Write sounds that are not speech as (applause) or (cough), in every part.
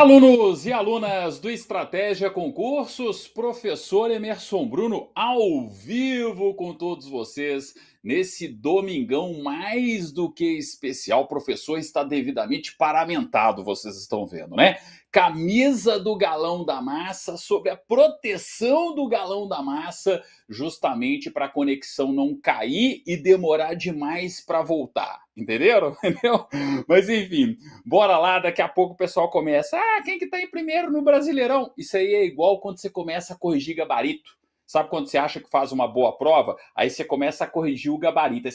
Alunos e alunas do Estratégia Concursos, professor Emerson Bruno ao vivo com todos vocês nesse domingão mais do que especial. O professor está devidamente paramentado, vocês estão vendo, né? Camisa do galão da massa sobre a proteção do galão da massa, justamente para a conexão não cair e demorar demais para voltar. Entenderam? (laughs) Entendeu? Mas enfim, bora lá, daqui a pouco o pessoal começa. Ah, quem que tá em primeiro no Brasileirão? Isso aí é igual quando você começa a corrigir gabarito. Sabe quando você acha que faz uma boa prova? Aí você começa a corrigir o gabarito.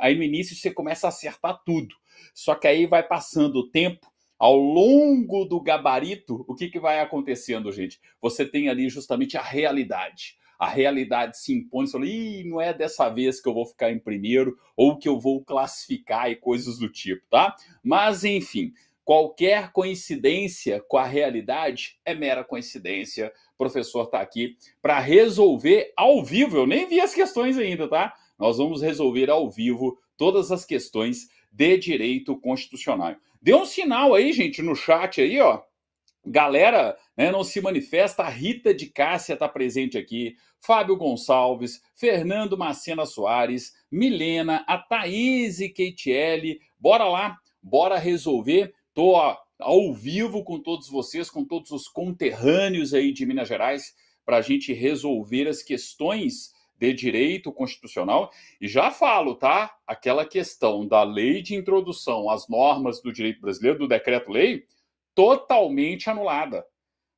Aí no início você começa a acertar tudo. Só que aí vai passando o tempo, ao longo do gabarito, o que, que vai acontecendo, gente? Você tem ali justamente a realidade a realidade se impõe, você fala, Ih, não é dessa vez que eu vou ficar em primeiro ou que eu vou classificar e coisas do tipo, tá? Mas enfim, qualquer coincidência com a realidade é mera coincidência. O professor está aqui para resolver ao vivo. Eu nem vi as questões ainda, tá? Nós vamos resolver ao vivo todas as questões de direito constitucional. Dê um sinal aí, gente, no chat aí, ó. Galera, né, não se manifesta. A Rita de Cássia está presente aqui. Fábio Gonçalves, Fernando Macena Soares, Milena, a Thaís e Keitiele. Bora lá, bora resolver. Tô ao vivo com todos vocês, com todos os conterrâneos aí de Minas Gerais, para a gente resolver as questões de direito constitucional. E já falo, tá? Aquela questão da lei de introdução às normas do direito brasileiro, do decreto-lei totalmente anulada.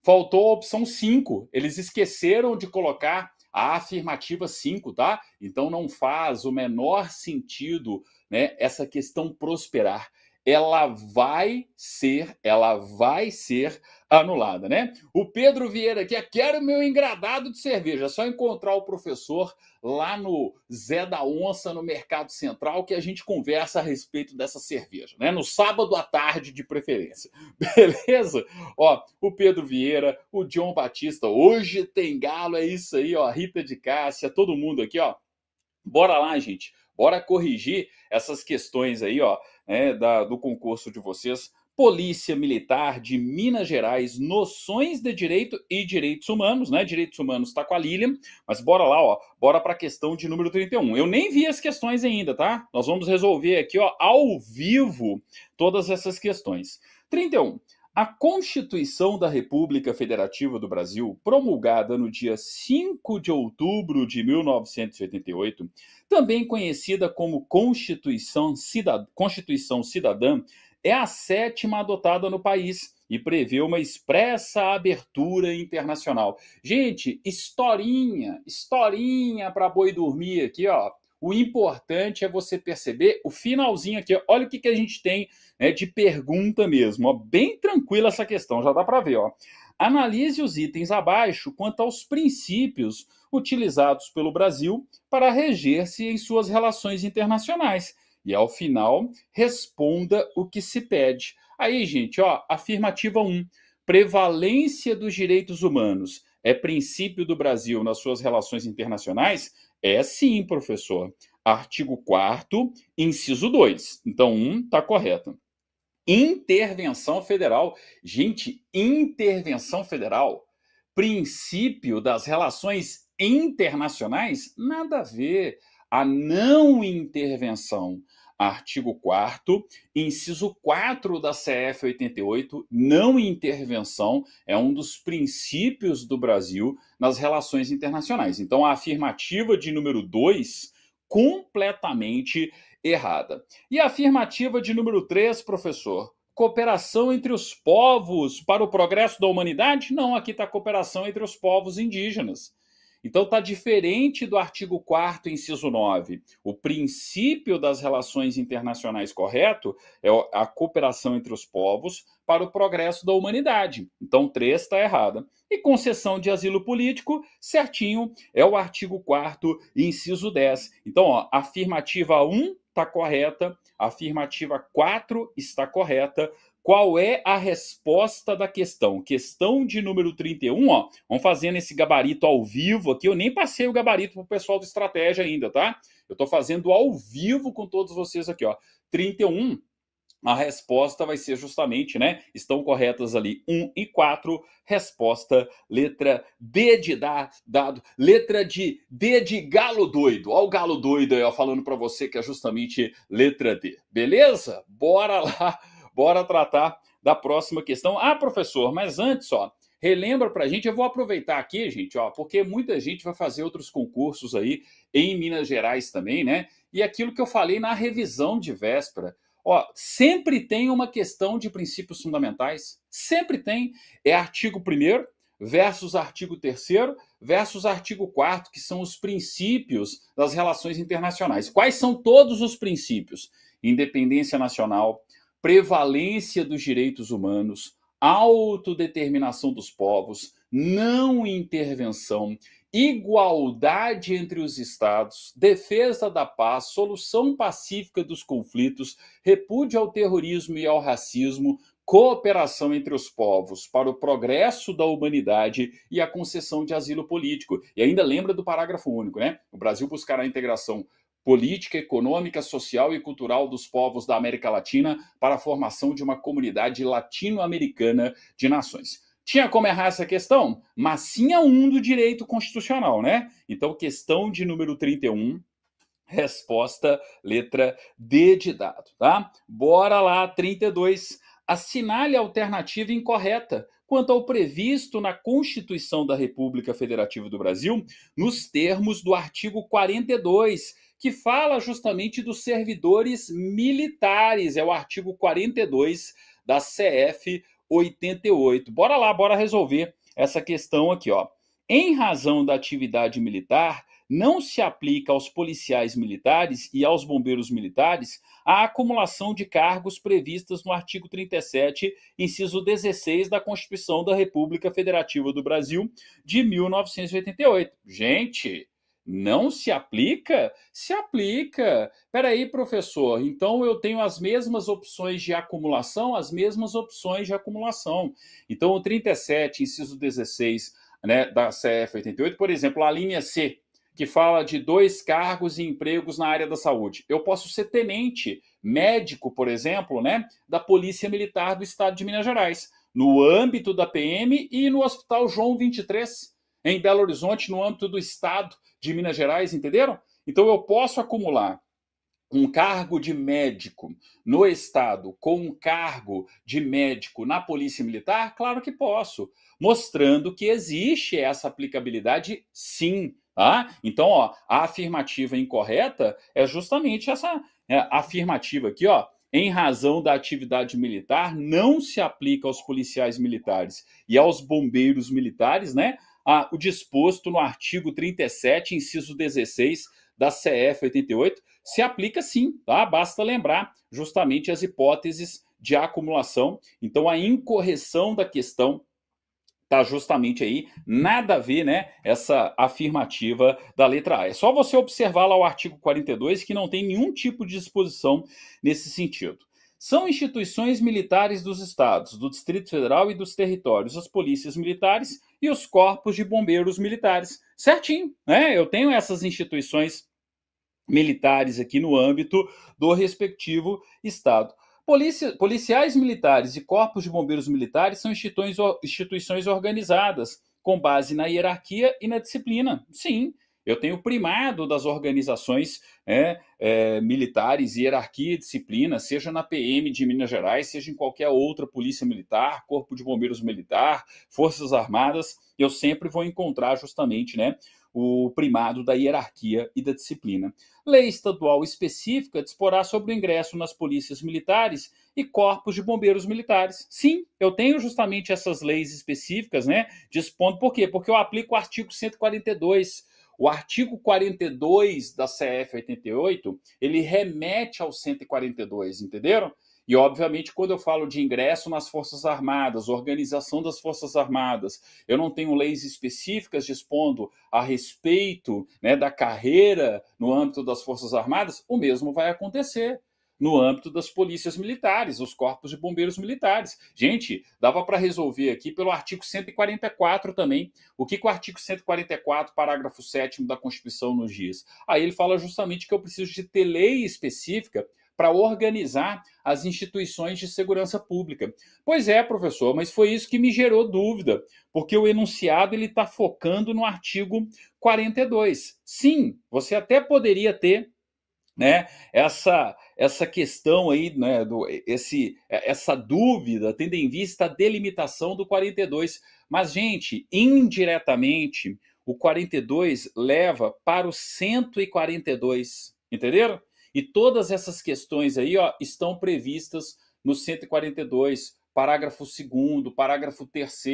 Faltou a opção 5. Eles esqueceram de colocar a afirmativa 5, tá? Então não faz o menor sentido né, essa questão prosperar ela vai ser, ela vai ser anulada, né? O Pedro Vieira aqui, quero meu engradado de cerveja, é só encontrar o professor lá no Zé da Onça, no Mercado Central, que a gente conversa a respeito dessa cerveja, né? No sábado à tarde, de preferência. (laughs) Beleza? Ó, o Pedro Vieira, o John Batista, hoje tem galo, é isso aí, ó, Rita de Cássia, todo mundo aqui, ó. Bora lá, gente. Bora corrigir essas questões aí, ó. Né, da, do concurso de vocês, Polícia Militar de Minas Gerais, Noções de Direito e Direitos Humanos, né? Direitos Humanos está com a Lilian, mas bora lá, ó, bora para a questão de número 31. Eu nem vi as questões ainda, tá? Nós vamos resolver aqui, ó, ao vivo, todas essas questões. 31. A Constituição da República Federativa do Brasil, promulgada no dia 5 de outubro de 1988, também conhecida como Constituição, Cidad... Constituição Cidadã, é a sétima adotada no país e prevê uma expressa abertura internacional. Gente, historinha, historinha para boi dormir aqui, ó. O importante é você perceber o finalzinho aqui. Olha o que, que a gente tem né, de pergunta mesmo. Ó. Bem tranquila essa questão, já dá para ver. Ó. Analise os itens abaixo quanto aos princípios utilizados pelo Brasil para reger-se em suas relações internacionais. E ao final, responda o que se pede. Aí, gente, ó, afirmativa 1. Prevalência dos direitos humanos é princípio do Brasil nas suas relações internacionais? É sim, professor. Artigo 4 inciso 2. Então, um está correto. Intervenção federal. Gente, intervenção federal, princípio das relações internacionais, nada a ver. A não intervenção artigo 4 inciso 4 da CF 88, não intervenção é um dos princípios do Brasil nas relações internacionais. Então a afirmativa de número 2 completamente errada. E a afirmativa de número 3, professor, cooperação entre os povos para o progresso da humanidade? Não, aqui está cooperação entre os povos indígenas. Então está diferente do artigo 4 inciso 9. O princípio das relações internacionais correto é a cooperação entre os povos para o progresso da humanidade. Então 3 está errada. E concessão de asilo político, certinho, é o artigo 4 inciso 10. Então, ó, afirmativa 1 tá está correta, afirmativa 4 está correta, qual é a resposta da questão? Questão de número 31, ó. Vamos fazendo esse gabarito ao vivo aqui. Eu nem passei o gabarito pro pessoal do estratégia ainda, tá? Eu tô fazendo ao vivo com todos vocês aqui, ó. 31 a resposta vai ser justamente, né? Estão corretas ali 1 e 4. Resposta, letra D de dar, dado, letra de D de galo doido. Ó, o galo doido aí, ó, falando para você que é justamente letra D. Beleza? Bora lá bora tratar da próxima questão. Ah, professor, mas antes, ó, relembra para a gente, eu vou aproveitar aqui, gente, ó, porque muita gente vai fazer outros concursos aí em Minas Gerais também, né? E aquilo que eu falei na revisão de véspera. Ó, sempre tem uma questão de princípios fundamentais, sempre tem. É artigo 1 versus artigo 3 versus artigo 4 que são os princípios das relações internacionais. Quais são todos os princípios? Independência nacional, prevalência dos direitos humanos, autodeterminação dos povos, não intervenção, igualdade entre os estados, defesa da paz, solução pacífica dos conflitos, repúdio ao terrorismo e ao racismo, cooperação entre os povos para o progresso da humanidade e a concessão de asilo político. E ainda lembra do parágrafo único, né? O Brasil buscará a integração política, econômica, social e cultural dos povos da América Latina para a formação de uma comunidade latino-americana de nações. Tinha como errar essa questão? Mas sim a um do direito constitucional, né? Então, questão de número 31, resposta letra D de dado, tá? Bora lá, 32. Assinale a alternativa incorreta quanto ao previsto na Constituição da República Federativa do Brasil, nos termos do artigo 42 que fala justamente dos servidores militares, é o artigo 42 da CF 88. Bora lá, bora resolver essa questão aqui, ó. Em razão da atividade militar, não se aplica aos policiais militares e aos bombeiros militares a acumulação de cargos previstas no artigo 37, inciso 16 da Constituição da República Federativa do Brasil de 1988. Gente, não se aplica? Se aplica. Peraí, professor, então eu tenho as mesmas opções de acumulação, as mesmas opções de acumulação. Então, o 37, inciso 16 né, da CF 88, por exemplo, a linha C, que fala de dois cargos e empregos na área da saúde. Eu posso ser tenente, médico, por exemplo, né, da Polícia Militar do Estado de Minas Gerais, no âmbito da PM e no Hospital João 23 em Belo Horizonte, no âmbito do estado de Minas Gerais, entenderam? Então eu posso acumular um cargo de médico no Estado com um cargo de médico na Polícia Militar? Claro que posso, mostrando que existe essa aplicabilidade sim. Tá? Então, ó, a afirmativa incorreta é justamente essa é, afirmativa aqui, ó. Em razão da atividade militar, não se aplica aos policiais militares e aos bombeiros militares, né? o disposto no artigo 37, inciso 16 da CF 88 se aplica sim, tá? Basta lembrar justamente as hipóteses de acumulação. Então, a incorreção da questão está justamente aí, nada a ver, né, essa afirmativa da letra A. É só você observar lá o artigo 42 que não tem nenhum tipo de disposição nesse sentido. São instituições militares dos estados, do Distrito Federal e dos territórios, as polícias militares e os corpos de bombeiros militares. Certinho, né? Eu tenho essas instituições militares aqui no âmbito do respectivo estado. Polícia, policiais militares e corpos de bombeiros militares são instituições, instituições organizadas, com base na hierarquia e na disciplina. Sim, eu tenho o primado das organizações né, é, militares, hierarquia e disciplina, seja na PM de Minas Gerais, seja em qualquer outra polícia militar, corpo de bombeiros militar, forças armadas, eu sempre vou encontrar justamente né, o primado da hierarquia e da disciplina. Lei estadual específica disporá sobre o ingresso nas polícias militares e corpos de bombeiros militares. Sim, eu tenho justamente essas leis específicas, né? Dispondo por quê? Porque eu aplico o artigo 142 o artigo 42 da CF 88, ele remete ao 142, entenderam? E, obviamente, quando eu falo de ingresso nas Forças Armadas, organização das Forças Armadas, eu não tenho leis específicas dispondo a respeito né, da carreira no âmbito das Forças Armadas, o mesmo vai acontecer no âmbito das polícias militares, os corpos de bombeiros militares. Gente, dava para resolver aqui pelo artigo 144 também. O que, que o artigo 144, parágrafo 7 da Constituição nos diz? Aí ele fala justamente que eu preciso de ter lei específica para organizar as instituições de segurança pública. Pois é, professor, mas foi isso que me gerou dúvida, porque o enunciado ele está focando no artigo 42. Sim, você até poderia ter né? Essa essa questão aí, né, do esse é, essa dúvida tendo em vista a delimitação do 42, mas gente, indiretamente o 42 leva para o 142, entenderam? E todas essas questões aí, ó, estão previstas no 142 parágrafo 2, parágrafo 3.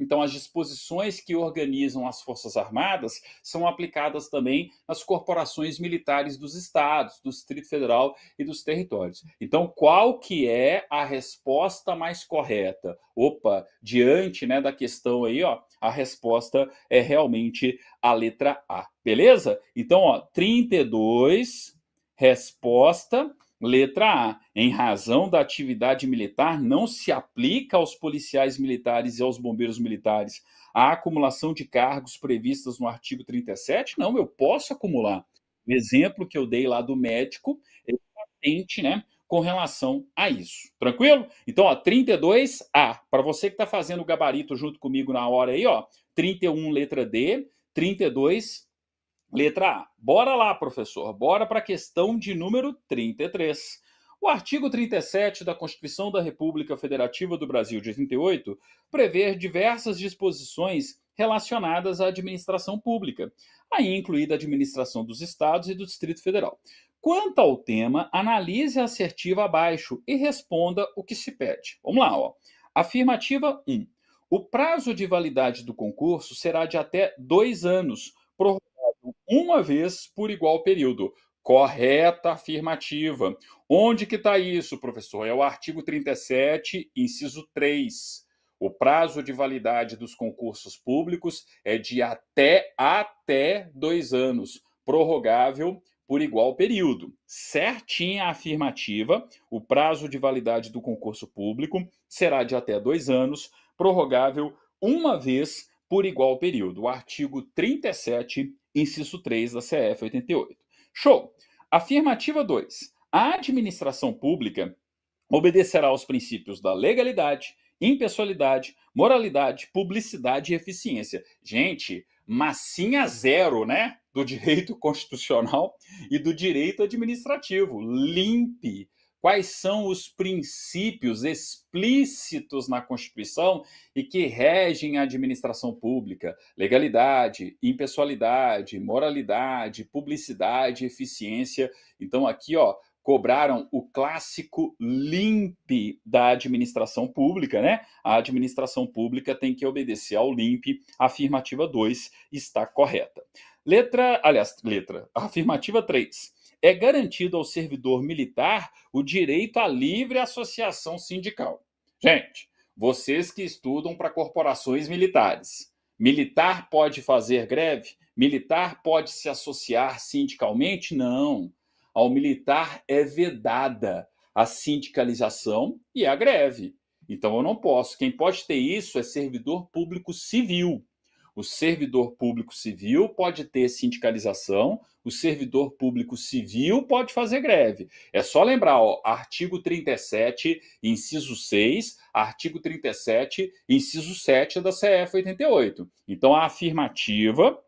Então, as disposições que organizam as Forças Armadas são aplicadas também nas corporações militares dos estados, do Distrito Federal e dos territórios. Então, qual que é a resposta mais correta? Opa, diante né, da questão aí, ó, a resposta é realmente a letra A, beleza? Então, ó, 32, resposta Letra A. Em razão da atividade militar, não se aplica aos policiais militares e aos bombeiros militares a acumulação de cargos previstas no artigo 37? Não, eu posso acumular. O exemplo que eu dei lá do médico é patente, né? Com relação a isso. Tranquilo? Então, ó, 32A. Para você que está fazendo o gabarito junto comigo na hora aí, ó, 31 letra D, 32 Letra A. Bora lá, professor. Bora para a questão de número 33. O artigo 37 da Constituição da República Federativa do Brasil de 88 prevê diversas disposições relacionadas à administração pública, aí incluída a administração dos estados e do Distrito Federal. Quanto ao tema, analise a assertiva abaixo e responda o que se pede. Vamos lá, ó. Afirmativa 1. O prazo de validade do concurso será de até dois anos, prorrogado uma vez por igual período. Correta afirmativa. Onde que está isso, professor? É o artigo 37, inciso 3. O prazo de validade dos concursos públicos é de até até dois anos, prorrogável por igual período. Certinha a afirmativa, o prazo de validade do concurso público será de até dois anos, prorrogável uma vez por igual período. O artigo 37, inciso 3 da CF 88. Show! Afirmativa 2. A administração pública obedecerá aos princípios da legalidade, impessoalidade, moralidade, publicidade e eficiência. Gente, massinha zero, né? Do direito (laughs) constitucional e do direito administrativo. Limpe, quais são os princípios explícitos na Constituição e que regem a administração pública: legalidade, impessoalidade, moralidade, publicidade, eficiência. Então aqui, ó, cobraram o clássico LIMP da administração pública, né? A administração pública tem que obedecer ao LIMP. Afirmativa 2 está correta. Letra, aliás, letra, afirmativa 3 é garantido ao servidor militar o direito à livre associação sindical. Gente, vocês que estudam para corporações militares, militar pode fazer greve? Militar pode se associar sindicalmente? Não. Ao militar é vedada a sindicalização e a greve. Então eu não posso. Quem pode ter isso é servidor público civil. O servidor público civil pode ter sindicalização, o servidor público civil pode fazer greve. É só lembrar, ó, artigo 37, inciso 6, artigo 37, inciso 7 da CF 88. Então a afirmativa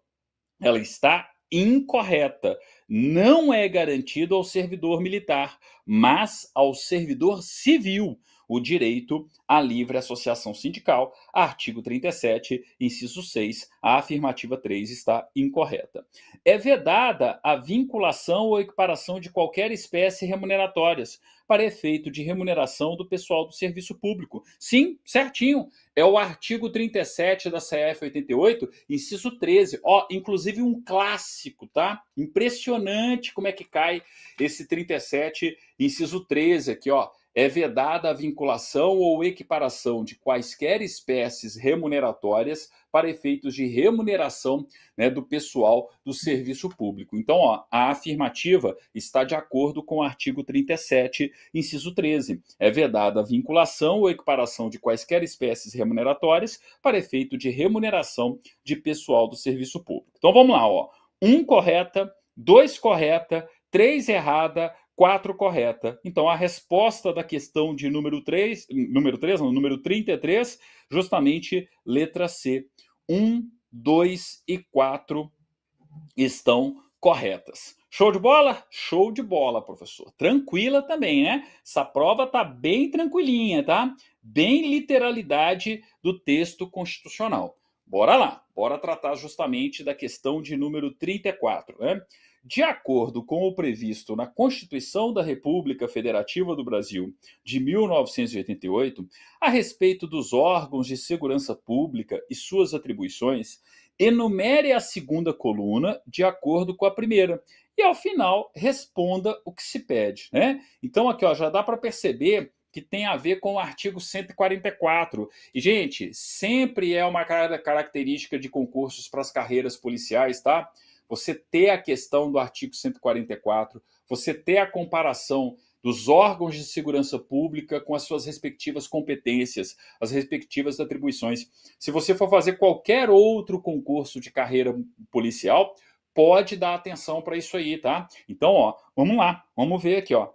ela está incorreta. Não é garantido ao servidor militar, mas ao servidor civil o direito à livre associação sindical, artigo 37, inciso 6, a afirmativa 3 está incorreta. É vedada a vinculação ou equiparação de qualquer espécie remuneratórias para efeito de remuneração do pessoal do serviço público. Sim, certinho. É o artigo 37 da CF 88, inciso 13. Ó, inclusive um clássico, tá? Impressionante como é que cai esse 37, inciso 13 aqui, ó é vedada a vinculação ou equiparação de quaisquer espécies remuneratórias para efeitos de remuneração né, do pessoal do serviço público. Então, ó, a afirmativa está de acordo com o artigo 37, inciso 13. É vedada a vinculação ou equiparação de quaisquer espécies remuneratórias para efeito de remuneração de pessoal do serviço público. Então, vamos lá. Ó. Um correta, dois correta, três errada, 4 correta. Então, a resposta da questão de número 3, número 3, não, número 33, justamente letra C. 1, 2 e 4 estão corretas. Show de bola? Show de bola, professor. Tranquila também, né? Essa prova tá bem tranquilinha, tá? Bem literalidade do texto constitucional. Bora lá, bora tratar justamente da questão de número 34, né? De acordo com o previsto na Constituição da República Federativa do Brasil de 1988, a respeito dos órgãos de segurança pública e suas atribuições, enumere a segunda coluna de acordo com a primeira e, ao final, responda o que se pede. Né? Então, aqui ó, já dá para perceber que tem a ver com o artigo 144. E, gente, sempre é uma característica de concursos para as carreiras policiais, tá? você ter a questão do artigo 144, você ter a comparação dos órgãos de segurança pública com as suas respectivas competências, as respectivas atribuições. Se você for fazer qualquer outro concurso de carreira policial, pode dar atenção para isso aí, tá? Então, ó, vamos lá, vamos ver aqui, ó.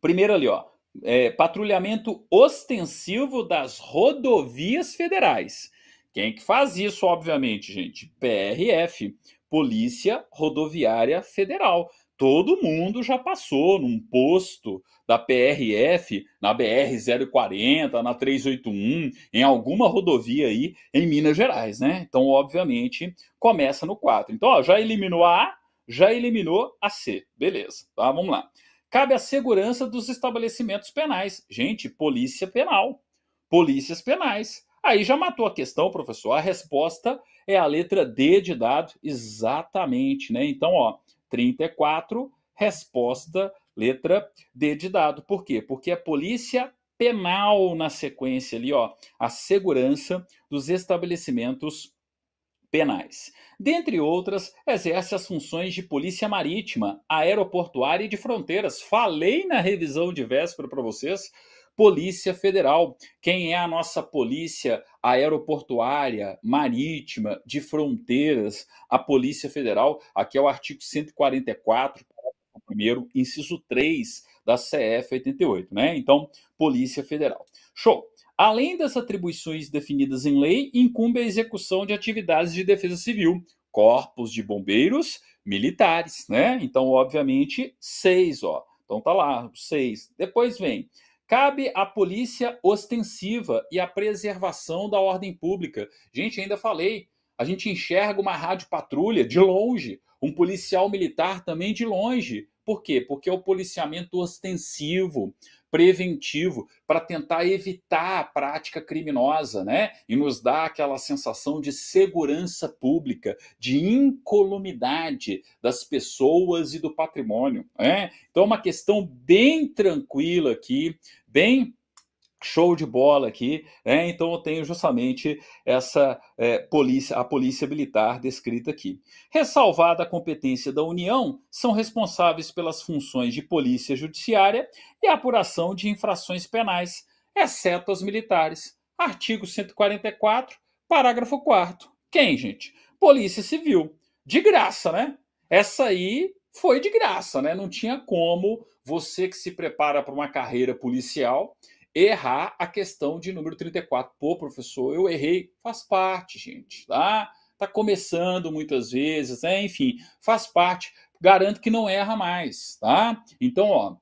Primeiro ali, ó, é, patrulhamento ostensivo das rodovias federais. Quem é que faz isso, obviamente, gente? PRF, Polícia Rodoviária Federal. Todo mundo já passou num posto da PRF, na BR-040, na 381, em alguma rodovia aí em Minas Gerais, né? Então, obviamente, começa no 4. Então, ó, já eliminou a A, já eliminou a C. Beleza, tá? Vamos lá. Cabe à segurança dos estabelecimentos penais. Gente, polícia penal. Polícias penais. Aí já matou a questão, professor. A resposta é a letra D de dado, exatamente, né? Então, ó, 34, resposta, letra D de dado. Por quê? Porque a é polícia penal na sequência ali, ó, a segurança dos estabelecimentos penais. Dentre outras, exerce as funções de polícia marítima, aeroportuária e de fronteiras. Falei na revisão de véspera para vocês Polícia Federal. Quem é a nossa polícia aeroportuária, marítima, de fronteiras, a Polícia Federal? Aqui é o artigo 144, primeiro, inciso 3 da CF 88, né? Então, Polícia Federal. Show. Além das atribuições definidas em lei, incumbe a execução de atividades de defesa civil, corpos de bombeiros, militares, né? Então, obviamente, seis, ó. Então tá lá, seis. Depois vem Cabe à polícia ostensiva e à preservação da ordem pública. Gente, ainda falei, a gente enxerga uma rádio patrulha de longe, um policial militar também de longe. Por quê? Porque é o policiamento ostensivo, preventivo, para tentar evitar a prática criminosa, né? E nos dá aquela sensação de segurança pública, de incolumidade das pessoas e do patrimônio, né? Então, é uma questão bem tranquila aqui Bem, Show de bola aqui, né? então eu tenho justamente essa é, polícia, a polícia militar descrita aqui. Ressalvada a competência da União, são responsáveis pelas funções de polícia judiciária e apuração de infrações penais, exceto as militares. Artigo 144, parágrafo 4 Quem, gente? Polícia Civil. De graça, né? Essa aí foi de graça, né? Não tinha como você que se prepara para uma carreira policial, errar a questão de número 34. Pô, professor, eu errei. Faz parte, gente, tá? Tá começando muitas vezes, né? enfim, faz parte. Garanto que não erra mais, tá? Então, ó,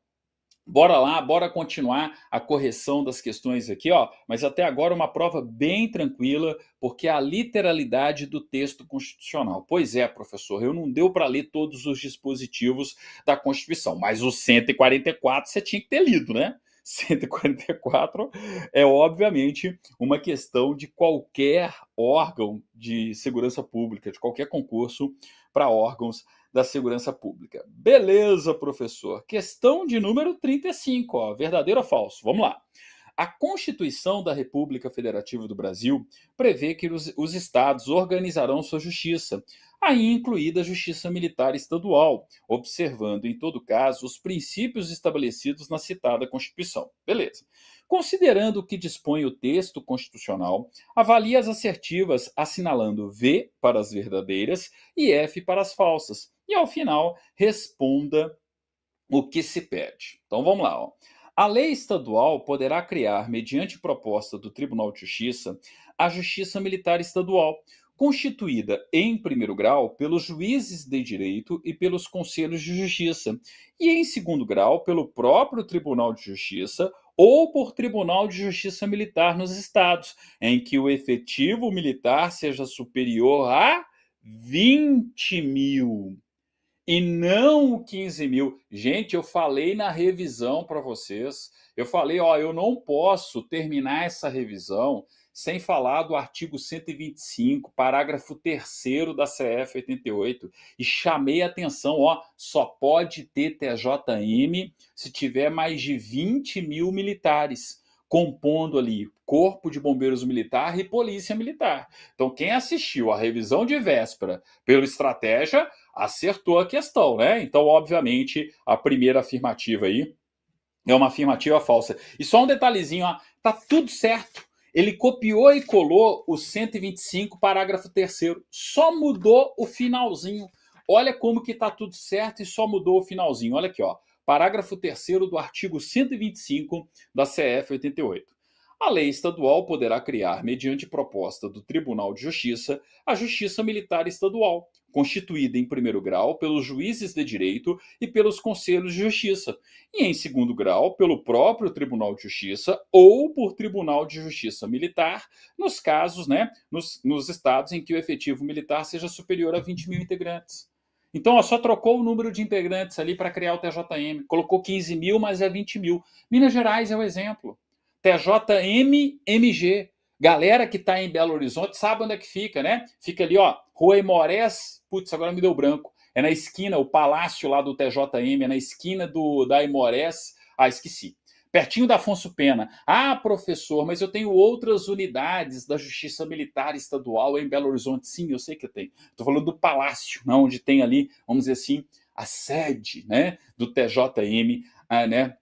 Bora lá, bora continuar a correção das questões aqui, ó. Mas até agora uma prova bem tranquila, porque é a literalidade do texto constitucional. Pois é, professor, eu não deu para ler todos os dispositivos da Constituição, mas o 144 você tinha que ter lido, né? 144 (laughs) é obviamente uma questão de qualquer órgão de segurança pública, de qualquer concurso para órgãos da segurança pública. Beleza, professor. Questão de número 35, ó, verdadeiro ou falso? Vamos lá. A Constituição da República Federativa do Brasil prevê que os, os, estados organizarão sua justiça, aí incluída a justiça militar estadual, observando, em todo caso, os princípios estabelecidos na citada Constituição. Beleza. Considerando o que dispõe o texto constitucional, avalie as assertivas assinalando V para as verdadeiras e F para as falsas e ao final responda o que se pede. Então vamos lá. Ó. A lei estadual poderá criar, mediante proposta do Tribunal de Justiça, a Justiça Militar Estadual, constituída em primeiro grau pelos juízes de direito e pelos conselhos de justiça, e em segundo grau pelo próprio Tribunal de Justiça ou por Tribunal de Justiça Militar nos estados, em que o efetivo militar seja superior a 20 mil e não o 15 mil. Gente, eu falei na revisão para vocês. Eu falei, ó, eu não posso terminar essa revisão sem falar do artigo 125, parágrafo 3 da CF 88, e chamei a atenção, ó, só pode ter TJM se tiver mais de 20 mil militares compondo ali Corpo de Bombeiros Militar e Polícia Militar. Então, quem assistiu à revisão de véspera pelo Estratégia acertou a questão, né? Então, obviamente, a primeira afirmativa aí é uma afirmativa falsa. E só um detalhezinho, ó, tá tudo certo. Ele copiou e colou o 125, parágrafo 3 só mudou o finalzinho. Olha como que tá tudo certo e só mudou o finalzinho. Olha aqui, ó. Parágrafo 3 do artigo 125 da CF 88. A lei estadual poderá criar, mediante proposta do Tribunal de Justiça, a Justiça Militar Estadual, constituída em primeiro grau pelos juízes de direito e pelos conselhos de justiça, e em segundo grau pelo próprio Tribunal de Justiça ou por Tribunal de Justiça Militar, nos casos, né, nos, nos estados em que o efetivo militar seja superior a 20 mil integrantes. Então, ó, só trocou o número de integrantes ali para criar o TJM. Colocou 15 mil, mas é 20 mil. Minas Gerais é o exemplo. TJM-MG. Galera que está em Belo Horizonte sabe onde é que fica, né? Fica ali, ó, Rua Imores. putz, agora me deu branco. É na esquina, o palácio lá do TJM, é na esquina do da Imores. Ah, esqueci. Pertinho da Afonso Pena. Ah, professor, mas eu tenho outras unidades da Justiça Militar Estadual em Belo Horizonte. Sim, eu sei que eu tenho. Estou falando do palácio, não, né, onde tem ali, vamos dizer assim, a sede né, do TJM, ah, né,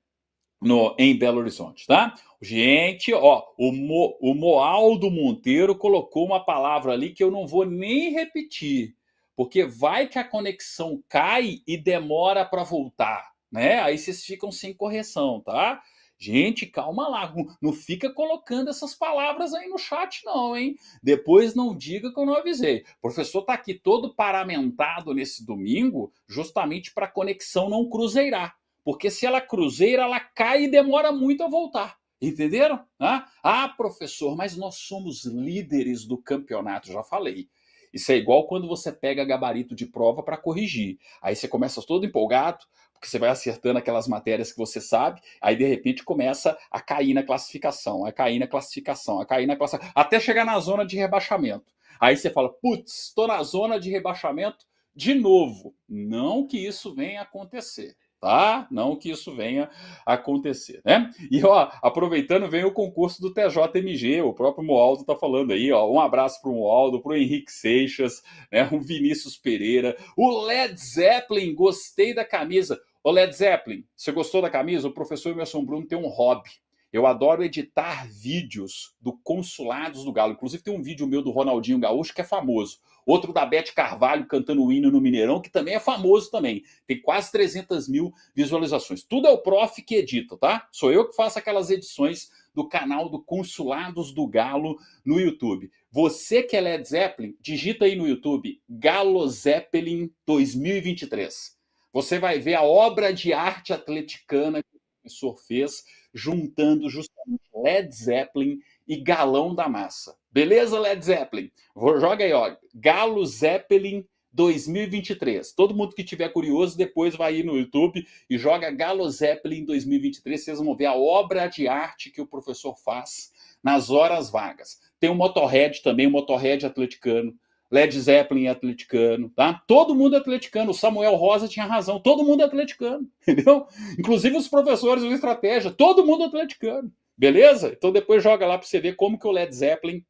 no, em Belo Horizonte, tá? Gente, ó, o, Mo, o Moaldo Monteiro colocou uma palavra ali que eu não vou nem repetir, porque vai que a conexão cai e demora para voltar, né? Aí vocês ficam sem correção, tá? Gente, calma lá, não fica colocando essas palavras aí no chat não, hein? Depois não diga que eu não avisei. O professor tá aqui todo paramentado nesse domingo, justamente para a conexão não cruzeirar. Porque se ela é cruzeira, ela cai e demora muito a voltar. Entenderam? Ah, professor, mas nós somos líderes do campeonato, já falei. Isso é igual quando você pega gabarito de prova para corrigir. Aí você começa todo empolgado, porque você vai acertando aquelas matérias que você sabe, aí de repente começa a cair na classificação, a cair na classificação, a cair na classificação, até chegar na zona de rebaixamento. Aí você fala, putz, estou na zona de rebaixamento de novo. Não que isso venha a acontecer tá? Não que isso venha acontecer, né? E ó, aproveitando, vem o concurso do TJMG, o próprio Moaldo tá falando aí, ó. Um abraço pro Moaldo, pro Henrique Seixas, né? O Vinícius Pereira, o Led Zeppelin, gostei da camisa. Ô Led Zeppelin, você gostou da camisa? O professor Emerson Bruno tem um hobby. Eu adoro editar vídeos do Consulados do Galo. Inclusive, tem um vídeo meu do Ronaldinho Gaúcho que é famoso outro da Beth Carvalho cantando o hino no Mineirão, que também é famoso também, tem quase 300 mil visualizações. Tudo é o prof que edita, tá? Sou eu que faço aquelas edições do canal do Consulados do Galo no YouTube. Você que é Led Zeppelin, digita aí no YouTube Galo Zeppelin 2023. Você vai ver a obra de arte atleticana que o professor fez, juntando justamente Led Zeppelin e Galão da Massa. Beleza, Led Zeppelin? Vou, joga aí, ó. Galo Zeppelin 2023. Todo mundo que tiver curioso, depois vai ir no YouTube e joga Galo Zeppelin 2023. Vocês vão ver a obra de arte que o professor faz nas horas vagas. Tem o Motorhead também, o Motorhead atleticano. Led Zeppelin é atleticano, tá? Todo mundo é atleticano. O Samuel Rosa tinha razão. Todo mundo é atleticano, (laughs) entendeu? Inclusive os professores o estratégia. Todo mundo é atleticano. Beleza? Então depois joga lá para você ver como que o Led Zeppelin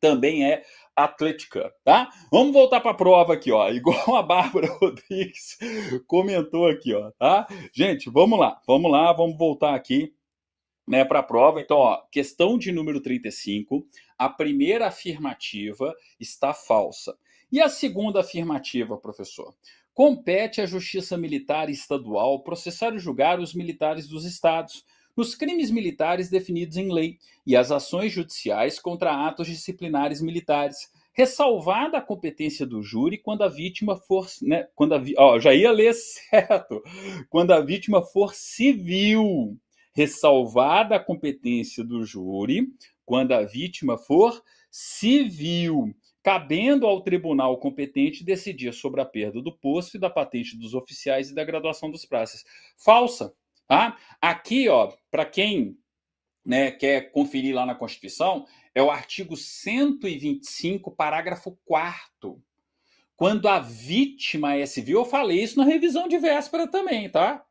também é atlética, tá? Vamos voltar para a prova aqui, ó. (laughs) Igual a Bárbara Rodrigues comentou aqui, ó, tá? Gente, vamos lá, vamos lá, vamos voltar aqui. Né, para a prova, então, ó, questão de número 35, a primeira afirmativa está falsa. E a segunda afirmativa, professor? Compete à Justiça Militar Estadual processar e julgar os militares dos estados os crimes militares definidos em lei e as ações judiciais contra atos disciplinares militares, ressalvada a competência do júri quando a vítima for, né, quando a, ó, já ia ler (laughs) certo, quando a vítima for civil, ressalvada a competência do júri quando a vítima for civil, cabendo ao tribunal competente decidir sobre a perda do posto e da patente dos oficiais e da graduação dos praças. Falsa. Tá? Aqui, ó, para quem né, quer conferir lá na Constituição, é o artigo 125, parágrafo 4 Quando a vítima é civil, eu falei isso na revisão de véspera também, tá?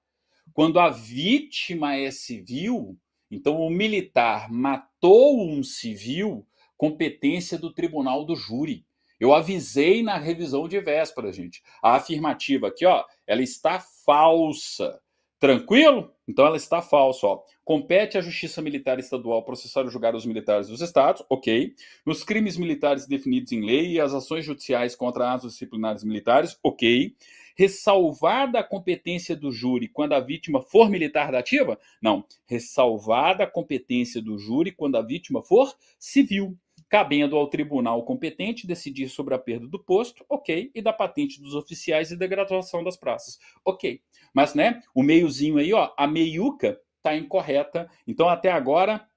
Quando a vítima é civil, então o militar matou um civil, competência do tribunal do júri. Eu avisei na revisão de véspera, gente. A afirmativa aqui, ó, ela está falsa. Tranquilo? Então ela está falsa. Ó. Compete à Justiça Militar Estadual processar e julgar os militares dos estados, ok. Nos crimes militares definidos em lei e as ações judiciais contra as disciplinares militares, ok. Ressalvada a competência do júri quando a vítima for militar da ativa? Não. Ressalvada a competência do júri quando a vítima for civil cabendo ao tribunal competente decidir sobre a perda do posto, ok, e da patente dos oficiais e da graduação das praças, ok. Mas, né, o meiozinho aí, ó, a meiuca tá incorreta, então até agora,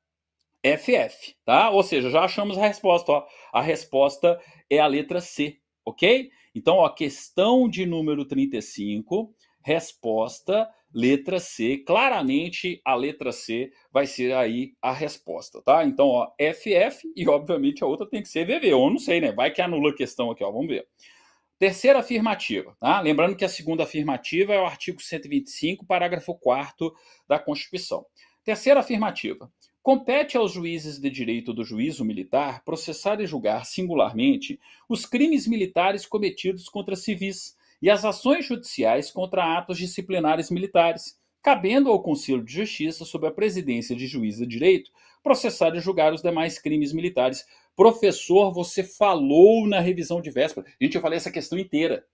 FF, tá? Ou seja, já achamos a resposta, ó, a resposta é a letra C, ok? Então, ó, questão de número 35, resposta letra C. Claramente a letra C vai ser aí a resposta, tá? Então, ó, FF e obviamente a outra tem que ser VV. Eu não sei, né? Vai que anula a questão aqui, ó, vamos ver. Terceira afirmativa, tá? Lembrando que a segunda afirmativa é o artigo 125, parágrafo 4 da Constituição. Terceira afirmativa. Compete aos juízes de direito do juízo militar processar e julgar singularmente os crimes militares cometidos contra civis e as ações judiciais contra atos disciplinares militares, cabendo ao Conselho de Justiça, sob a presidência de juiz de direito, processar e julgar os demais crimes militares. Professor, você falou na revisão de véspera. Gente, eu falei essa questão inteira.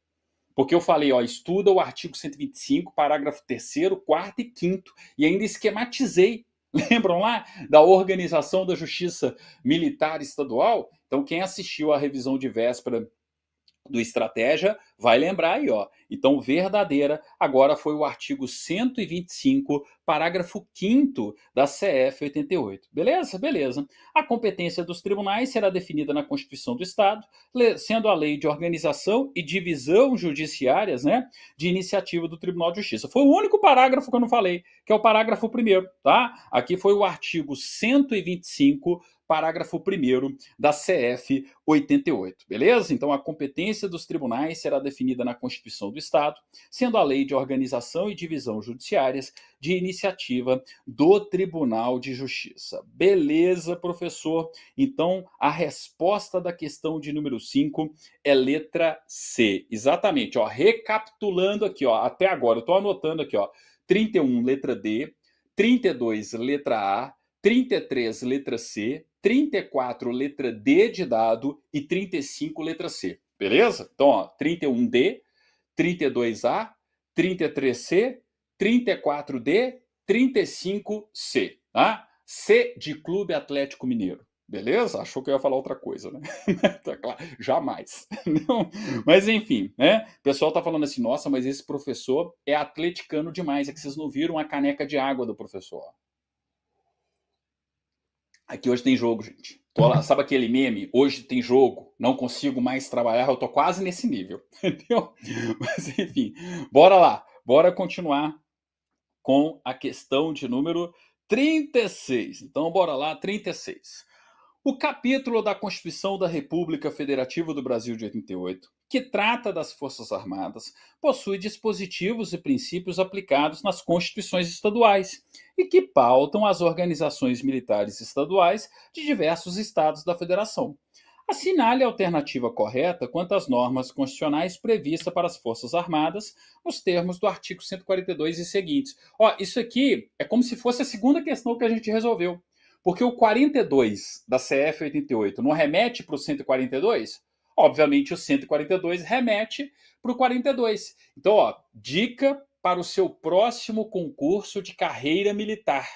Porque eu falei, ó, estuda o artigo 125, parágrafo 3, 4 e 5 e ainda esquematizei. (laughs) Lembram lá da Organização da Justiça Militar Estadual? Então, quem assistiu à revisão de véspera do Estratégia vai lembrar aí, ó. Então, verdadeira agora foi o artigo 125, parágrafo 5 da CF 88. Beleza? Beleza. A competência dos tribunais será definida na Constituição do Estado, sendo a lei de organização e divisão judiciárias, né, de iniciativa do Tribunal de Justiça. Foi o único parágrafo que eu não falei, que é o parágrafo primeiro, tá? Aqui foi o artigo 125, parágrafo 1 da CF 88, beleza? Então a competência dos tribunais será definida na Constituição do Estado, sendo a lei de organização e divisão judiciárias de iniciativa do Tribunal de Justiça. Beleza, professor? Então a resposta da questão de número 5 é letra C. Exatamente, ó, recapitulando aqui, ó, até agora eu estou anotando aqui, ó, 31 letra D, 32 letra A, 33 letra C, 34 letra D de dado e 35 letra C. Beleza? Então, ó, 31D, 32A, 33C, 34D, 35C, tá? C de Clube Atlético Mineiro. Beleza? Achou que eu ia falar outra coisa, né? (laughs) tá claro, jamais. Não. Mas enfim, né? O pessoal tá falando assim, nossa, mas esse professor é atleticano demais, é que vocês não viram a caneca de água do professor. Aqui hoje tem jogo, gente. Lá, sabe aquele meme? Hoje tem jogo, não consigo mais trabalhar, eu tô quase nesse nível. (laughs) Entendeu? Mas enfim, bora lá, bora continuar com a questão de número 36. Então, bora lá, 36. O capítulo da Constituição da República Federativa do Brasil de 88 que trata das Forças Armadas, possui dispositivos e princípios aplicados nas constituições estaduais e que pautam as organizações militares estaduais de diversos estados da Federação. Assinale a alternativa correta quanto às normas constitucionais previstas para as Forças Armadas nos termos do artigo 142 e seguintes. Ó, isso aqui é como se fosse a segunda questão que a gente resolveu. Porque o 42 da CF 88 não remete para o 142? Obviamente, o 142 remete para o 42. Então, ó, dica para o seu próximo concurso de carreira militar.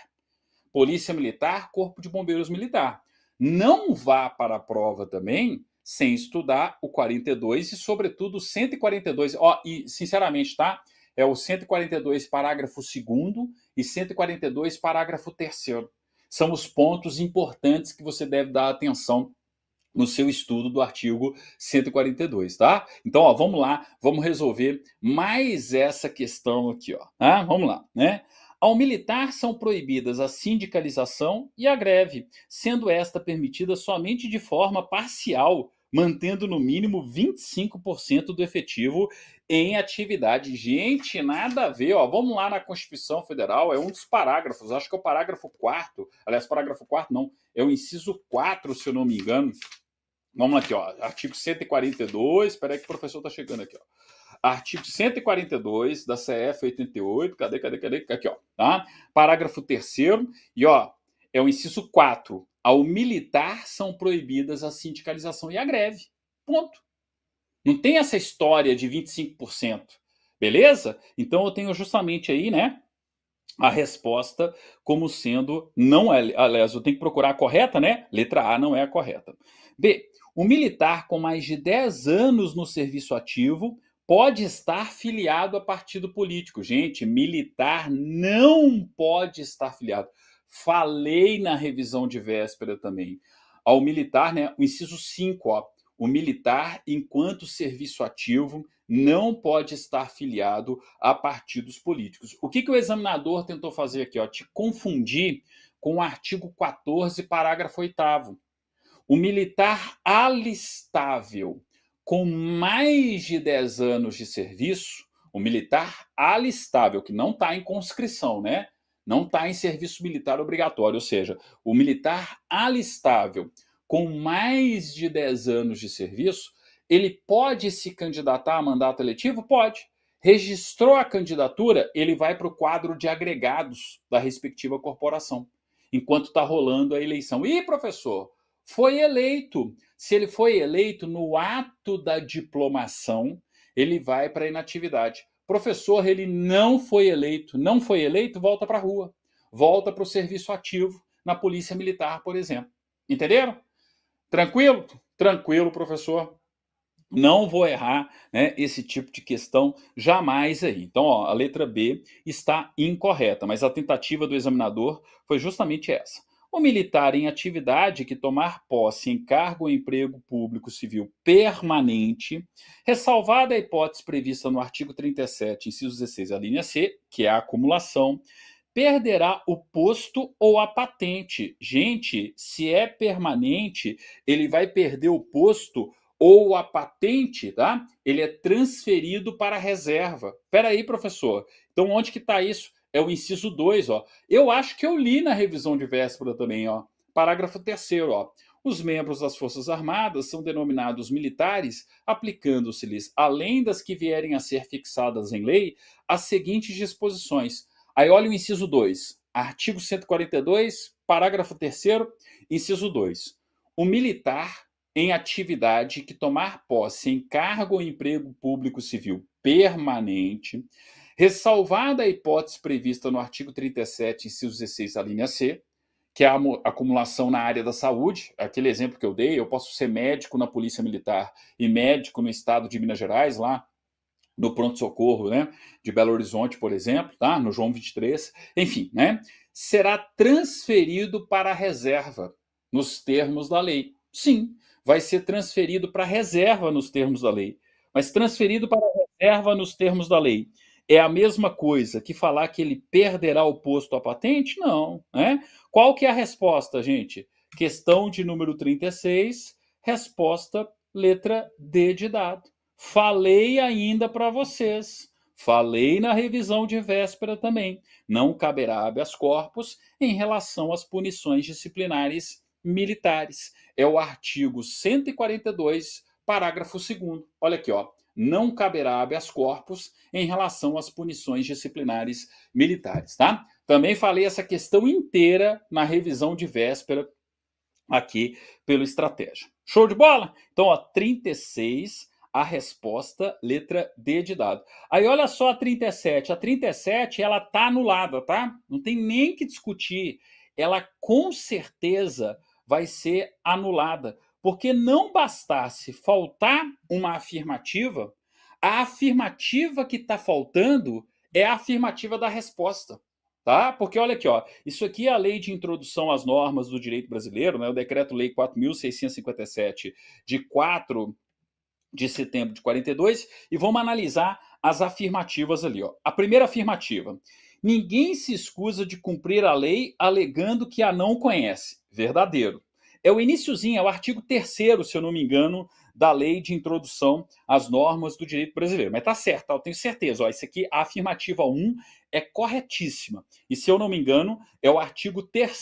Polícia Militar, Corpo de Bombeiros Militar. Não vá para a prova também sem estudar o 42 e, sobretudo, o 142. Ó, e, sinceramente, tá? É o 142, parágrafo 2 e 142, parágrafo 3 São os pontos importantes que você deve dar atenção no seu estudo do artigo 142, tá? Então, ó, vamos lá, vamos resolver mais essa questão aqui, ó. Tá? Vamos lá, né? Ao militar são proibidas a sindicalização e a greve, sendo esta permitida somente de forma parcial, mantendo no mínimo 25% do efetivo em atividade. Gente, nada a ver, ó. Vamos lá na Constituição Federal, é um dos parágrafos, acho que é o parágrafo 4 aliás, parágrafo 4 não, é o inciso 4, se eu não me engano, Vamos aqui, ó. Artigo 142. Espera aí que o professor está chegando aqui, ó. Artigo 142 da CF 88. Cadê, cadê, cadê? Aqui, ó. Tá? Parágrafo 3 e ó, é o inciso 4. Ao militar são proibidas a sindicalização e a greve. Ponto. Não tem essa história de 25%. Beleza? Então eu tenho justamente aí, né? a resposta como sendo não é, aliás, eu tenho que procurar a correta, né? Letra A não é a correta. B. Um militar com mais de 10 anos no serviço ativo pode estar filiado a partido político. Gente, militar não pode estar filiado. Falei na revisão de véspera também. Ao militar, né, o inciso 5, ó, o militar, enquanto serviço ativo, não pode estar filiado a partidos políticos. O que, que o examinador tentou fazer aqui? Ó? Te confundir com o artigo 14, parágrafo 8 o militar alistável com mais de 10 anos de serviço, o militar alistável, que não está em conscrição, né? Não está em serviço militar obrigatório, ou seja, o militar alistável com mais de 10 anos de serviço, ele pode se candidatar a mandato eletivo? Pode. Registrou a candidatura, ele vai para o quadro de agregados da respectiva corporação, enquanto está rolando a eleição. E, professor, foi eleito. Se ele foi eleito no ato da diplomação, ele vai para a inatividade. Professor, ele não foi eleito. Não foi eleito, volta para a rua. Volta para o serviço ativo na Polícia Militar, por exemplo. Entenderam? Tranquilo? Tranquilo, professor. Não vou errar né, esse tipo de questão jamais aí. Então, ó, a letra B está incorreta, mas a tentativa do examinador foi justamente essa o militar em atividade que tomar posse em cargo ou emprego público civil permanente, ressalvada a hipótese prevista no artigo 37, inciso 16, a linha C, que é a acumulação, perderá o posto ou a patente. Gente, se é permanente, ele vai perder o posto ou a patente, tá? Ele é transferido para a reserva. aí, professor. Então, onde que está isso? é o inciso 2, ó. Eu acho que eu li na revisão de véspera também, ó. Parágrafo 3 ó. Os membros das Forças Armadas são denominados militares, aplicando-se-lhes, além das que vierem a ser fixadas em lei, as seguintes disposições. Aí olha o inciso 2, artigo 142, parágrafo 3 inciso 2. O militar em atividade que tomar posse em cargo ou emprego público civil permanente Ressalvada a hipótese prevista no artigo 37, inciso 16, a linha C, que é a acumulação na área da saúde, aquele exemplo que eu dei, eu posso ser médico na Polícia Militar e médico no estado de Minas Gerais, lá no pronto-socorro né, de Belo Horizonte, por exemplo, tá? no João 23, enfim, né, será transferido para a reserva, nos termos da lei. Sim, vai ser transferido para a reserva nos termos da lei, mas transferido para a reserva nos termos da lei é a mesma coisa que falar que ele perderá o posto à patente? Não. Né? Qual que é a resposta, gente? Questão de número 36, resposta letra D de dado. Falei ainda para vocês. Falei na revisão de véspera também. Não caberá habeas corpus em relação às punições disciplinares militares. É o artigo 142, parágrafo 2. Olha aqui, ó não caberá habeas corpus em relação às punições disciplinares militares, tá? Também falei essa questão inteira na revisão de véspera aqui pelo Estratégia. Show de bola? Então, ó, 36, a resposta, letra D de dado. Aí olha só a 37. A 37, ela tá anulada, tá? Não tem nem que discutir. Ela com certeza vai ser anulada, porque não bastasse faltar uma afirmativa, a afirmativa que está faltando é a afirmativa da resposta. Tá? Porque olha aqui, ó, isso aqui é a lei de introdução às normas do direito brasileiro, né, o decreto-lei 4.657, de 4 de setembro de 42, e vamos analisar as afirmativas ali. Ó. A primeira afirmativa: ninguém se escusa de cumprir a lei alegando que a não conhece. Verdadeiro. É o iníciozinho, é o artigo 3 se eu não me engano, da lei de introdução às normas do direito brasileiro. Mas tá certo, tá, eu tenho certeza. Ó, isso aqui, a afirmativa 1 é corretíssima. E se eu não me engano, é o artigo 3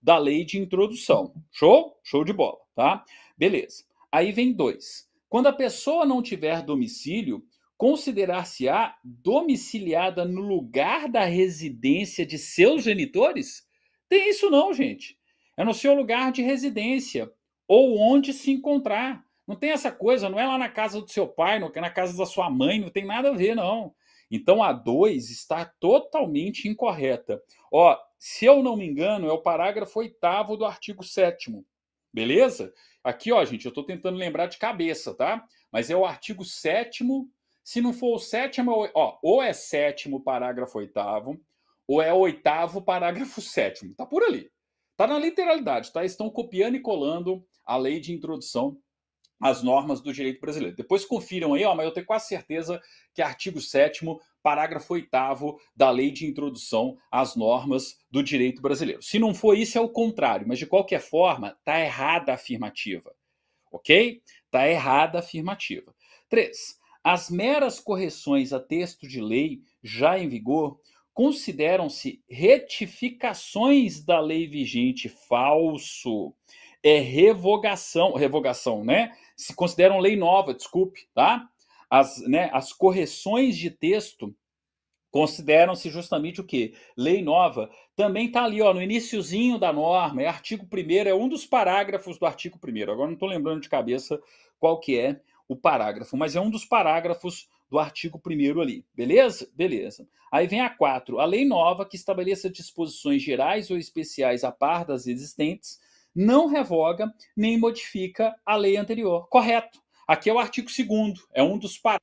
da lei de introdução. Show? Show de bola, tá? Beleza. Aí vem dois. Quando a pessoa não tiver domicílio, considerar-se-á domiciliada no lugar da residência de seus genitores? Tem isso não, gente. É no seu lugar de residência ou onde se encontrar. Não tem essa coisa, não é lá na casa do seu pai, não é na casa da sua mãe, não tem nada a ver, não. Então a 2 está totalmente incorreta. Ó, se eu não me engano, é o parágrafo 8 do artigo 7 beleza? Aqui, ó, gente, eu estou tentando lembrar de cabeça, tá? Mas é o artigo 7 se não for o sétimo, é ó, ou é sétimo parágrafo oitavo, ou é oitavo parágrafo sétimo, tá por ali. Está na literalidade, tá? Estão copiando e colando a lei de introdução às normas do direito brasileiro. Depois confiram aí, ó, mas eu tenho quase certeza que artigo 7 parágrafo 8 da lei de introdução às normas do direito brasileiro. Se não for isso, é o contrário, mas de qualquer forma, está errada a afirmativa. Ok? Está errada a afirmativa. 3. As meras correções a texto de lei já em vigor consideram-se retificações da lei vigente, falso. É revogação, revogação, né? Se consideram lei nova, desculpe, tá? As, né, as correções de texto consideram-se justamente o que? Lei nova. Também tá ali, ó, no iníciozinho da norma, é artigo 1 é um dos parágrafos do artigo 1 Agora não estou lembrando de cabeça qual que é o parágrafo, mas é um dos parágrafos do artigo 1 ali. Beleza? Beleza. Aí vem a 4. A lei nova que estabeleça disposições gerais ou especiais a par das existentes não revoga nem modifica a lei anterior. Correto. Aqui é o artigo 2, é um dos parágrafos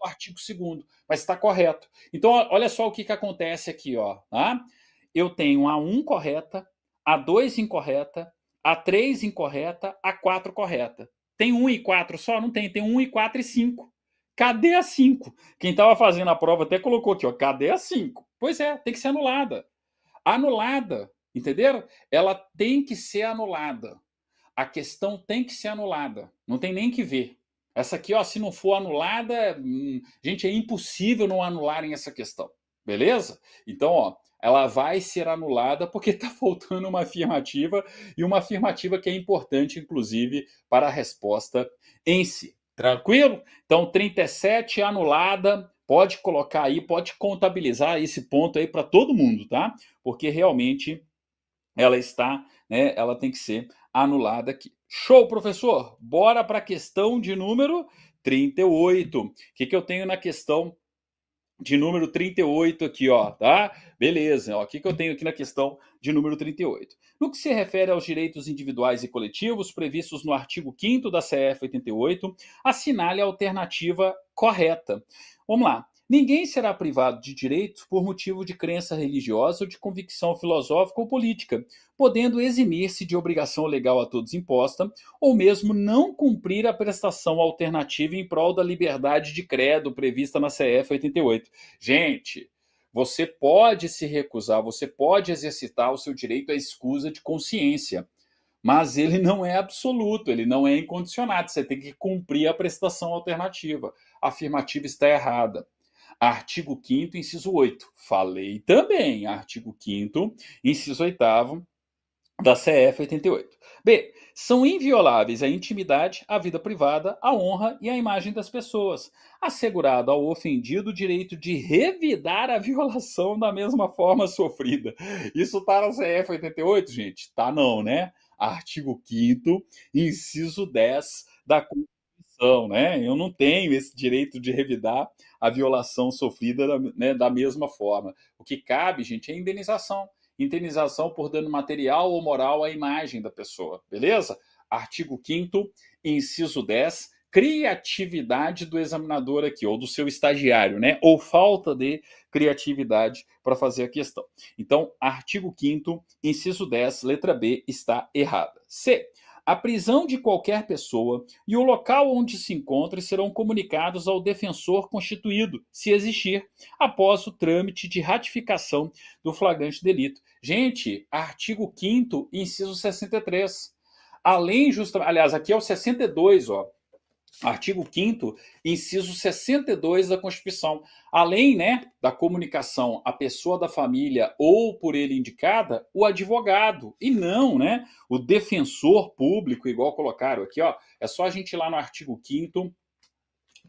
do artigo 2, mas está correto. Então, olha só o que, que acontece aqui. Ó, tá? Eu tenho a 1 correta, a 2 incorreta, a 3 incorreta, a 4 correta. Tem 1 e 4 só? Não tem, tem 1 e 4 e 5. Cadê a 5? Quem estava fazendo a prova até colocou aqui, ó, cadê a 5? Pois é, tem que ser anulada. Anulada, entenderam? Ela tem que ser anulada. A questão tem que ser anulada. Não tem nem que ver. Essa aqui, ó, se não for anulada, hum, gente, é impossível não anularem essa questão. Beleza? Então, ó, ela vai ser anulada porque está (laughs) faltando uma afirmativa e uma afirmativa que é importante, inclusive, para a resposta em si. Tranquilo? Então, 37 anulada. Pode colocar aí, pode contabilizar esse ponto aí para todo mundo, tá? Porque realmente ela está, né? Ela tem que ser anulada aqui. Show, professor! Bora para a questão de número 38. O que, que eu tenho na questão de número 38 aqui, ó, tá? Beleza, ó, o que eu tenho aqui na questão de número 38. No que se refere aos direitos individuais e coletivos previstos no artigo 5 da CF 88, assinale a alternativa correta. Vamos lá. Ninguém será privado de direitos por motivo de crença religiosa ou de convicção filosófica ou política, podendo eximir-se de obrigação legal a todos imposta, ou mesmo não cumprir a prestação alternativa em prol da liberdade de credo prevista na CF 88. Gente, você pode se recusar, você pode exercitar o seu direito à escusa de consciência, mas ele não é absoluto, ele não é incondicionado, você tem que cumprir a prestação alternativa. A afirmativa está errada. Artigo 5 inciso 8. Falei também, artigo 5 inciso 8 da CF 88. B. São invioláveis a intimidade, a vida privada, a honra e a imagem das pessoas, assegurado ao ofendido o direito de revidar a violação da mesma forma sofrida. Isso tá na CF 88, gente? Tá não, né? Artigo 5 inciso 10 da violação, né? Eu não tenho esse direito de revidar a violação sofrida da, né, da mesma forma. O que cabe, gente, é indenização. Indenização por dano material ou moral à imagem da pessoa, beleza? Artigo 5 inciso 10, criatividade do examinador aqui, ou do seu estagiário, né? Ou falta de criatividade para fazer a questão. Então, artigo 5 inciso 10, letra B, está errada. C. A prisão de qualquer pessoa e o local onde se encontra serão comunicados ao defensor constituído, se existir, após o trâmite de ratificação do flagrante delito. Gente, artigo 5 inciso 63. Além justamente, aliás, aqui é o 62, ó. Artigo 5 inciso 62 da Constituição. Além né, da comunicação à pessoa da família ou por ele indicada, o advogado, e não né, o defensor público, igual colocaram aqui. Ó, é só a gente ir lá no artigo 5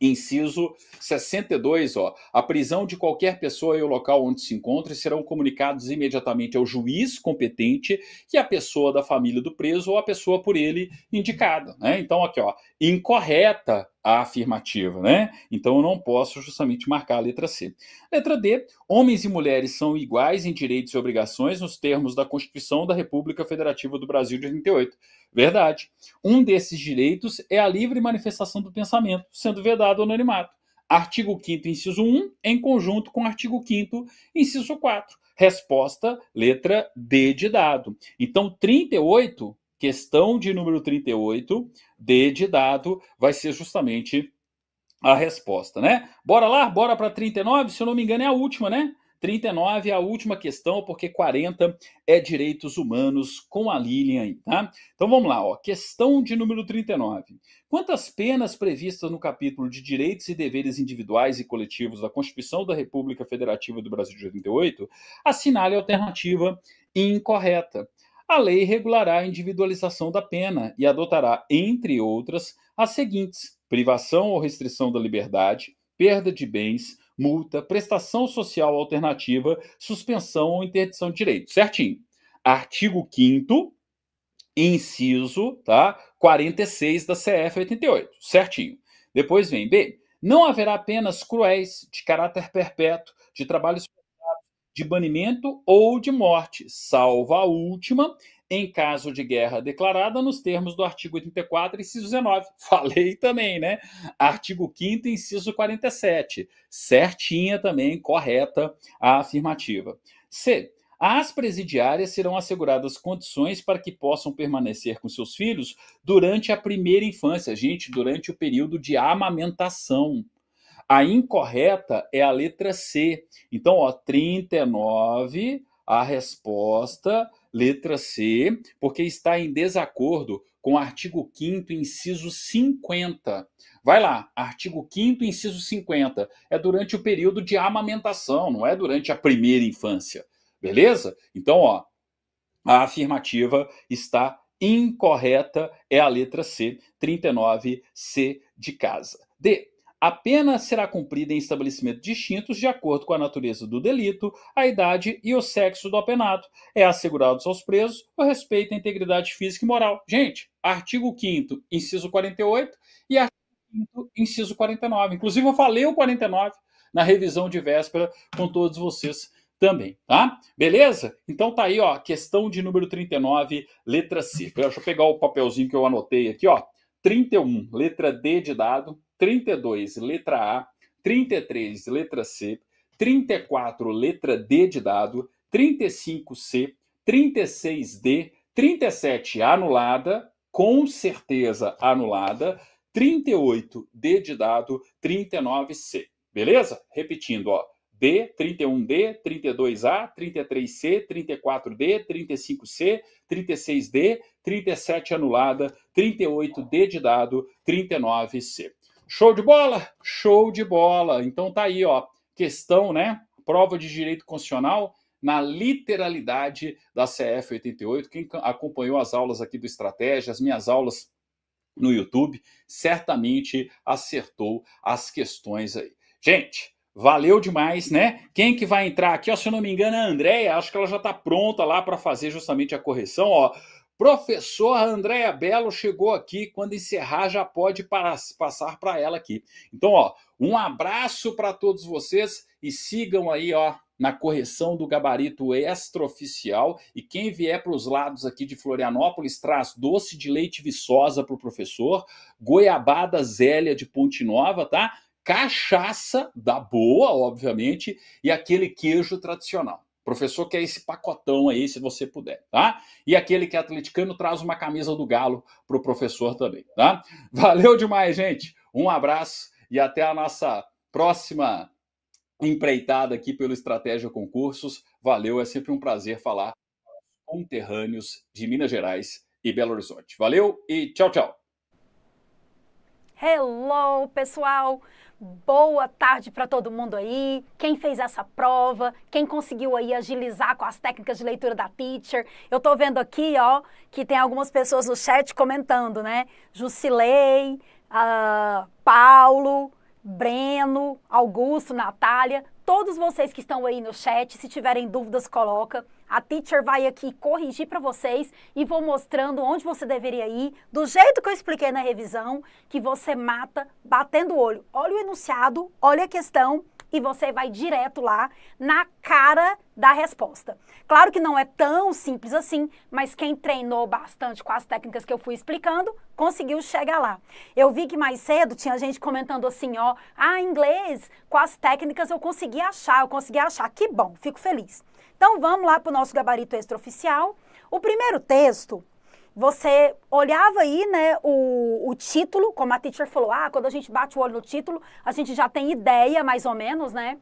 Inciso 62, ó. A prisão de qualquer pessoa e o local onde se encontre serão comunicados imediatamente ao juiz competente e à pessoa da família do preso ou à pessoa por ele indicada. Né? Então, aqui, ó, incorreta a afirmativa, né? Então eu não posso justamente marcar a letra C. Letra D, homens e mulheres são iguais em direitos e obrigações nos termos da Constituição da República Federativa do Brasil de 88. Verdade. Um desses direitos é a livre manifestação do pensamento, sendo vedado o anonimato. Artigo 5 inciso 1, em conjunto com artigo 5 inciso 4. Resposta, letra D de dado. Então, 38 questão de número 38, D de dado, vai ser justamente a resposta, né? Bora lá, bora para 39, se eu não me engano é a última, né? 39 é a última questão, porque 40 é direitos humanos com a Lilian aí, tá? Então vamos lá, ó. Questão de número 39. Quantas penas previstas no capítulo de Direitos e Deveres Individuais e Coletivos da Constituição da República Federativa do Brasil de 88 assinale a alternativa incorreta? a lei regulará a individualização da pena e adotará, entre outras, as seguintes: privação ou restrição da liberdade, perda de bens, multa, prestação social alternativa, suspensão ou interdição de direitos. Certinho. Artigo 5 inciso, tá? 46 da CF 88. Certinho. Depois vem B. Não haverá penas cruéis de caráter perpétuo de trabalhos de banimento ou de morte, salvo a última, em caso de guerra declarada nos termos do artigo 84, inciso 19. (laughs) Falei também, né? Artigo 5 inciso 47. Certinha também, correta a afirmativa. C. As presidiárias serão asseguradas condições para que possam permanecer com seus filhos durante a primeira infância, gente, durante o período de amamentação. A incorreta é a letra C. Então, ó, 39, a resposta, letra C, porque está em desacordo com o artigo 5 inciso 50. Vai lá, artigo 5 inciso 50. É durante o período de amamentação, não é durante a primeira infância. Beleza? Então, ó, a afirmativa está incorreta, é a letra C, 39C de casa. D. A pena será cumprida em estabelecimentos distintos de acordo com a natureza do delito, a idade e o sexo do apenado. É assegurados aos presos o respeito à integridade física e moral. Gente, artigo 5 inciso 48 e artigo 5 inciso 49. Inclusive eu falei o 49 na revisão de véspera com todos vocês também, tá? Beleza? Então tá aí, ó, questão de número 39, letra C. Deixa eu pegar o papelzinho que eu anotei aqui, ó. 31, letra D de dado, 32, letra A, 33, letra C, 34, letra D de dado, 35C, 36D, 37 anulada, com certeza anulada, 38 D de dado, 39C. Beleza? Repetindo, ó. D, 31D, 32A, 33C, 34D, 35C, 36D, 37 anulada, 38D de dado, 39C. Show de bola? Show de bola. Então tá aí, ó, questão, né? Prova de direito constitucional na literalidade da CF 88. Quem acompanhou as aulas aqui do Estratégia, as minhas aulas no YouTube, certamente acertou as questões aí. Gente, valeu demais, né? Quem que vai entrar aqui, ó, se eu não me engano, é a Andréia, acho que ela já está pronta lá para fazer justamente a correção, ó. Professor Andréa Belo chegou aqui. Quando encerrar, já pode passar para ela aqui. Então, ó, um abraço para todos vocês e sigam aí, ó, na correção do gabarito extraoficial. E quem vier para os lados aqui de Florianópolis traz doce de leite viçosa para o professor, goiabada zélia de Ponte Nova, tá? Cachaça da boa, obviamente, e aquele queijo tradicional. O professor quer esse pacotão aí, se você puder, tá? E aquele que é atleticano traz uma camisa do Galo para o professor também, tá? (laughs) Valeu demais, gente. Um abraço e até a nossa próxima empreitada aqui pelo Estratégia Concursos. Valeu, é sempre um prazer falar com conterrâneos de Minas Gerais e Belo Horizonte. Valeu e tchau, tchau. Hello, pessoal! Boa tarde para todo mundo aí. Quem fez essa prova, quem conseguiu aí agilizar com as técnicas de leitura da teacher. Eu estou vendo aqui, ó, que tem algumas pessoas no chat comentando, né? Jusilei, uh, Paulo, Breno, Augusto, Natália, todos vocês que estão aí no chat, se tiverem dúvidas, coloca. A teacher vai aqui corrigir para vocês e vou mostrando onde você deveria ir, do jeito que eu expliquei na revisão, que você mata batendo o olho. Olha o enunciado, olha a questão e você vai direto lá na cara da resposta. Claro que não é tão simples assim, mas quem treinou bastante com as técnicas que eu fui explicando, conseguiu chegar lá. Eu vi que mais cedo tinha gente comentando assim, ó, ah, inglês, com as técnicas eu consegui achar, eu consegui achar. Que bom, fico feliz. Então vamos lá para o nosso gabarito extraoficial. O primeiro texto você olhava aí, né, o, o título, como a teacher falou, ah, quando a gente bate o olho no título, a gente já tem ideia, mais ou menos, né,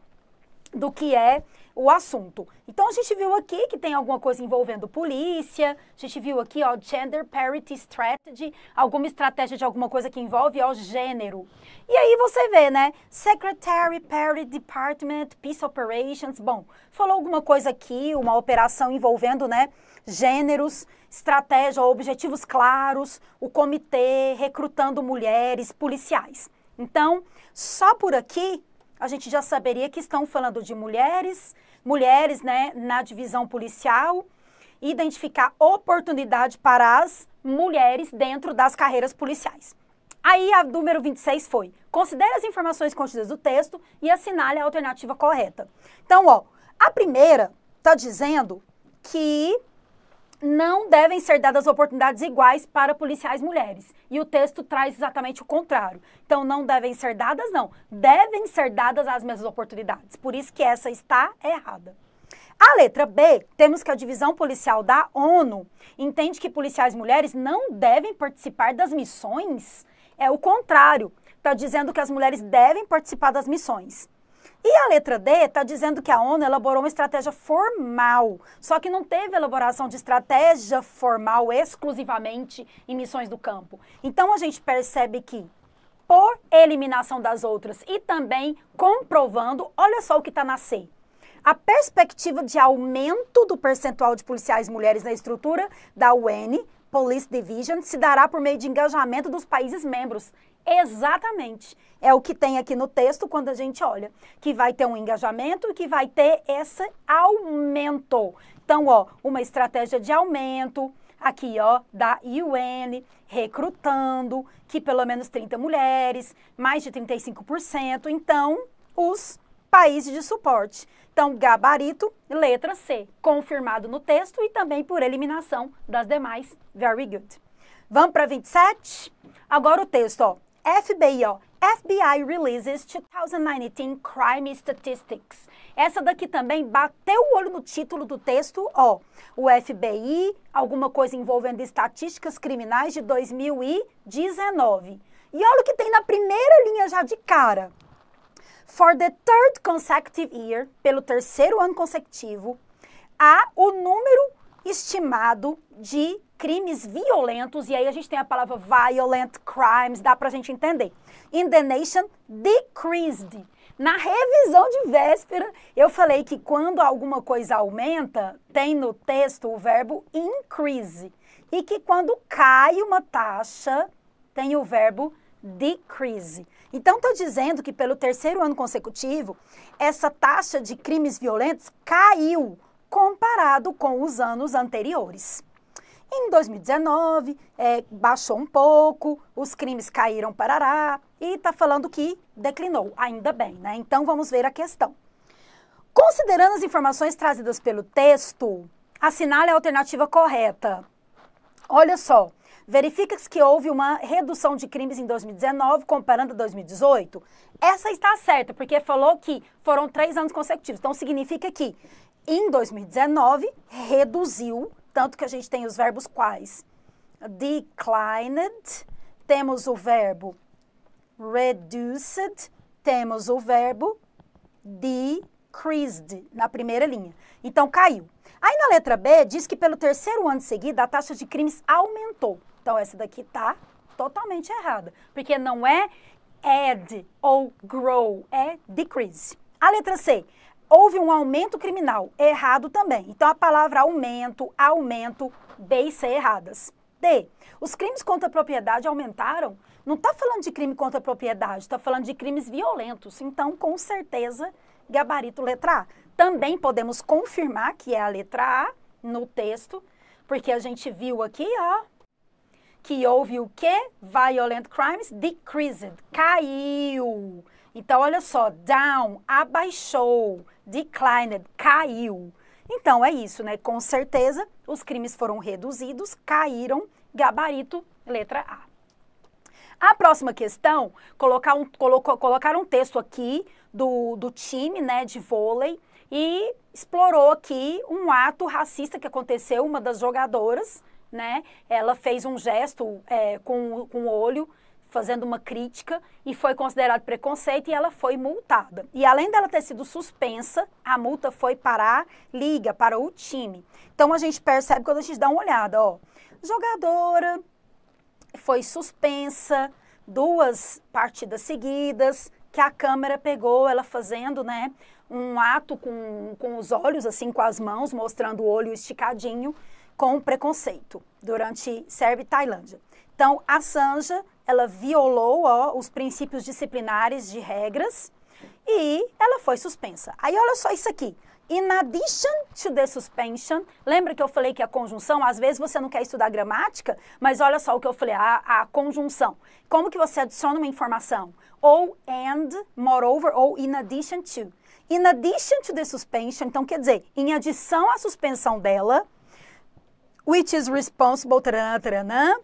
do que é o assunto. Então a gente viu aqui que tem alguma coisa envolvendo polícia, a gente viu aqui, ó, gender parity strategy, alguma estratégia de alguma coisa que envolve ó gênero. E aí você vê, né? Secretary Parity Department, Peace Operations, bom, falou alguma coisa aqui, uma operação envolvendo, né, gêneros, estratégia ou objetivos claros, o comitê recrutando mulheres, policiais. Então, só por aqui a gente já saberia que estão falando de mulheres, mulheres né, na divisão policial, identificar oportunidade para as mulheres dentro das carreiras policiais. Aí a número 26 foi: considere as informações contidas do texto e assinale a alternativa correta. Então, ó, a primeira está dizendo que não devem ser dadas oportunidades iguais para policiais mulheres. E o texto traz exatamente o contrário. Então, não devem ser dadas, não. Devem ser dadas as mesmas oportunidades. Por isso que essa está errada. A letra B, temos que a divisão policial da ONU entende que policiais mulheres não devem participar das missões. É o contrário. Está dizendo que as mulheres devem participar das missões. E a letra D está dizendo que a ONU elaborou uma estratégia formal, só que não teve elaboração de estratégia formal exclusivamente em missões do campo. Então a gente percebe que por eliminação das outras e também comprovando, olha só o que está na C. A perspectiva de aumento do percentual de policiais mulheres na estrutura da UN Police Division se dará por meio de engajamento dos países membros. Exatamente. É o que tem aqui no texto quando a gente olha, que vai ter um engajamento e que vai ter esse aumento. Então, ó, uma estratégia de aumento aqui, ó, da UN, recrutando, que pelo menos 30 mulheres, mais de 35%, então, os países de suporte. Então, gabarito, letra C, confirmado no texto e também por eliminação das demais. Very good. Vamos para 27? Agora o texto, ó. FBI, ó, FBI Releases 2019 Crime Statistics. Essa daqui também bateu o olho no título do texto, ó. O FBI, alguma coisa envolvendo estatísticas criminais de 2019. E olha o que tem na primeira linha já de cara. For the third consecutive year, pelo terceiro ano consecutivo, há o número estimado de crimes violentos, e aí a gente tem a palavra violent crimes, dá para a gente entender. In the nation decreased. Na revisão de véspera, eu falei que quando alguma coisa aumenta, tem no texto o verbo increase. E que quando cai uma taxa, tem o verbo decrease. Então, estou dizendo que pelo terceiro ano consecutivo, essa taxa de crimes violentos caiu comparado com os anos anteriores. Em 2019, é, baixou um pouco, os crimes caíram para lá e está falando que declinou, ainda bem, né? Então vamos ver a questão. Considerando as informações trazidas pelo texto, assinale a alternativa correta. Olha só, verifica-se que houve uma redução de crimes em 2019 comparando a 2018. Essa está certa, porque falou que foram três anos consecutivos. Então significa que em 2019 reduziu tanto que a gente tem os verbos quais. Declined, temos o verbo reduced, temos o verbo decreased na primeira linha. Então, caiu. Aí na letra B diz que pelo terceiro ano seguido a taxa de crimes aumentou. Então, essa daqui tá totalmente errada, porque não é add ou grow, é decrease. A letra C houve um aumento criminal, é errado também. Então a palavra aumento, aumento, B e C erradas. D. Os crimes contra a propriedade aumentaram? Não está falando de crime contra a propriedade, está falando de crimes violentos. Então, com certeza, gabarito letra A. Também podemos confirmar que é a letra A no texto, porque a gente viu aqui, ó, que houve o quê? Violent crimes decreased, caiu. Então, olha só, down, abaixou, declined, caiu. Então, é isso, né? Com certeza, os crimes foram reduzidos, caíram, gabarito, letra A. A próxima questão, colocar um, colocou, colocar um texto aqui do, do time né, de vôlei e explorou aqui um ato racista que aconteceu, uma das jogadoras, né? Ela fez um gesto é, com, com o olho fazendo uma crítica e foi considerado preconceito e ela foi multada. E além dela ter sido suspensa, a multa foi para a liga, para o time. Então a gente percebe quando a gente dá uma olhada, ó, jogadora foi suspensa duas partidas seguidas, que a câmera pegou ela fazendo, né, um ato com, com os olhos, assim, com as mãos, mostrando o olho esticadinho, com preconceito, durante Sérvia e Tailândia. Então, a Sanja ela violou ó, os princípios disciplinares de regras e ela foi suspensa. Aí olha só isso aqui. In addition to the suspension, lembra que eu falei que a conjunção, às vezes você não quer estudar gramática, mas olha só o que eu falei, a, a conjunção. Como que você adiciona uma informação? Ou and, moreover, ou in addition to. In addition to the suspension, então quer dizer, em adição à suspensão dela, which is responsible, taranã, taranã,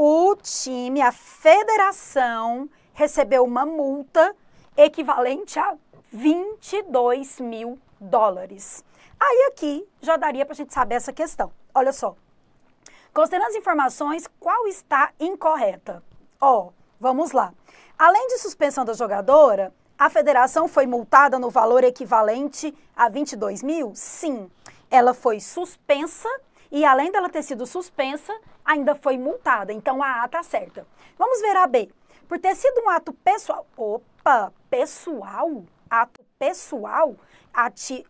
o time, a federação, recebeu uma multa equivalente a 22 mil dólares. Aí aqui já daria para a gente saber essa questão. Olha só. Considerando as informações, qual está incorreta? Ó, oh, vamos lá. Além de suspensão da jogadora, a federação foi multada no valor equivalente a 22 mil? Sim, ela foi suspensa e além dela ter sido suspensa, ainda foi multada. Então a A está certa. Vamos ver a B. Por ter sido um ato pessoal. Opa, pessoal? Ato pessoal?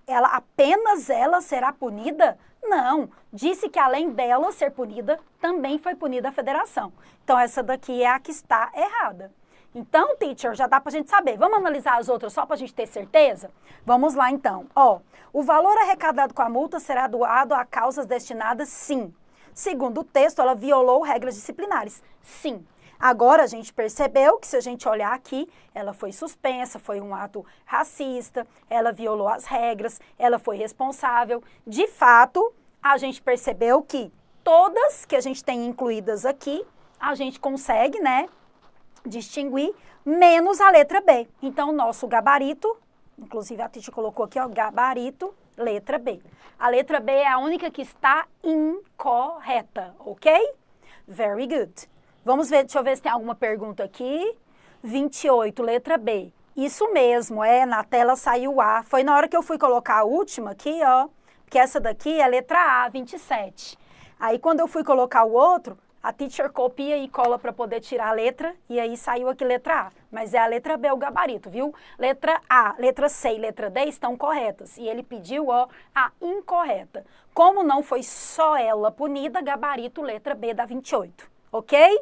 ela, apenas ela será punida? Não. Disse que além dela ser punida, também foi punida a federação. Então essa daqui é a que está errada. Então, teacher, já dá para a gente saber. Vamos analisar as outras só para a gente ter certeza? Vamos lá, então. Ó, o valor arrecadado com a multa será doado a causas destinadas, sim, Segundo o texto, ela violou regras disciplinares. Sim. Agora a gente percebeu que se a gente olhar aqui, ela foi suspensa, foi um ato racista, ela violou as regras, ela foi responsável. De fato, a gente percebeu que todas que a gente tem incluídas aqui, a gente consegue, né, distinguir, menos a letra B. Então, o nosso gabarito, inclusive a Titi colocou aqui, ó, gabarito, Letra B. A letra B é a única que está incorreta, ok? Very good. Vamos ver, deixa eu ver se tem alguma pergunta aqui. 28, letra B. Isso mesmo, é, na tela saiu A. Foi na hora que eu fui colocar a última aqui, ó, que essa daqui é letra A, 27. Aí quando eu fui colocar o outro, a teacher copia e cola para poder tirar a letra, e aí saiu aqui letra A. Mas é a letra B o gabarito, viu? Letra A, letra C e letra D estão corretas. E ele pediu, ó, a incorreta. Como não foi só ela punida, gabarito letra B da 28. Ok?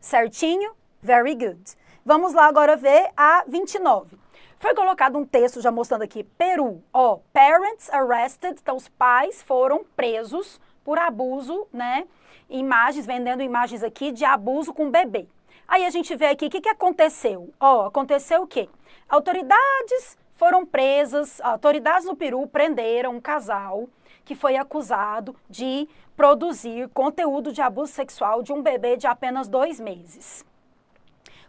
Certinho? Very good. Vamos lá agora ver a 29. Foi colocado um texto já mostrando aqui, Peru, ó, parents arrested, então os pais foram presos por abuso, né, imagens, vendendo imagens aqui de abuso com bebê. Aí a gente vê aqui o que, que aconteceu. Ó, oh, aconteceu o quê? Autoridades foram presas, autoridades no Peru prenderam um casal que foi acusado de produzir conteúdo de abuso sexual de um bebê de apenas dois meses.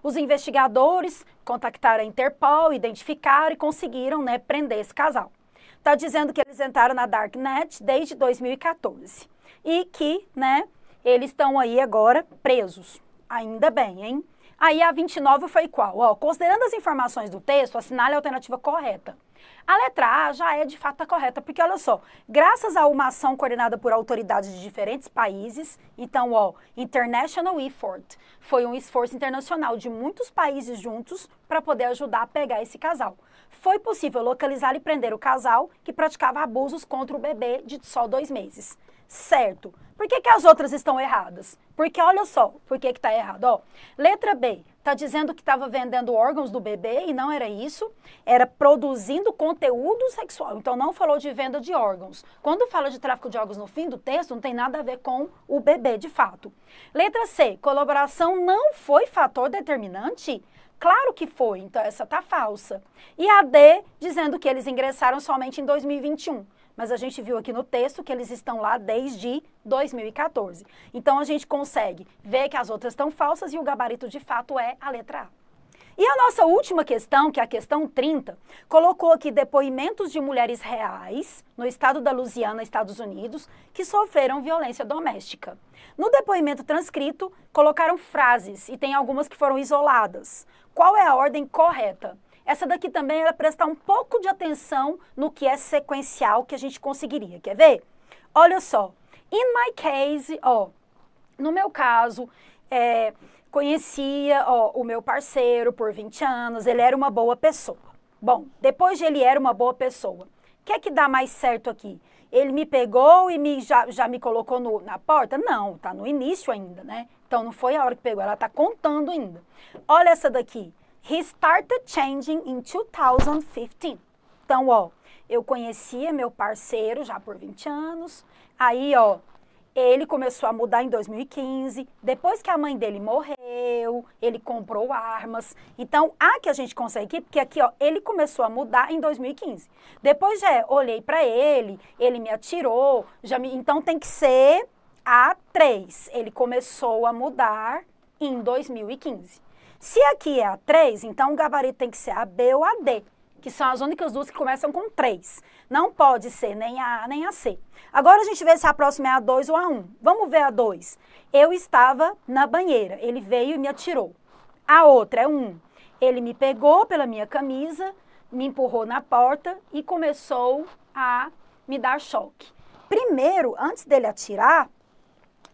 Os investigadores contactaram a Interpol, identificaram e conseguiram né, prender esse casal. Está dizendo que eles entraram na Darknet desde 2014 e que né, eles estão aí agora presos. Ainda bem, hein? Aí a 29 foi qual? Ó, considerando as informações do texto, assinale a alternativa correta. A letra A já é de fato a correta, porque olha só, graças a uma ação coordenada por autoridades de diferentes países, então, ó, International Effort, foi um esforço internacional de muitos países juntos para poder ajudar a pegar esse casal. Foi possível localizar e prender o casal que praticava abusos contra o bebê de só dois meses certo. Por que, que as outras estão erradas? Porque olha só, por que está errado? Ó, letra B, está dizendo que estava vendendo órgãos do bebê e não era isso, era produzindo conteúdo sexual. Então não falou de venda de órgãos. Quando fala de tráfico de órgãos no fim do texto, não tem nada a ver com o bebê de fato. Letra C, colaboração não foi fator determinante? Claro que foi, então essa está falsa. E a D dizendo que eles ingressaram somente em 2021 mas a gente viu aqui no texto que eles estão lá desde 2014. Então a gente consegue ver que as outras estão falsas e o gabarito de fato é a letra A. E a nossa última questão, que é a questão 30, colocou aqui depoimentos de mulheres reais no estado da Louisiana, Estados Unidos, que sofreram violência doméstica. No depoimento transcrito, colocaram frases e tem algumas que foram isoladas. Qual é a ordem correta? Essa daqui também era prestar um pouco de atenção no que é sequencial que a gente conseguiria. Quer ver? Olha só. In my case, ó, no meu caso, é, conhecia ó, o meu parceiro por 20 anos, ele era uma boa pessoa. Bom, depois de ele era uma boa pessoa, o que é que dá mais certo aqui? Ele me pegou e me, já, já me colocou no, na porta? Não, tá no início ainda, né? Então não foi a hora que pegou, ela tá contando ainda. Olha essa daqui. He started changing in 2015. Então, ó, eu conhecia meu parceiro já por 20 anos. Aí, ó, ele começou a mudar em 2015. Depois que a mãe dele morreu, ele comprou armas. Então, a que a gente consegue aqui, porque aqui, ó, ele começou a mudar em 2015. Depois já é, olhei para ele, ele me atirou, já me, então tem que ser a 3. Ele começou a mudar em 2015. Se aqui é a 3, então o gabarito tem que ser a B ou a D, que são as únicas duas que começam com 3. Não pode ser nem a A nem a C. Agora a gente vê se a próxima é a 2 ou a 1. Vamos ver a 2. Eu estava na banheira, ele veio e me atirou. A outra é 1. Ele me pegou pela minha camisa, me empurrou na porta e começou a me dar choque. Primeiro, antes dele atirar,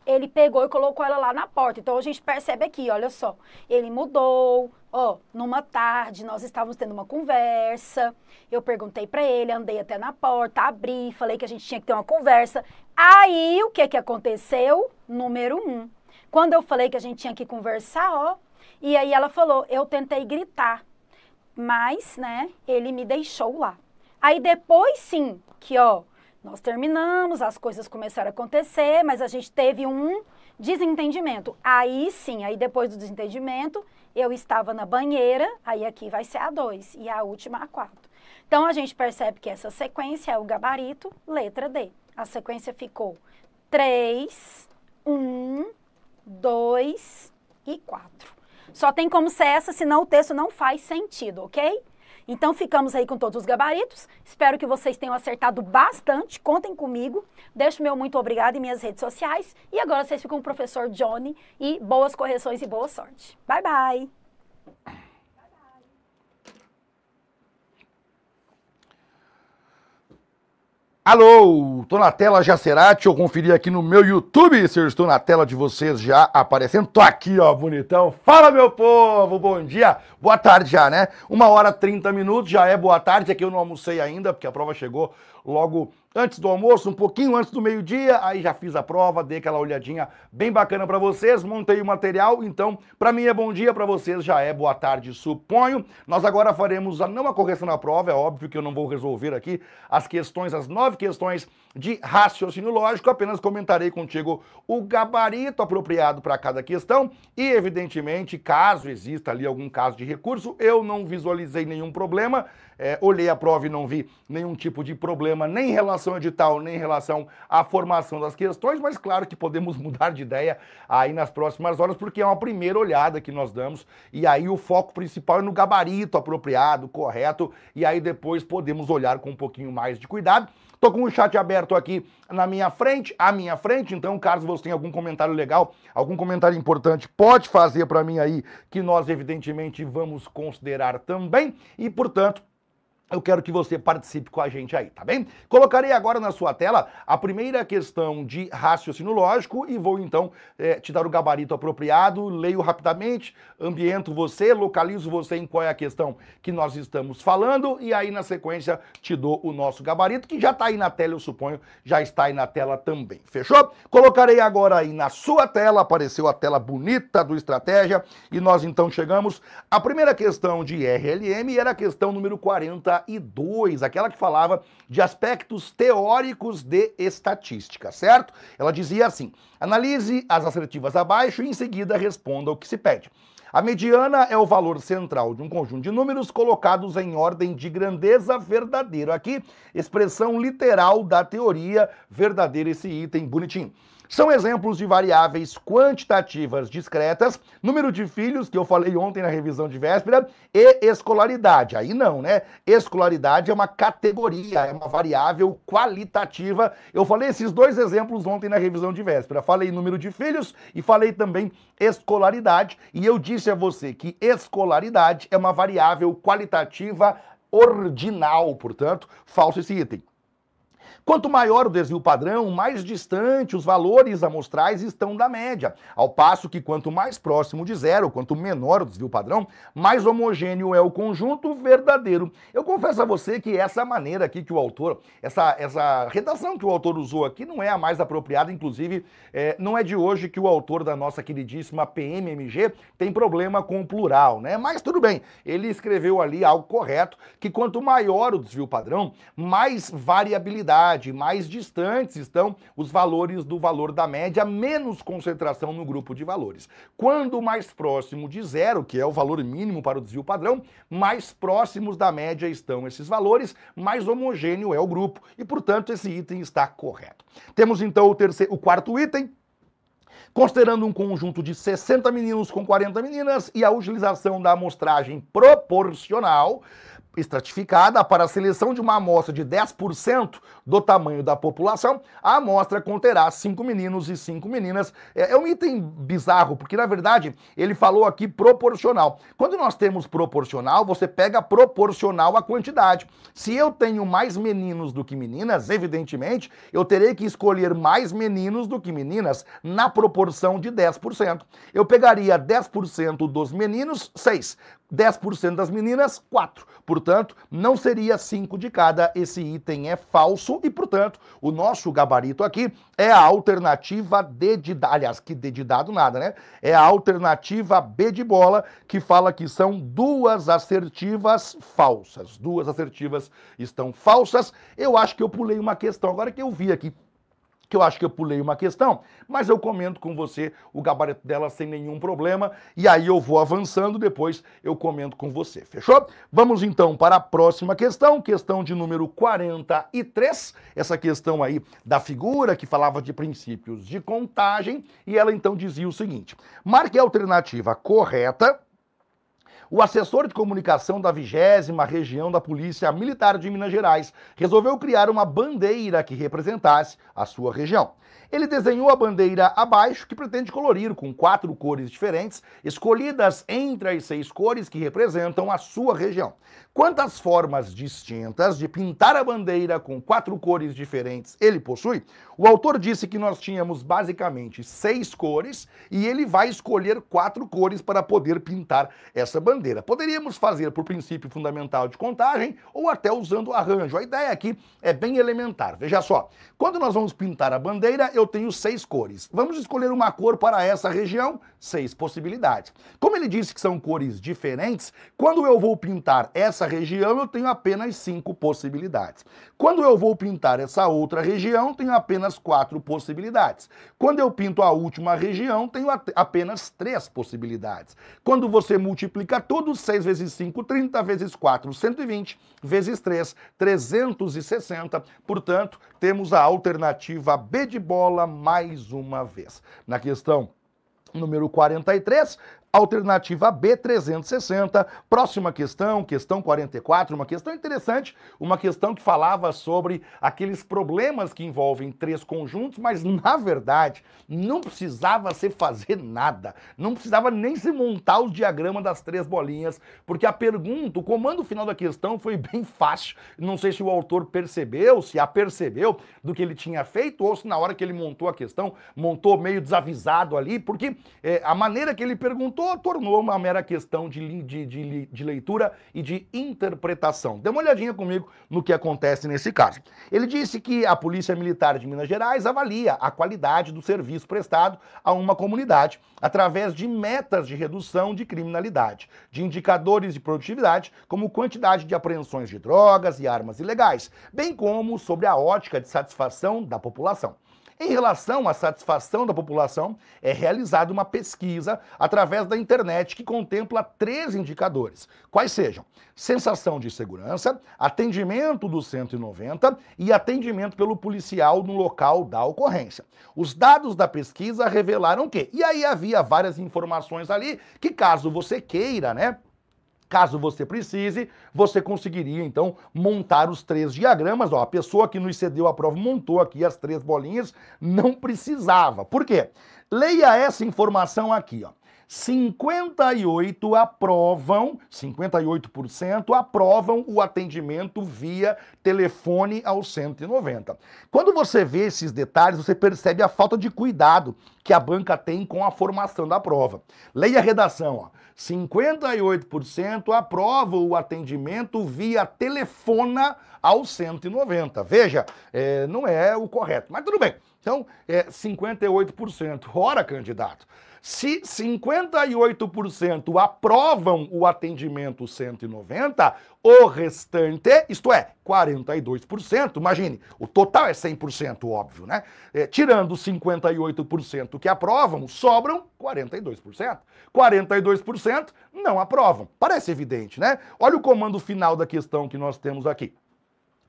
ele pegou e colocou ela lá na porta. Então a gente percebe aqui, olha só, ele mudou. Ó, numa tarde nós estávamos tendo uma conversa. Eu perguntei para ele, andei até na porta, abri, falei que a gente tinha que ter uma conversa. Aí o que que aconteceu? Número um. Quando eu falei que a gente tinha que conversar, ó, e aí ela falou, eu tentei gritar, mas, né, ele me deixou lá. Aí depois sim, que ó, nós terminamos, as coisas começaram a acontecer, mas a gente teve um desentendimento. Aí sim, aí depois do desentendimento, eu estava na banheira, aí aqui vai ser a 2 e a última a 4. Então a gente percebe que essa sequência é o gabarito, letra D. A sequência ficou 3, 1, 2 e 4. Só tem como ser essa, senão o texto não faz sentido, ok? Então ficamos aí com todos os gabaritos. Espero que vocês tenham acertado bastante. Contem comigo. Deixo meu muito obrigado em minhas redes sociais. E agora vocês ficam com o professor Johnny e boas correções e boa sorte. Bye bye. Alô, tô na tela já será? Deixa eu conferir aqui no meu YouTube se eu estou na tela de vocês já aparecendo. Tô aqui, ó, bonitão. Fala, meu povo, bom dia. Boa tarde já, né? Uma hora e trinta minutos, já é boa tarde. Aqui é eu não almocei ainda, porque a prova chegou logo antes do almoço, um pouquinho antes do meio-dia, aí já fiz a prova, dei aquela olhadinha bem bacana para vocês, montei o material, então para mim é bom dia, para vocês já é boa tarde, suponho. Nós agora faremos a não a correção da prova, é óbvio que eu não vou resolver aqui as questões, as nove questões de raciocínio lógico, apenas comentarei contigo o gabarito apropriado para cada questão e, evidentemente, caso exista ali algum caso de recurso, eu não visualizei nenhum problema, é, olhei a prova e não vi nenhum tipo de problema, nem em relação ao edital, nem em relação à formação das questões, mas claro que podemos (laughs) mudar de ideia aí nas próximas horas, porque é uma primeira olhada que nós damos, e aí o foco principal é no gabarito apropriado, correto, e aí depois podemos olhar com um pouquinho mais de cuidado. Tô com o chat aberto aqui na minha frente, à minha frente, então caso você tenha algum comentário legal, algum comentário importante, pode fazer para mim aí, que nós evidentemente vamos considerar também, e portanto, eu quero que você participe com a gente aí, tá bem? Colocarei agora na sua tela a primeira questão de raciocínio lógico e vou então é, te dar o gabarito apropriado, leio rapidamente, ambiento você, localizo você em qual é a questão que nós estamos falando e aí na sequência te dou o nosso gabarito, que já tá aí na tela, eu suponho, já está aí na tela também, fechou? Colocarei agora aí na sua tela, apareceu a tela bonita do Estratégia e nós então chegamos à primeira questão de RLM e era a questão número 40 e 2, aquela que falava de aspectos teóricos de estatística, certo? Ela dizia assim: analise as assertivas abaixo e em seguida responda o que se pede. A mediana é o valor central de um conjunto de números colocados em ordem de grandeza verdadeiro. Aqui, expressão literal da teoria verdadeira, esse item bonitinho. São exemplos de variáveis quantitativas discretas, número de filhos, que eu falei ontem na revisão de véspera, e escolaridade. Aí não, né? Escolaridade é uma categoria, é uma variável qualitativa. Eu falei esses dois exemplos ontem na revisão de véspera. Falei número de filhos e falei também escolaridade. E eu disse a você que escolaridade é uma variável qualitativa ordinal, portanto, falso esse item. Quanto maior o desvio padrão, mais distante os valores amostrais estão da média, ao passo que quanto mais próximo de zero, quanto menor o desvio padrão, mais homogêneo é o conjunto verdadeiro. Eu confesso a você que essa maneira aqui que o autor, essa, essa redação que o autor usou aqui não é a mais apropriada, inclusive é, não é de hoje que o autor da nossa queridíssima PMMG tem problema com o plural, né? Mas tudo bem, ele escreveu ali algo correto, que quanto maior o desvio padrão, mais variabilidade mais distantes estão os valores do valor da média, menos concentração no grupo de valores. Quando mais próximo de zero, que é o valor mínimo para o desvio padrão, mais próximos da média estão esses valores, mais homogêneo é o grupo. E, portanto, esse item está correto. Temos então o, terceiro, o quarto item, considerando um conjunto de 60 meninos com 40 meninas e a utilização da amostragem proporcional, estratificada para a seleção de uma amostra de 10% do tamanho da população, a amostra conterá cinco meninos e cinco meninas. É, é, um item bizarro, porque na verdade ele falou aqui proporcional. Quando nós temos proporcional, você pega proporcional à quantidade. Se eu tenho mais meninos do que meninas, evidentemente, eu terei que escolher mais meninos do que meninas na proporção de 10%. Eu pegaria 10% dos meninos, 6. 10% das meninas, 4. Portanto, não seria 5 de cada. Esse item é falso e, portanto, o nosso gabarito aqui é a alternativa D de dado. Aliás, que D de dado nada, né? É a alternativa B de bola, que fala que são duas assertivas falsas. Duas assertivas estão falsas. Eu acho que eu pulei uma questão agora que eu vi aqui que eu acho que eu pulei uma questão, mas eu comento com você o gabarito dela sem nenhum problema e aí eu vou avançando, depois eu comento com você, fechou? Vamos então para a próxima questão, questão de número 43, essa questão aí da figura que falava de princípios de contagem e ela então dizia o seguinte: marque a alternativa correta o assessor de comunicação da vigésima região da Polícia Militar de Minas Gerais resolveu criar uma bandeira que representasse a sua região. Ele desenhou a bandeira abaixo, que pretende colorir com quatro cores diferentes, escolhidas entre as seis cores que representam a sua região quantas formas distintas de pintar a bandeira com quatro cores diferentes ele possui, o autor disse que nós tínhamos basicamente seis cores e ele vai escolher quatro cores para poder pintar essa bandeira. Poderíamos fazer por princípio fundamental de contagem ou até usando arranjo. A ideia aqui é bem elementar. Veja só, quando nós vamos pintar a bandeira, eu tenho seis cores. Vamos escolher uma cor para essa região, seis possibilidades. Como ele disse que são cores diferentes, quando eu vou pintar essa região, eu tenho apenas cinco possibilidades. Quando eu vou pintar essa outra região, tenho apenas quatro possibilidades. Quando eu pinto a última região, tenho apenas três possibilidades. Quando você multiplica tudo, 6 vezes 5, 30 vezes 4, 120, vezes 3, 360. Portanto, temos a alternativa B de bola mais uma vez. Na questão número 43, Alternativa B, 360. Próxima questão, questão 44, uma questão interessante, uma questão que falava sobre aqueles problemas que envolvem três conjuntos, mas na verdade não precisava se fazer nada, não precisava nem se montar o diagrama das três bolinhas, porque a pergunta, o comando final da questão foi bem fácil. Não sei se o autor percebeu, se apercebeu do que ele tinha feito ou se na hora que ele montou a questão, montou meio desavisado ali, porque é, a maneira que ele perguntou tornou uma mera questão de, de, de, de leitura e de interpretação. Dê uma olhadinha comigo no que acontece nesse caso. Ele disse que a Polícia Militar de Minas Gerais avalia a qualidade do serviço prestado a uma comunidade através de metas de redução de criminalidade, de indicadores de produtividade, como quantidade de apreensões de drogas e armas ilegais, bem como sobre a ótica de satisfação da população. Em relação à satisfação da população, é realizada uma pesquisa através da internet que contempla três indicadores, quais sejam sensação de segurança, atendimento do 190 e atendimento pelo policial no local da ocorrência. Os dados da pesquisa revelaram que, e aí havia várias informações ali que caso você queira, né, Caso você precise, você conseguiria então montar os três diagramas. Ó, a pessoa que nos cedeu a prova montou aqui as três bolinhas, não precisava. Por quê? Leia essa informação aqui, ó. 58 aprovam, 58% aprovam o atendimento via telefone ao 190. Quando você vê esses detalhes, você percebe a falta de cuidado que a banca tem com a formação da prova. Leia a redação, ó. 58% aprova o atendimento via telefona aos 190. Veja, é, não é o correto, mas tudo bem. Então, é 58%. Ora, candidato, se 58% aprovam o atendimento 190, o restante, isto é, 42%, imagine, o total é 100%, óbvio, né? É, tirando 58% que aprovam, sobram 42%. 42% não aprovam. Parece evidente, né? Olha o comando final da questão que nós temos aqui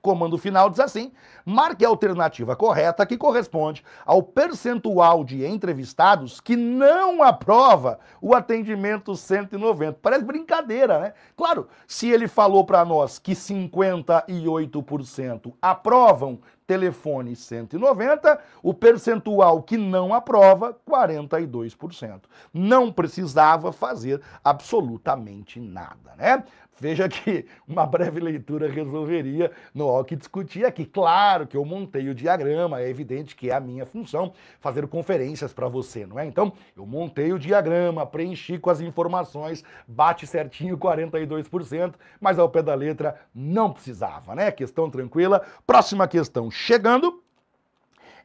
comando final diz assim: marque a alternativa correta que corresponde ao percentual de entrevistados que não aprova o atendimento 190. Parece brincadeira, né? Claro, se ele falou para nós que 58% aprovam telefone 190, o percentual que não aprova, 42%. Não precisava fazer absolutamente nada, né? Veja que uma breve leitura resolveria, no há que discutir aqui. Claro que eu montei o diagrama, é evidente que é a minha função fazer conferências para você, não é? Então, eu montei o diagrama, preenchi com as informações, bate certinho 42%, mas ao pé da letra não precisava, né? Questão tranquila. Próxima questão chegando.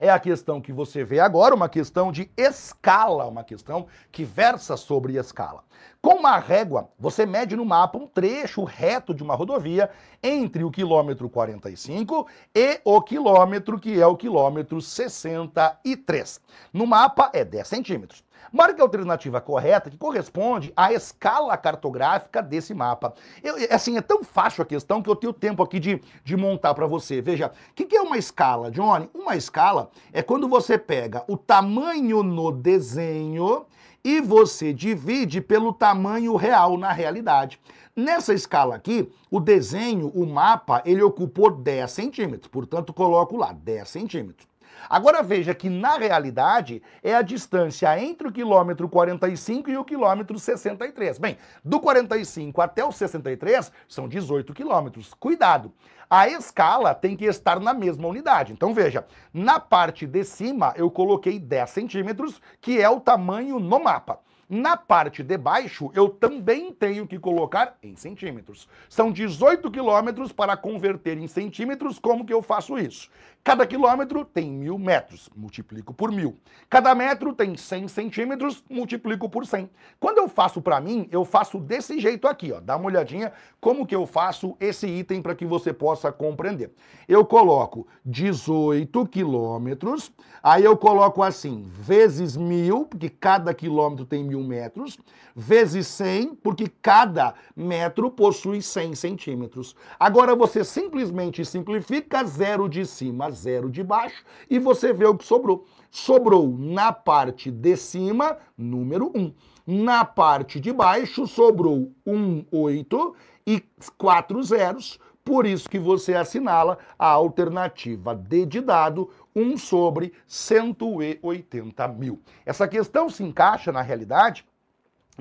É a questão que você vê agora, uma questão de escala, uma questão que versa sobre escala. Com uma régua, você mede no mapa um trecho reto de uma rodovia entre o quilômetro 45 e o quilômetro que é o quilômetro 63. No mapa é 10 centímetros. Marque a alternativa correta que corresponde à escala cartográfica desse mapa. Eu, é, assim, é tão fácil a questão que eu tenho tempo aqui de, de montar para você. Veja, o que, que é uma escala, Johnny? Uma escala é quando você pega o tamanho no desenho e você divide pelo tamanho real na realidade. Nessa escala aqui, o desenho, o mapa, ele ocupou 10 centímetros, portanto coloco lá 10 centímetros. Agora veja que na realidade é a distância entre o quilômetro 45 e o quilômetro 63. Bem, do 45 até o 63 são 18 quilômetros. Cuidado! A escala tem que estar na mesma unidade. Então veja, na parte de cima eu coloquei 10 centímetros, que é o tamanho no mapa. Na parte de baixo, eu também tenho que colocar em centímetros. São 18 quilômetros para converter em centímetros. Como que eu faço isso? Cada quilômetro tem mil metros, multiplico por mil. Cada metro tem 100 centímetros, multiplico por 100. Quando eu faço para mim, eu faço desse jeito aqui, ó. Dá uma olhadinha como que eu faço esse item para que você possa compreender. Eu coloco 18 quilômetros, aí eu coloco assim, vezes mil, porque cada quilômetro tem mil metros, vezes 100, porque cada metro possui 100 centímetros. Agora você simplesmente simplifica zero de cima zero de baixo e você vê o que sobrou. Sobrou na parte de cima, número 1. Na parte de baixo, sobrou 1, 8 e 4 zeros. Por isso que você assinala a alternativa D de dado, 1 sobre 180 mil. Essa questão se encaixa, na realidade,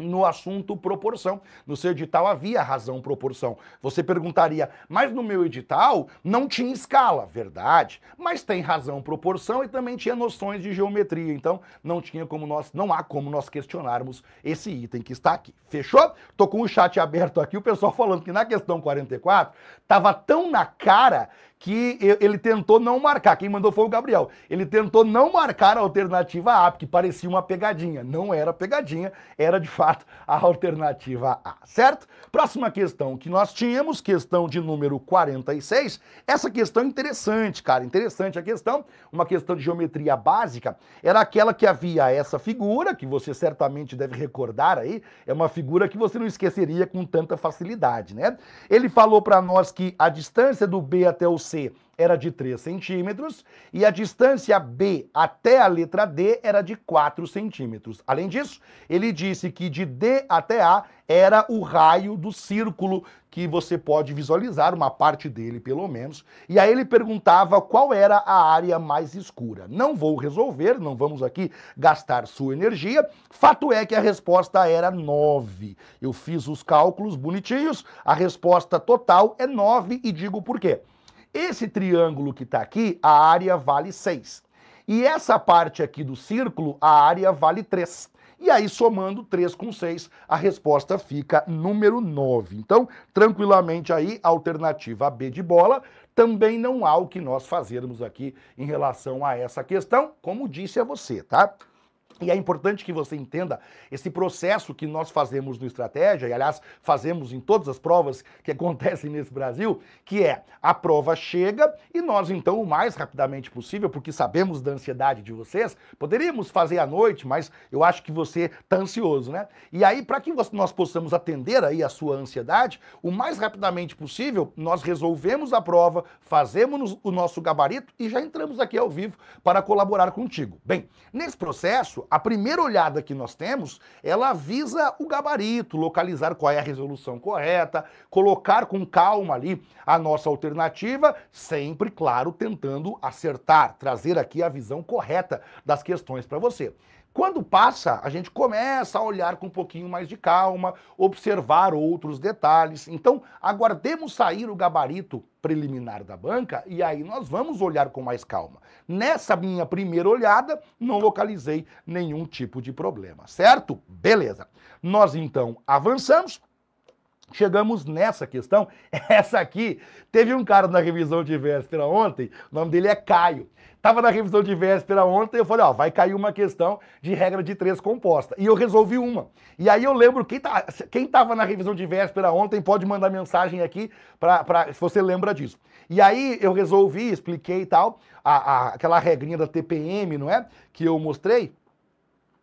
no assunto proporção. No seu edital havia razão proporção. Você perguntaria, mas no meu edital não tinha escala, verdade? Mas tem razão proporção e também tinha noções de geometria. Então não tinha como nós, não há como nós questionarmos esse item que está aqui. Fechou? Tô com o chat aberto aqui, o pessoal falando que na questão 44 tava tão na cara que ele tentou não marcar. Quem mandou foi o Gabriel. Ele tentou não marcar a alternativa A, porque parecia uma pegadinha. Não era pegadinha, era de fato a alternativa A, certo? Próxima questão que nós tínhamos, questão de número 46. Essa questão é interessante, cara, interessante a questão, uma questão de geometria básica, era aquela que havia essa figura, que você certamente deve recordar aí, é uma figura que você não esqueceria com tanta facilidade, né? Ele falou para nós que a distância do B até o C C era de 3 centímetros e a distância B até a letra D era de 4 centímetros. Além disso, ele disse que de D até A era o raio do círculo que você pode visualizar, uma parte dele pelo menos. E aí ele perguntava qual era a área mais escura. Não vou resolver, não vamos aqui gastar sua energia. Fato é que a resposta era 9. Eu fiz os cálculos bonitinhos, a resposta total é 9 e digo por quê. Esse triângulo que está aqui, a área vale 6. E essa parte aqui do círculo, a área vale 3. E aí, somando 3 com 6, a resposta fica número 9. Então, tranquilamente aí, alternativa B de bola. Também não há o que nós fazermos aqui em relação a essa questão, como disse a você, tá? E é importante que você entenda esse processo que nós fazemos no Estratégia, e aliás, fazemos em todas as provas que (laughs) acontecem nesse Brasil, que é a prova chega e nós, então, o mais rapidamente possível, porque sabemos da ansiedade de vocês, poderíamos fazer à noite, mas eu acho que você está ansioso, né? E aí, para que nós possamos atender aí a sua ansiedade, o mais rapidamente possível, nós resolvemos a prova, fazemos o nosso gabarito e já entramos aqui ao vivo para colaborar contigo. Bem, nesse processo, a primeira olhada que nós temos, ela avisa o gabarito, localizar qual é a resolução correta, colocar com calma ali a nossa alternativa, sempre, claro, tentando acertar, trazer aqui a visão correta das questões para você. Quando passa, a gente começa a olhar com um pouquinho mais de calma, observar outros detalhes. Então, aguardemos sair o gabarito preliminar da banca e aí nós vamos olhar com mais calma. Nessa minha primeira olhada, não localizei nenhum tipo de problema, certo? Beleza. Nós então avançamos. Chegamos nessa questão. (laughs) Essa aqui teve um cara na revisão de véspera ontem, o nome dele é Caio. Tava na revisão de véspera ontem, eu falei, ó, vai cair uma questão de regra de três composta. E eu resolvi uma. E aí eu lembro, quem, tá, quem tava na revisão de véspera ontem pode mandar mensagem aqui pra, pra, se você lembra disso. E aí eu resolvi, expliquei e tal, a, a, aquela regrinha da TPM, não é? Que eu mostrei.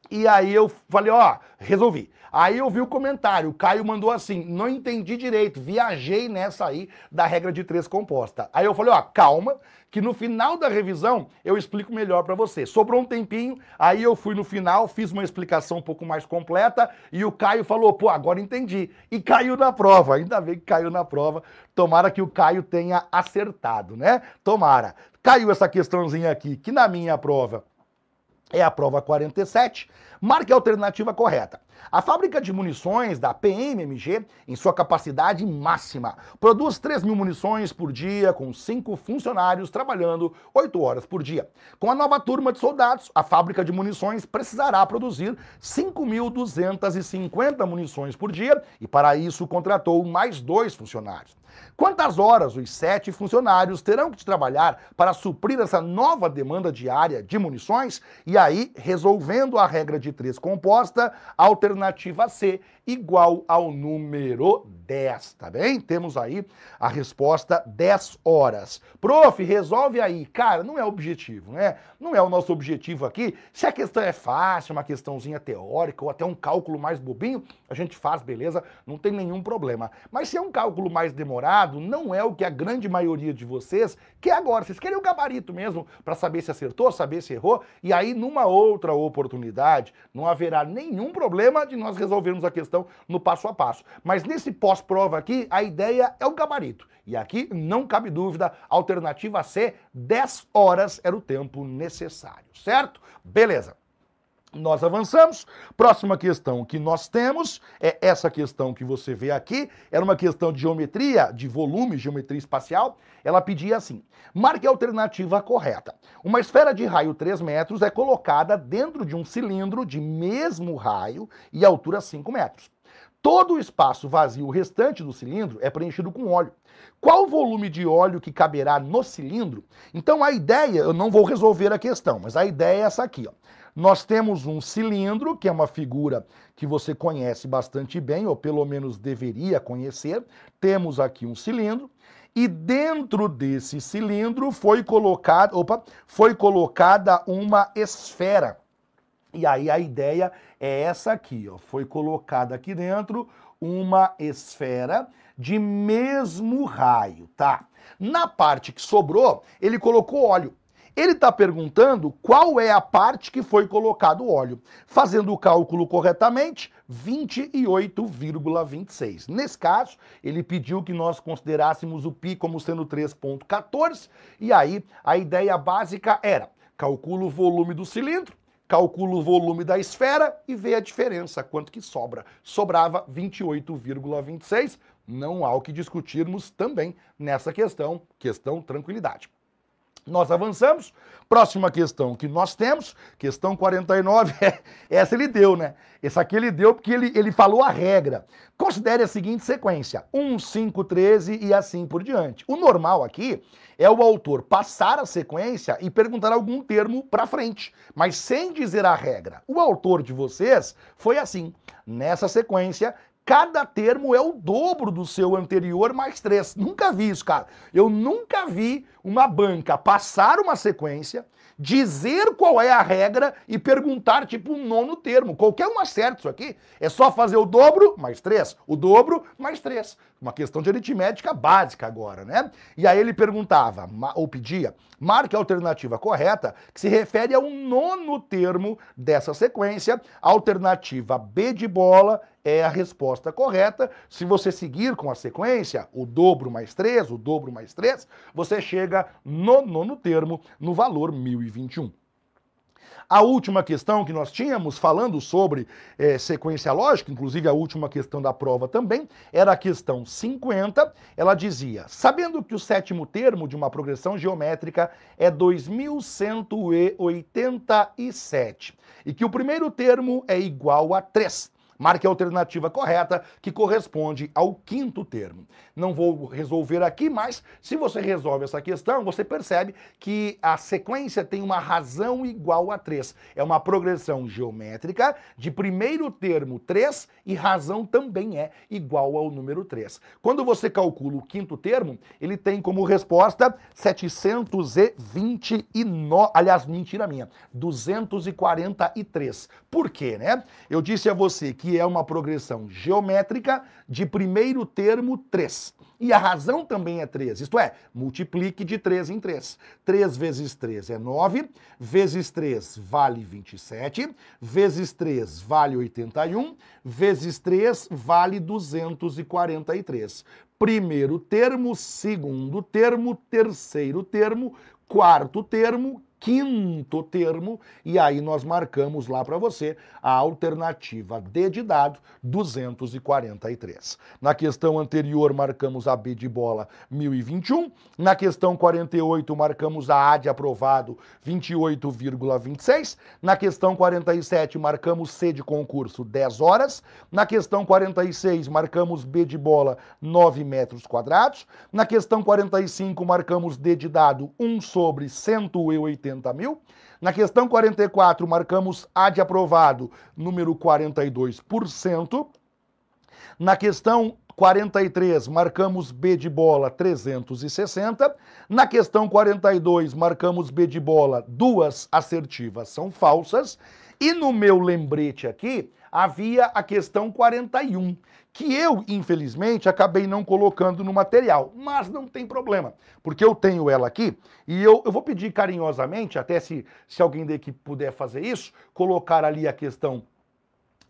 E aí eu falei, ó, resolvi. Aí eu vi o comentário, o Caio mandou assim: não entendi direito, viajei nessa aí da regra de três composta. Aí eu falei, ó, calma, que no final da revisão eu explico melhor para você. Sobrou um tempinho, aí eu fui no final, fiz uma explicação um pouco mais completa e o Caio falou, pô, agora entendi. E caiu na prova, ainda bem que caiu na prova. Tomara que o Caio tenha acertado, né? Tomara. Caiu essa questãozinha aqui, que na minha prova é a prova 47, marque a alternativa correta. A fábrica de munições da PMMG, em sua capacidade máxima, produz 3 mil munições por dia, com 5 funcionários trabalhando 8 horas por dia. Com a nova turma de soldados, a fábrica de munições precisará produzir 5.250 munições por dia e, para isso, contratou mais dois funcionários. Quantas horas os sete funcionários terão que trabalhar para suprir essa nova demanda diária de munições? E aí, resolvendo a regra de três composta, alternativa C igual ao número 10, tá bem? Temos aí a resposta 10 horas. Prof, resolve aí. Cara, não é objetivo, né? Não é o nosso objetivo aqui. Se a questão é fácil, uma questãozinha teórica ou até um cálculo mais bobinho, a gente faz, beleza? Não tem nenhum problema. Mas se é um cálculo mais demorado, errado, não é o que a grande maioria de vocês quer agora. Vocês querem o gabarito mesmo para saber se acertou, saber se errou, e aí numa outra oportunidade não haverá nenhum problema de nós resolvermos a questão no passo a passo. Mas nesse pós-prova aqui, a ideia é o gabarito. E aqui não cabe dúvida, alternativa C, 10 horas era o tempo necessário, certo? Beleza. Nós avançamos. Próxima questão que nós temos é essa questão que você vê aqui. Era uma questão de geometria, de volume, geometria espacial. Ela pedia assim: marque a alternativa correta. Uma esfera de raio 3 metros é colocada dentro de um cilindro de mesmo raio e altura 5 metros. Todo o espaço vazio restante do cilindro é preenchido com óleo. Qual o volume de óleo que caberá no cilindro? Então a ideia, eu não vou resolver a questão, mas a ideia é essa aqui. Ó. Nós temos um cilindro, que é uma figura que você conhece bastante bem, ou pelo menos deveria conhecer. Temos aqui um cilindro e dentro desse cilindro foi colocado, opa, foi colocada uma esfera. E aí a ideia é essa aqui, ó. Foi colocada aqui dentro uma esfera de mesmo raio, tá? Na parte que sobrou, ele colocou óleo. Ele está perguntando qual é a parte que foi colocado o óleo. Fazendo o cálculo corretamente, 28,26. Nesse caso, ele pediu que nós considerássemos o π como sendo 3,14, e aí a ideia básica era: calcula o volume do cilindro, calcula o volume da esfera e vê a diferença, quanto que sobra. Sobrava 28,26. Não há o que discutirmos também nessa questão, questão tranquilidade. Nós avançamos. Próxima questão que nós temos, questão 49, (laughs) é, essa ele deu, né? Essa aqui ele deu porque ele, ele falou a regra. Considere a seguinte sequência: 1, 5, 13 e assim por diante. O normal aqui é o autor passar a sequência e perguntar algum termo para frente, mas sem dizer a regra. O autor de vocês foi assim. Nessa sequência, Cada termo é o dobro do seu anterior mais três. Nunca vi isso, cara. Eu nunca vi uma banca passar uma sequência, dizer qual é a regra e perguntar, tipo, um nono termo. Qualquer um acerta isso aqui. É só fazer o dobro mais três, o dobro mais três. Uma questão de aritmética básica agora, né? E aí ele perguntava, ou pedia, marque a alternativa correta que se refere ao nono termo dessa sequência. Alternativa B de bola é a resposta correta. Se você seguir com a sequência, o dobro mais 3, o dobro mais 3, você chega no nono termo, no valor 1021. A última questão que nós tínhamos, falando sobre é, sequência lógica, inclusive a última questão da prova também, era a questão 50. Ela dizia: sabendo que o sétimo termo de uma progressão geométrica é 2187 e que o primeiro termo é igual a 3. Marque a alternativa correta, que corresponde ao quinto termo. Não vou resolver aqui, mas se você resolve essa questão, você percebe que a sequência tem uma razão igual a 3. É uma progressão geométrica de primeiro termo 3 e razão também é igual ao número 3. Quando você calcula o quinto termo, ele tem como resposta 729, aliás, mentira minha, 243. Por quê, né? Eu disse a você que que é uma progressão geométrica de primeiro termo 3. E a razão também é 3, isto é, multiplique de 3 em 3. 3 vezes 3 é 9, vezes 3 vale 27, vezes 3 vale 81, vezes 3 vale 243. Primeiro termo, segundo termo, terceiro termo, quarto termo, quinto termo, e aí nós marcamos lá para você a alternativa D de dado 243. Na questão anterior marcamos a B de bola 1021, na questão 48 marcamos a A de aprovado 28,26, na questão 47 marcamos C de concurso 10 horas, na questão 46 marcamos B de bola 9 metros quadrados, na questão 45 marcamos D de dado 1 sobre 180 70 mil. Na questão 44, marcamos A de aprovado, número 42%. Na questão 43, marcamos B de bola 360. Na questão 42, marcamos B de bola, duas assertivas são falsas. E no meu lembrete aqui, havia a questão 41, que eu, infelizmente, acabei não colocando no material, mas não tem problema, porque eu tenho ela aqui e eu, eu vou pedir carinhosamente, até se, se alguém da equipe puder fazer isso, colocar ali a questão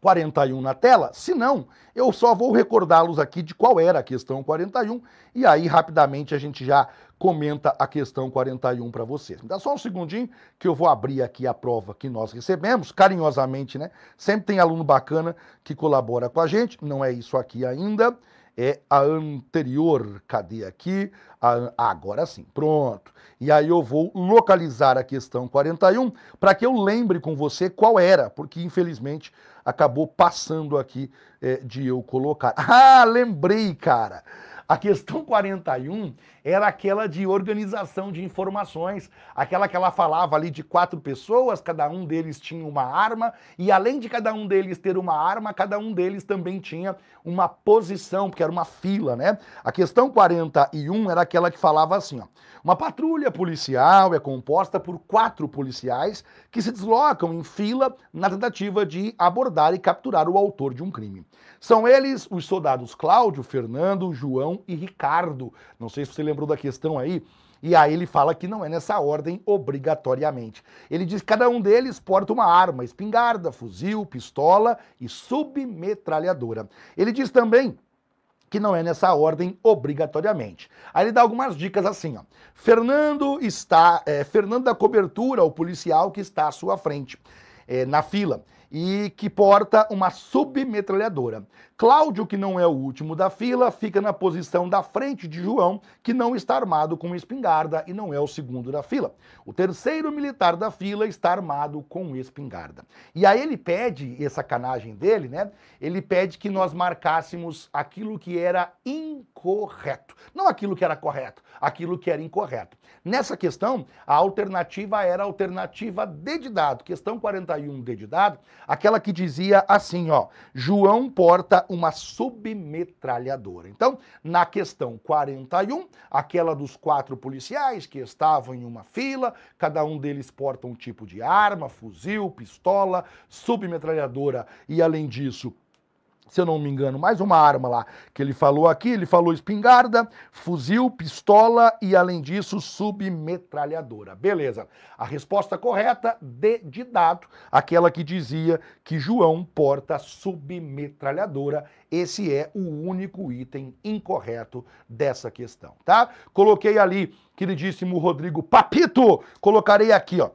41 na tela, se não, eu só vou recordá-los aqui de qual era a questão 41 e aí rapidamente a gente já comenta a questão 41 para vocês. Me dá só um segundinho que eu vou abrir aqui a prova que nós recebemos, carinhosamente, né? Sempre tem aluno bacana que colabora com a gente, não é isso aqui ainda, é a anterior. Cadê aqui? A, agora sim, pronto. E aí eu vou localizar a questão 41 para que eu lembre com você qual era, porque infelizmente acabou passando aqui é, de eu colocar. (laughs) Ah, lembrei, cara! A questão 41 era aquela de organização de informações, aquela que ela falava ali de quatro pessoas, cada um deles tinha uma arma, e além de cada um deles ter uma arma, cada um deles também tinha uma posição, porque era uma fila, né? A questão 41 era aquela que falava assim, ó, uma patrulha policial é composta por quatro policiais que se deslocam em fila na tentativa de abordar e capturar o autor de um crime. São eles os soldados Cláudio, Fernando, João e Ricardo. Não sei se você lembra lembrou da questão aí, e aí ele fala que não é nessa ordem obrigatoriamente. Ele diz que cada um deles porta uma arma, espingarda, fuzil, pistola e submetralhadora. Ele diz também que não é nessa ordem obrigatoriamente. Aí ele dá algumas dicas assim, ó. Fernando está, é, Fernando da cobertura, o policial que está à sua frente é, na fila e que porta uma submetralhadora. Cláudio, que não é o último da fila, fica na posição da frente de João, que não está armado com espingarda e não é o segundo da fila. O terceiro militar da fila está armado com espingarda. E aí ele pede, e sacanagem dele, né? Ele pede que nós marcássemos aquilo que era incorreto. Não aquilo que era correto, aquilo que era incorreto. Nessa questão, a alternativa era a alternativa D de dado, questão 41 D de dado, aquela que dizia assim, ó: João porta uma submetralhadora. Então, na questão 41, aquela dos quatro policiais que estavam em uma fila, cada um deles porta um tipo de arma, fuzil, pistola, submetralhadora e, além disso, se eu não me engano, mais uma arma lá que ele falou aqui. Ele falou espingarda, fuzil, pistola e, além disso, submetralhadora. Beleza. A resposta correta de, de dado, aquela que dizia que João porta submetralhadora. Esse é o único item incorreto dessa questão, tá? Coloquei ali, queridíssimo Rodrigo Papito, colocarei aqui, ó.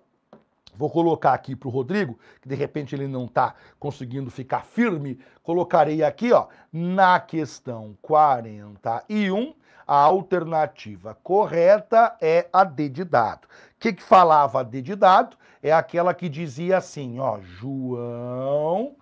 Vou colocar aqui para o Rodrigo, que de repente ele não está conseguindo ficar firme, colocarei aqui ó, na questão 41, a alternativa correta é a D de dado. O que, que falava a D de dado? É aquela que dizia assim, ó, João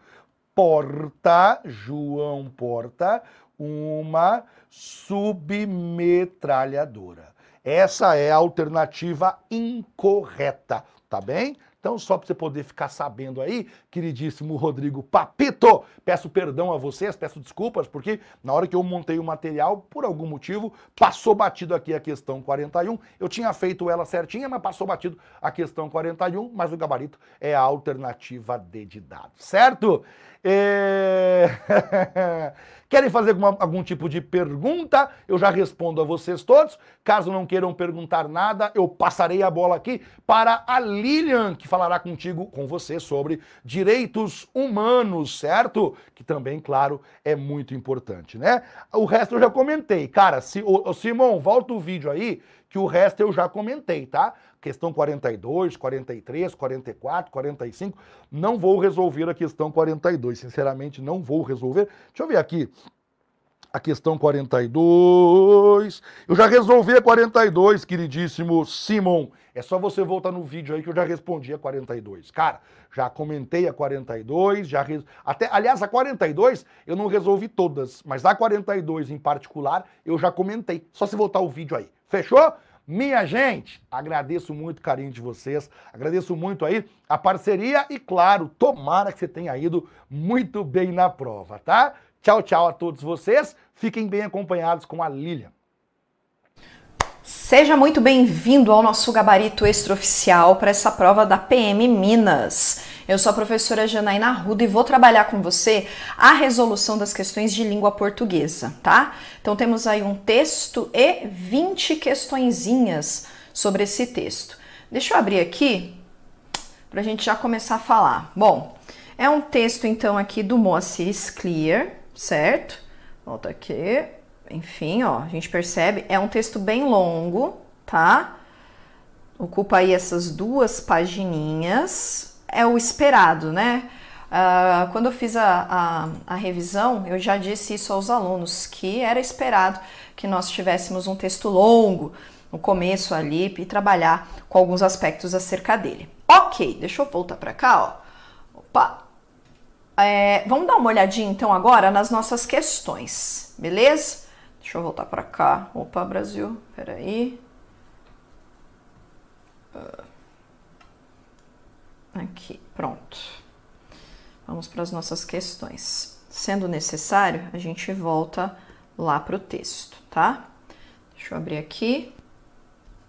porta, João porta uma submetralhadora. Essa é a alternativa incorreta tá bem? Então, só para você poder ficar sabendo aí, queridíssimo Rodrigo Papito, peço perdão a vocês, peço desculpas, porque na hora que eu montei o material, por algum motivo, passou batido aqui a questão 41. Eu tinha feito ela certinha, mas passou batido a questão 41, mas o gabarito é a alternativa D de dado, certo? É... (laughs) Querem fazer alguma, algum tipo de pergunta? Eu já respondo a vocês todos. Caso não queiram perguntar nada, eu passarei a bola aqui para a Lilian, que falará contigo, com você, sobre direitos humanos, certo? Que também, claro, é muito importante, né? O resto eu já comentei. Cara, se, o, Simão Simon, volta o vídeo aí que o resto eu já comentei, tá? Questão 42, 43, 44, 45. Não vou resolver a questão 42, sinceramente, não vou resolver. Deixa eu ver aqui. A questão 42. Eu já resolvi a 42, queridíssimo Simon. É só você voltar no vídeo aí que eu já respondi a 42. Cara, já comentei a 42, já res... até aliás a 42 eu não resolvi todas, mas a 42 em particular eu já comentei. Só se voltar o vídeo aí. Fechou? Minha gente, agradeço muito o carinho de vocês, agradeço muito aí a parceria e, claro, tomara que você tenha ido muito bem na prova, tá? Tchau, tchau a todos vocês. Fiquem bem acompanhados com a Lilian. Seja muito bem-vindo ao nosso gabarito extraoficial para essa prova da PM Minas. Eu sou a professora Janaína Arruda e vou trabalhar com você a resolução das questões de língua portuguesa, tá? Então temos aí um texto e 20 questõezinhas sobre esse texto. Deixa eu abrir aqui para a gente já começar a falar. Bom, é um texto então aqui do Moacir Clear, certo? Volta aqui. Enfim, ó, a gente percebe, é um texto bem longo, tá? Ocupa aí essas duas pagininhas, é o esperado, né? Uh, quando eu fiz a, a, a, revisão, eu já disse isso aos alunos, que era esperado que nós tivéssemos um texto longo no começo ali e trabalhar com alguns aspectos acerca dele. Ok, deixa eu voltar para cá, ó. Opa! É, vamos dar uma olhadinha então agora nas nossas questões, beleza? Deixa eu voltar para cá. Opa, Brasil, peraí. Aqui, pronto. Vamos para as nossas questões. Sendo necessário, a gente volta lá para o texto, tá? Deixa eu abrir aqui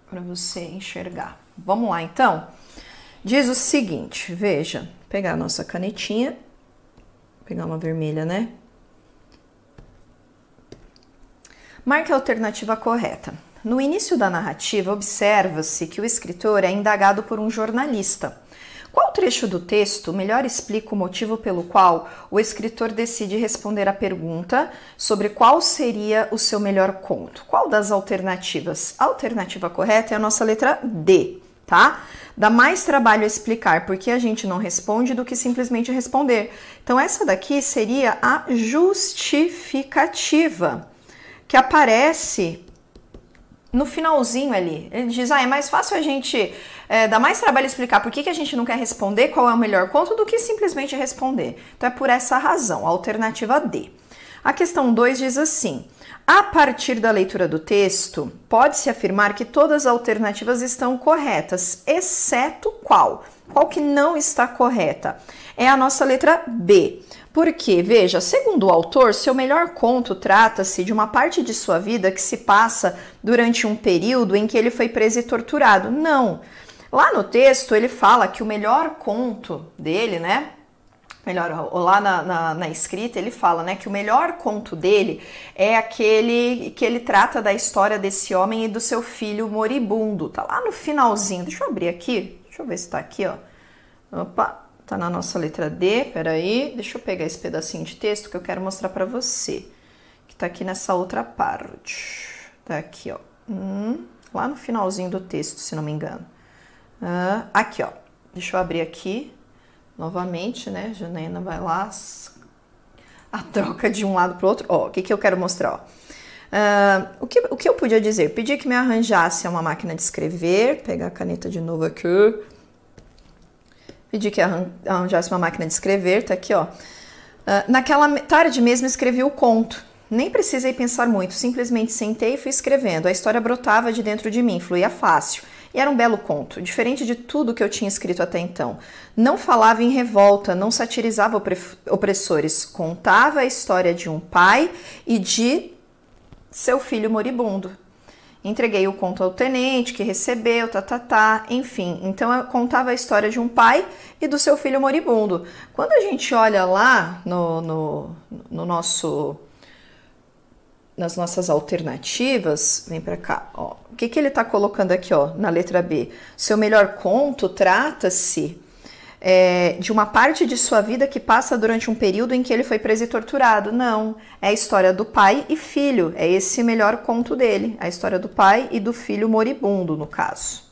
para você enxergar. Vamos lá, então. Diz o seguinte, veja, pegar a nossa canetinha, pegar uma vermelha, né? Marque a alternativa correta. No início da narrativa, observa-se que o escritor é indagado por um jornalista qual trecho do texto melhor explica o motivo pelo qual o escritor decide responder à pergunta sobre qual seria o seu melhor conto? Qual das alternativas? A alternativa correta é a nossa letra D, tá? Dá mais trabalho explicar porque a gente não responde do que simplesmente responder. Então, essa daqui seria a justificativa que aparece no finalzinho ali, ele diz: ah, é mais fácil a gente é, dar mais trabalho explicar por que, que a gente não quer responder, qual é o melhor conto, do que simplesmente responder. Então é por essa razão, a alternativa D. A questão 2 diz assim: a partir da leitura do texto, pode-se afirmar que todas as alternativas estão corretas, exceto qual? Qual que não está correta? É a nossa letra B. Porque, veja, segundo o autor, seu melhor conto trata-se de uma parte de sua vida que se passa durante um período em que ele foi preso e torturado. Não. Lá no texto ele fala que o melhor conto dele, né? melhor, lá na, na, na, escrita, ele fala né, que o melhor conto dele é aquele que ele trata da história desse homem e do seu filho moribundo. Tá lá no finalzinho. Deixa eu abrir aqui. Deixa eu ver se tá aqui, ó. Opa, Tá na nossa letra D, peraí. Deixa eu pegar esse pedacinho de texto que eu quero mostrar para você. Que tá aqui nessa outra parte. Tá aqui, ó. Hum, lá no finalzinho do texto, se não me engano. Ah, aqui, ó. Deixa eu abrir aqui. Novamente, né? A Janaína vai lá. A troca de um lado pro outro. Ó, o que que eu quero mostrar, ó. Uh, o, que, o que eu podia dizer? Pedi que me arranjasse uma máquina de escrever, pegar a caneta de novo aqui, pedi que arranjasse uma máquina de escrever, tá aqui, ó. Ah, naquela tarde mesmo escrevi o conto. Nem precisei pensar muito, simplesmente sentei e fui escrevendo. A história brotava de dentro de mim, fluía fácil. E era um belo conto, diferente de tudo que eu tinha escrito até então. Não falava em revolta, não satirizava opressores, contava a história de um pai e de seu filho moribundo. Entreguei o conto ao tenente que recebeu, tá, tá, tá, enfim. Então eu contava a história de um pai e do seu filho moribundo. Quando a gente olha lá no, no, no nosso nas nossas alternativas, vem para cá, ó. O que, que ele está colocando aqui, ó, na letra B? Seu melhor conto trata-se é, de uma parte de sua vida que passa durante um período em que ele foi preso e torturado. Não. É a história do pai e filho. É esse melhor conto dele. A história do pai e do filho moribundo, no caso.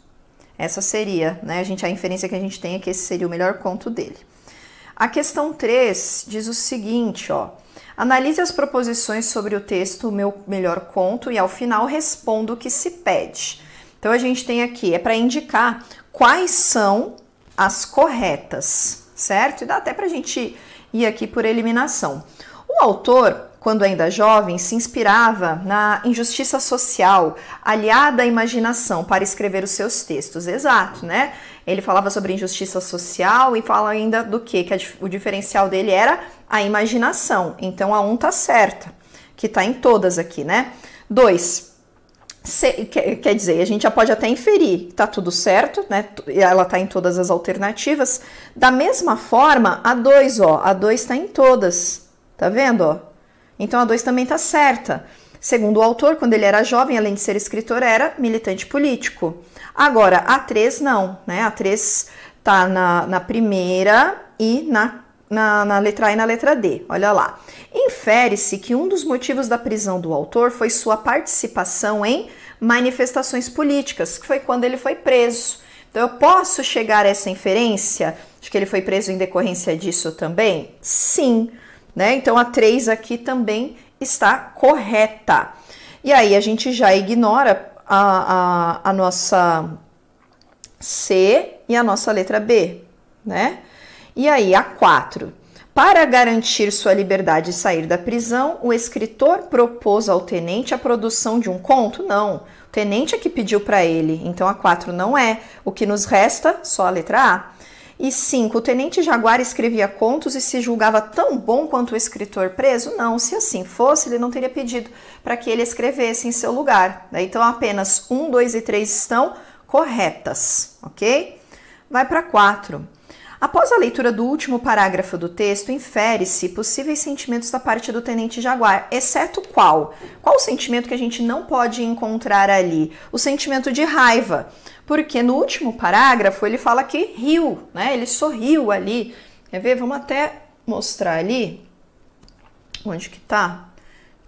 Essa seria, né? A, gente, a inferência que a gente tem é que esse seria o melhor conto dele. A questão 3 diz o seguinte, ó. Analise as proposições sobre o texto o Meu Melhor Conto e ao final responda o que se pede. Então a gente tem aqui, é para indicar quais são as corretas, certo? E dá até para a gente ir aqui por eliminação. O autor, quando ainda jovem, se inspirava na injustiça social, aliada à imaginação, para escrever os seus textos. Exato, né? Ele falava sobre injustiça social e fala ainda do quê? que? Que o diferencial dele era a imaginação. Então a um tá certa, que tá em todas aqui, né? Dois, se, quer, quer dizer, a gente já pode até inferir, tá tudo certo, né? Ela tá em todas as alternativas. Da mesma forma, a 2, ó, a 2 tá em todas, tá vendo, ó? Então a 2 também tá certa. Segundo o autor, quando ele era jovem, além de ser escritor, era militante político. Agora, a 3 não, né? A 3 tá na, na primeira e na na, na, letra A e na letra D. Olha lá. Infere-se que um dos motivos da prisão do autor foi sua participação em manifestações políticas, que foi quando ele foi preso. Então, eu posso chegar a essa inferência de que ele foi preso em decorrência disso também? Sim. Né? Então, a 3 aqui também está correta. E aí, a gente já ignora a, a, a nossa C e a nossa letra B, né? E aí, a 4. Para garantir sua liberdade e sair da prisão, o escritor propôs ao tenente a produção de um conto? Não. O tenente é que pediu para ele, então a 4 não é. O que nos resta, só a letra A. E 5. O tenente Jaguar escrevia contos e se julgava tão bom quanto o escritor preso? Não, se assim fosse, ele não teria pedido para que ele escrevesse em seu lugar. Né? Então apenas 1, um, 2 e 3 estão corretas, ok? Vai para 4. Após a leitura do último parágrafo do texto, infere-se possíveis sentimentos da parte do tenente Jaguar, exceto qual? Qual o sentimento que a gente não pode encontrar ali? O sentimento de raiva, porque no último parágrafo ele fala que riu, né? Ele sorriu ali. Quer ver? Vamos até mostrar ali onde que tá.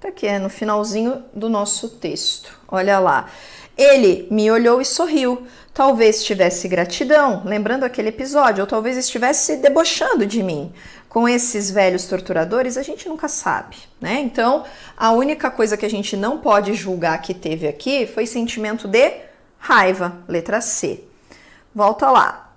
Tá aqui, é no finalzinho do nosso texto. Olha lá. Ele me olhou e sorriu. Talvez tivesse gratidão, lembrando aquele episódio, ou talvez estivesse debochando de mim. Com esses velhos torturadores, a gente nunca sabe, né? Então, a única coisa que a gente não pode julgar que teve aqui foi sentimento de raiva, letra C. Volta lá.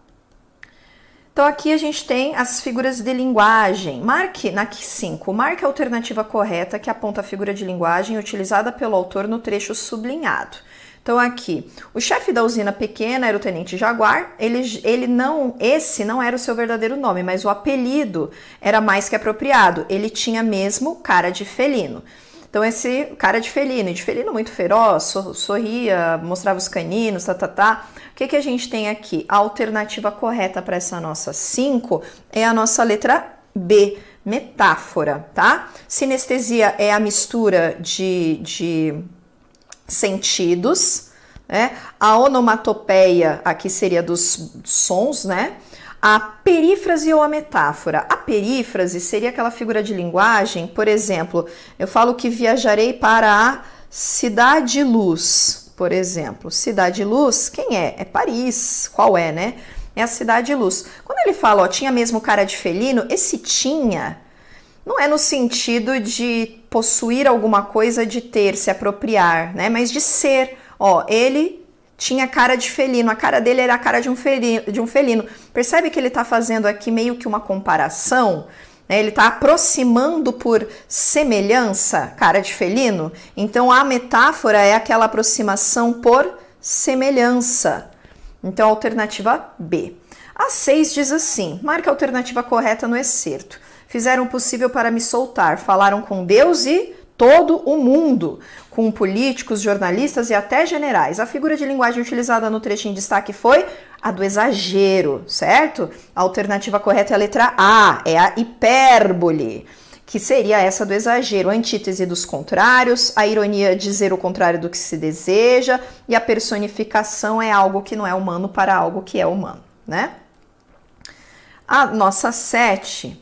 Então, aqui a gente tem as figuras de linguagem. Marque na 5. Marque a alternativa correta que aponta a figura de linguagem utilizada pelo autor no trecho sublinhado. Então aqui, o chefe da usina pequena era o tenente Jaguar. Ele, ele não, esse não era o seu verdadeiro nome, mas o apelido era mais que apropriado. Ele tinha mesmo cara de felino. Então esse cara de felino, de felino muito feroz, sorria, mostrava os caninos, tá, tá, tá. O que, que a gente tem aqui? A alternativa correta para essa nossa 5 é a nossa letra B, metáfora, tá? Sinestesia é a mistura de, de sentidos, né? A onomatopeia aqui seria dos sons, né? A perífrase ou a metáfora. A perífrase seria aquela figura de linguagem, por exemplo, eu falo que viajarei para a cidade luz, por exemplo. Cidade luz, quem é? É Paris. Qual é, né? É a cidade luz. Quando ele fala, ó, tinha mesmo cara de felino, esse tinha não é no sentido de possuir alguma coisa, de ter, se apropriar, né? Mas de ser. Ó, ele tinha cara de felino, a cara dele era a cara de um felino. De um felino. Percebe que ele está fazendo aqui meio que uma comparação? Né? Ele está aproximando por semelhança, cara de felino. Então a metáfora é aquela aproximação por semelhança. Então, alternativa B. A 6 diz assim: marque a alternativa correta no excerto fizeram o possível para me soltar, falaram com Deus e todo o mundo, com políticos, jornalistas e até generais. A figura de linguagem utilizada no trecho em destaque foi a do exagero, certo? A alternativa correta é a letra A, é a hipérbole que seria essa do exagero, a antítese dos contrários, a ironia dizer o contrário do que se deseja, e a personificação é algo que não é humano para algo que é humano, né? A nossa sete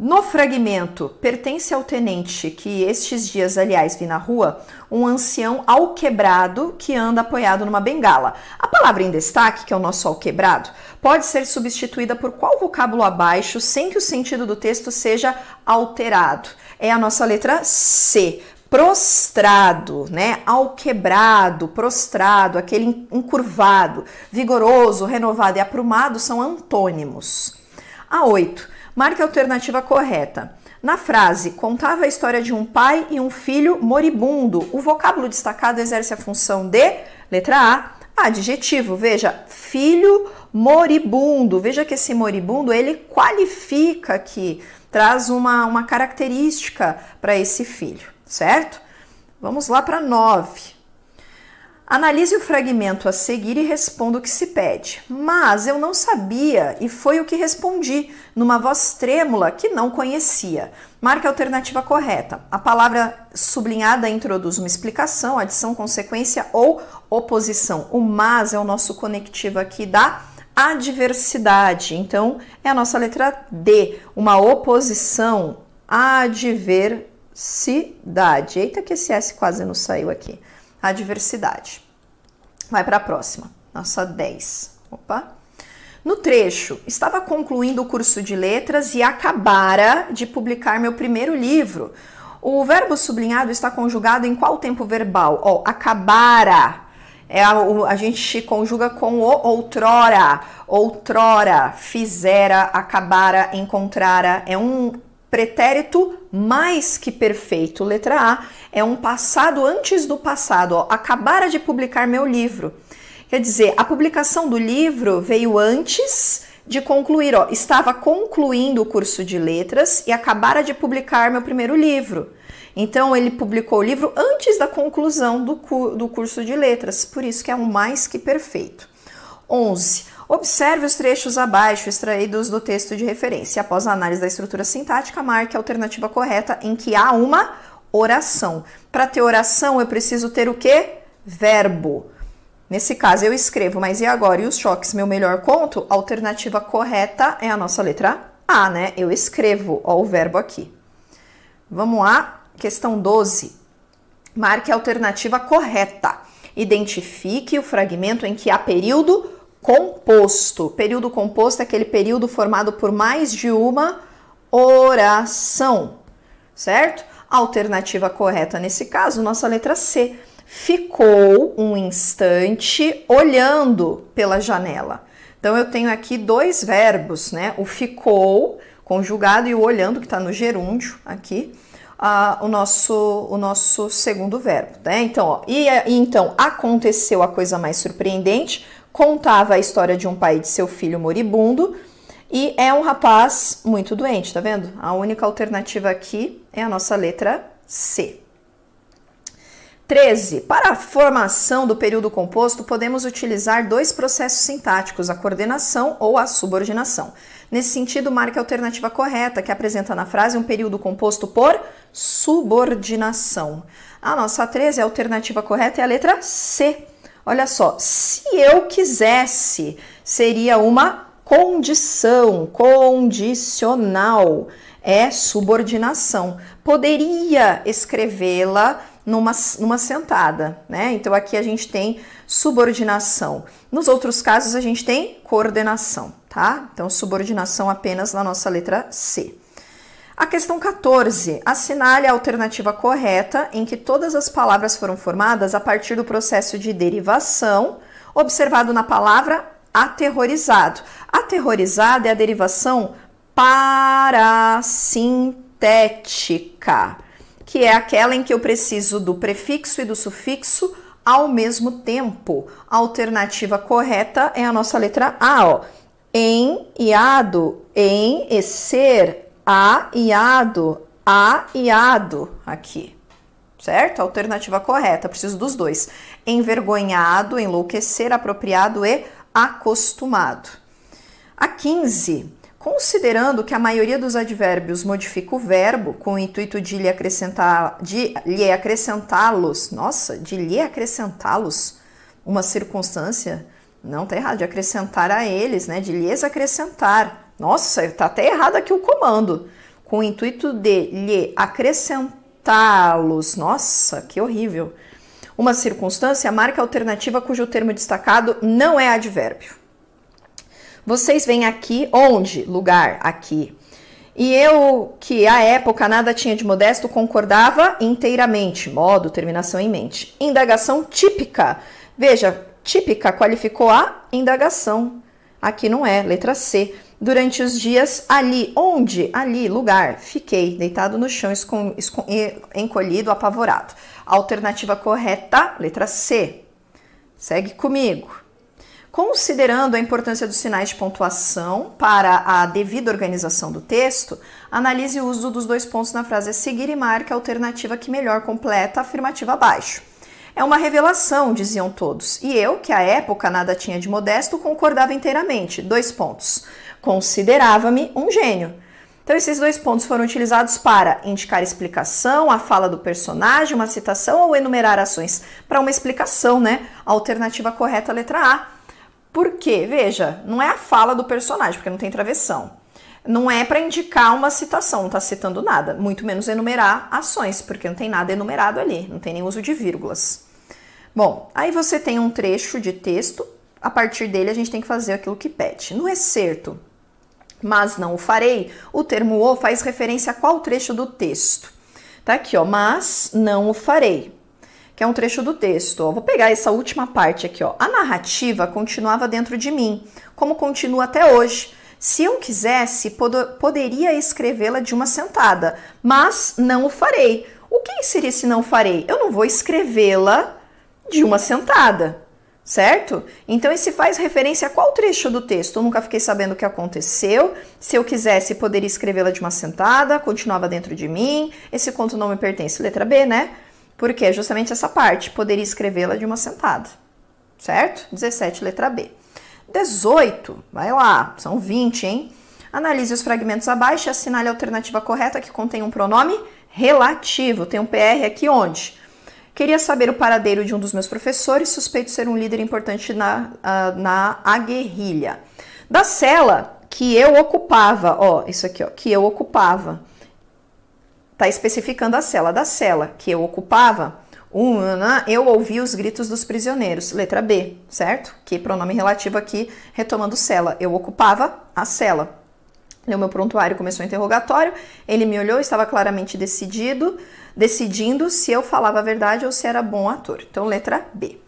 no fragmento, pertence ao tenente que estes dias, aliás, vi na rua, um ancião alquebrado que anda apoiado numa bengala. A palavra em destaque, que é o nosso alquebrado, pode ser substituída por qual vocábulo abaixo sem que o sentido do texto seja alterado. É a nossa letra C. Prostrado, né? Alquebrado, prostrado, aquele encurvado, vigoroso, renovado e aprumado são antônimos. A 8. Marque a alternativa correta. Na frase, contava a história de um pai e um filho moribundo. O vocábulo destacado exerce a função de letra A, adjetivo. Veja, filho moribundo. Veja que esse moribundo ele qualifica aqui, traz uma, uma característica para esse filho, certo? Vamos lá para 9. Analise o fragmento a seguir e responda o que se pede. Mas eu não sabia e foi o que respondi, numa voz trêmula que não conhecia. Marque a alternativa correta. A palavra sublinhada introduz uma explicação, adição, consequência ou oposição. O mas é o nosso conectivo aqui da adversidade. Então, é a nossa letra D, uma oposição adversidade. Eita que esse S quase não saiu aqui a diversidade. Vai para a próxima, nossa 10. Opa! No trecho, estava concluindo o curso de letras e acabara de publicar meu primeiro livro. O verbo sublinhado está conjugado em qual tempo verbal? Ó, oh, acabara. É a, a gente conjuga com o outrora, outrora, fizera, acabara, encontrara. É um Pretérito mais que perfeito, letra A, é um passado antes do passado. Ó, acabara de publicar meu livro. Quer dizer, a publicação do livro veio antes de concluir. Ó, estava concluindo o curso de letras e acabara de publicar meu primeiro livro. Então, ele publicou o livro antes da conclusão do, cu do curso de letras, por isso que é um mais que perfeito. 11. Observe os trechos abaixo extraídos do texto de referência. Após a análise da estrutura sintática, marque a alternativa correta em que há uma oração. Para ter oração, eu preciso ter o quê? Verbo. Nesse caso, eu escrevo, mas e agora? E os choques? Meu melhor conto? A alternativa correta é a nossa letra A, né? Eu escrevo, ó, o verbo aqui. Vamos lá, questão 12. Marque a alternativa correta. Identifique o fragmento em que há período composto. Período composto é aquele período formado por mais de uma oração, certo? Alternativa correta nesse caso, nossa letra C. Ficou um instante olhando pela janela. Então eu tenho aqui dois verbos, né? O ficou conjugado e o olhando que está no gerúndio aqui. Uh, o, nosso, o nosso segundo verbo, né? Então, ó, e, e então aconteceu a coisa mais surpreendente contava a história de um pai de seu filho moribundo e é um rapaz muito doente, tá vendo? A única alternativa aqui é a nossa letra C. 13. Para a formação do período composto, podemos utilizar dois processos sintáticos, a coordenação ou a subordinação. Nesse sentido, marque a alternativa correta, que apresenta na frase um período composto por subordinação. A nossa 13, a alternativa correta é a letra C. Olha só, se eu quisesse, seria uma condição, condicional, é subordinação. Poderia escrevê-la numa, numa sentada, né? Então aqui a gente tem subordinação. Nos outros casos a gente tem coordenação, tá? Então subordinação apenas na nossa letra C. A questão 14. Assinale a alternativa correta em que todas as palavras foram formadas a partir do processo de derivação observado na palavra aterrorizado. Aterrorizado é a derivação parasintética, que é aquela em que eu preciso do prefixo e do sufixo ao mesmo tempo. A alternativa correta é a nossa letra A, ó. Em, iado, em, e ser, a iado, a iado aqui, certo? Alternativa correta, preciso dos dois. Envergonhado, enlouquecer, apropriado e acostumado. A 15, considerando que a maioria dos advérbios modifica o verbo com o intuito de lhe acrescentar de lhe acrescentá-los, nossa, de lhe acrescentá-los uma circunstância, não tá errado, de acrescentar a eles, né, de lhes acrescentar nossa, está até errado aqui o comando. Com o intuito de lhe acrescentá-los. Nossa, que horrível. Uma circunstância marca alternativa cujo termo destacado não é advérbio. Vocês vêm aqui onde? Lugar aqui. E eu, que à época nada tinha de modesto, concordava inteiramente. Modo, terminação em mente. Indagação típica. Veja, típica qualificou a indagação. Aqui não é, letra C durante os dias ali, onde? Ali, lugar. Fiquei deitado no chão, escon, encolhido, apavorado. Alternativa correta, letra C. Segue comigo. Considerando a importância dos sinais de pontuação para a devida organização do texto, analise o uso dos dois pontos na frase a seguir e marque a alternativa que melhor completa a afirmativa abaixo. É uma revelação, diziam todos, e eu, que à época nada tinha de modesto, concordava inteiramente. Dois pontos. Considerava-me um gênio. Então, esses dois pontos foram utilizados para indicar explicação, a fala do personagem, uma citação ou enumerar ações para uma explicação, né? Alternativa correta, letra A. Por quê? Veja, não é a fala do personagem, porque não tem travessão. Não é para indicar uma citação, não está citando nada, muito menos enumerar ações, porque não tem nada enumerado ali, não tem nem uso de vírgulas. Bom, aí você tem um trecho de texto, a partir dele a gente tem que fazer aquilo que pede. No excerto, mas não o farei, o termo o faz referência a qual trecho do texto? Tá aqui, ó, mas não o farei. Que é um trecho do texto. Ó. Vou pegar essa última parte aqui, ó. A narrativa continuava dentro de mim, como continua até hoje. Se eu quisesse, pod poderia escrevê-la de uma sentada, mas não o farei. O que seria se não farei? Eu não vou escrevê-la de uma sentada certo? Então, esse faz referência a qual trecho do texto? Eu nunca fiquei sabendo o que aconteceu. Se eu quisesse, poderia escrevê-la de uma sentada, continuava dentro de mim. Esse conto não me pertence. Letra B, né? Porque é justamente essa parte, poderia escrevê-la de uma sentada, certo? 17, letra B. 18, vai lá, são 20, hein? Analise os fragmentos abaixo e assinale a alternativa correta que contém um pronome relativo. Tem um PR aqui onde? Queria saber o paradeiro de um dos meus professores, suspeito ser um líder importante na, na, guerrilha. Da cela que eu ocupava, ó, isso aqui, ó, que eu ocupava. Tá especificando a cela. Da cela que eu ocupava, Una, eu ouvi os gritos dos prisioneiros. Letra B, certo? Que pronome relativo aqui, retomando cela. Eu ocupava a cela. Leu meu prontuário, começou o interrogatório. Ele me olhou, estava claramente decidido decidindo se eu falava a verdade ou se era bom ator. Então, letra B.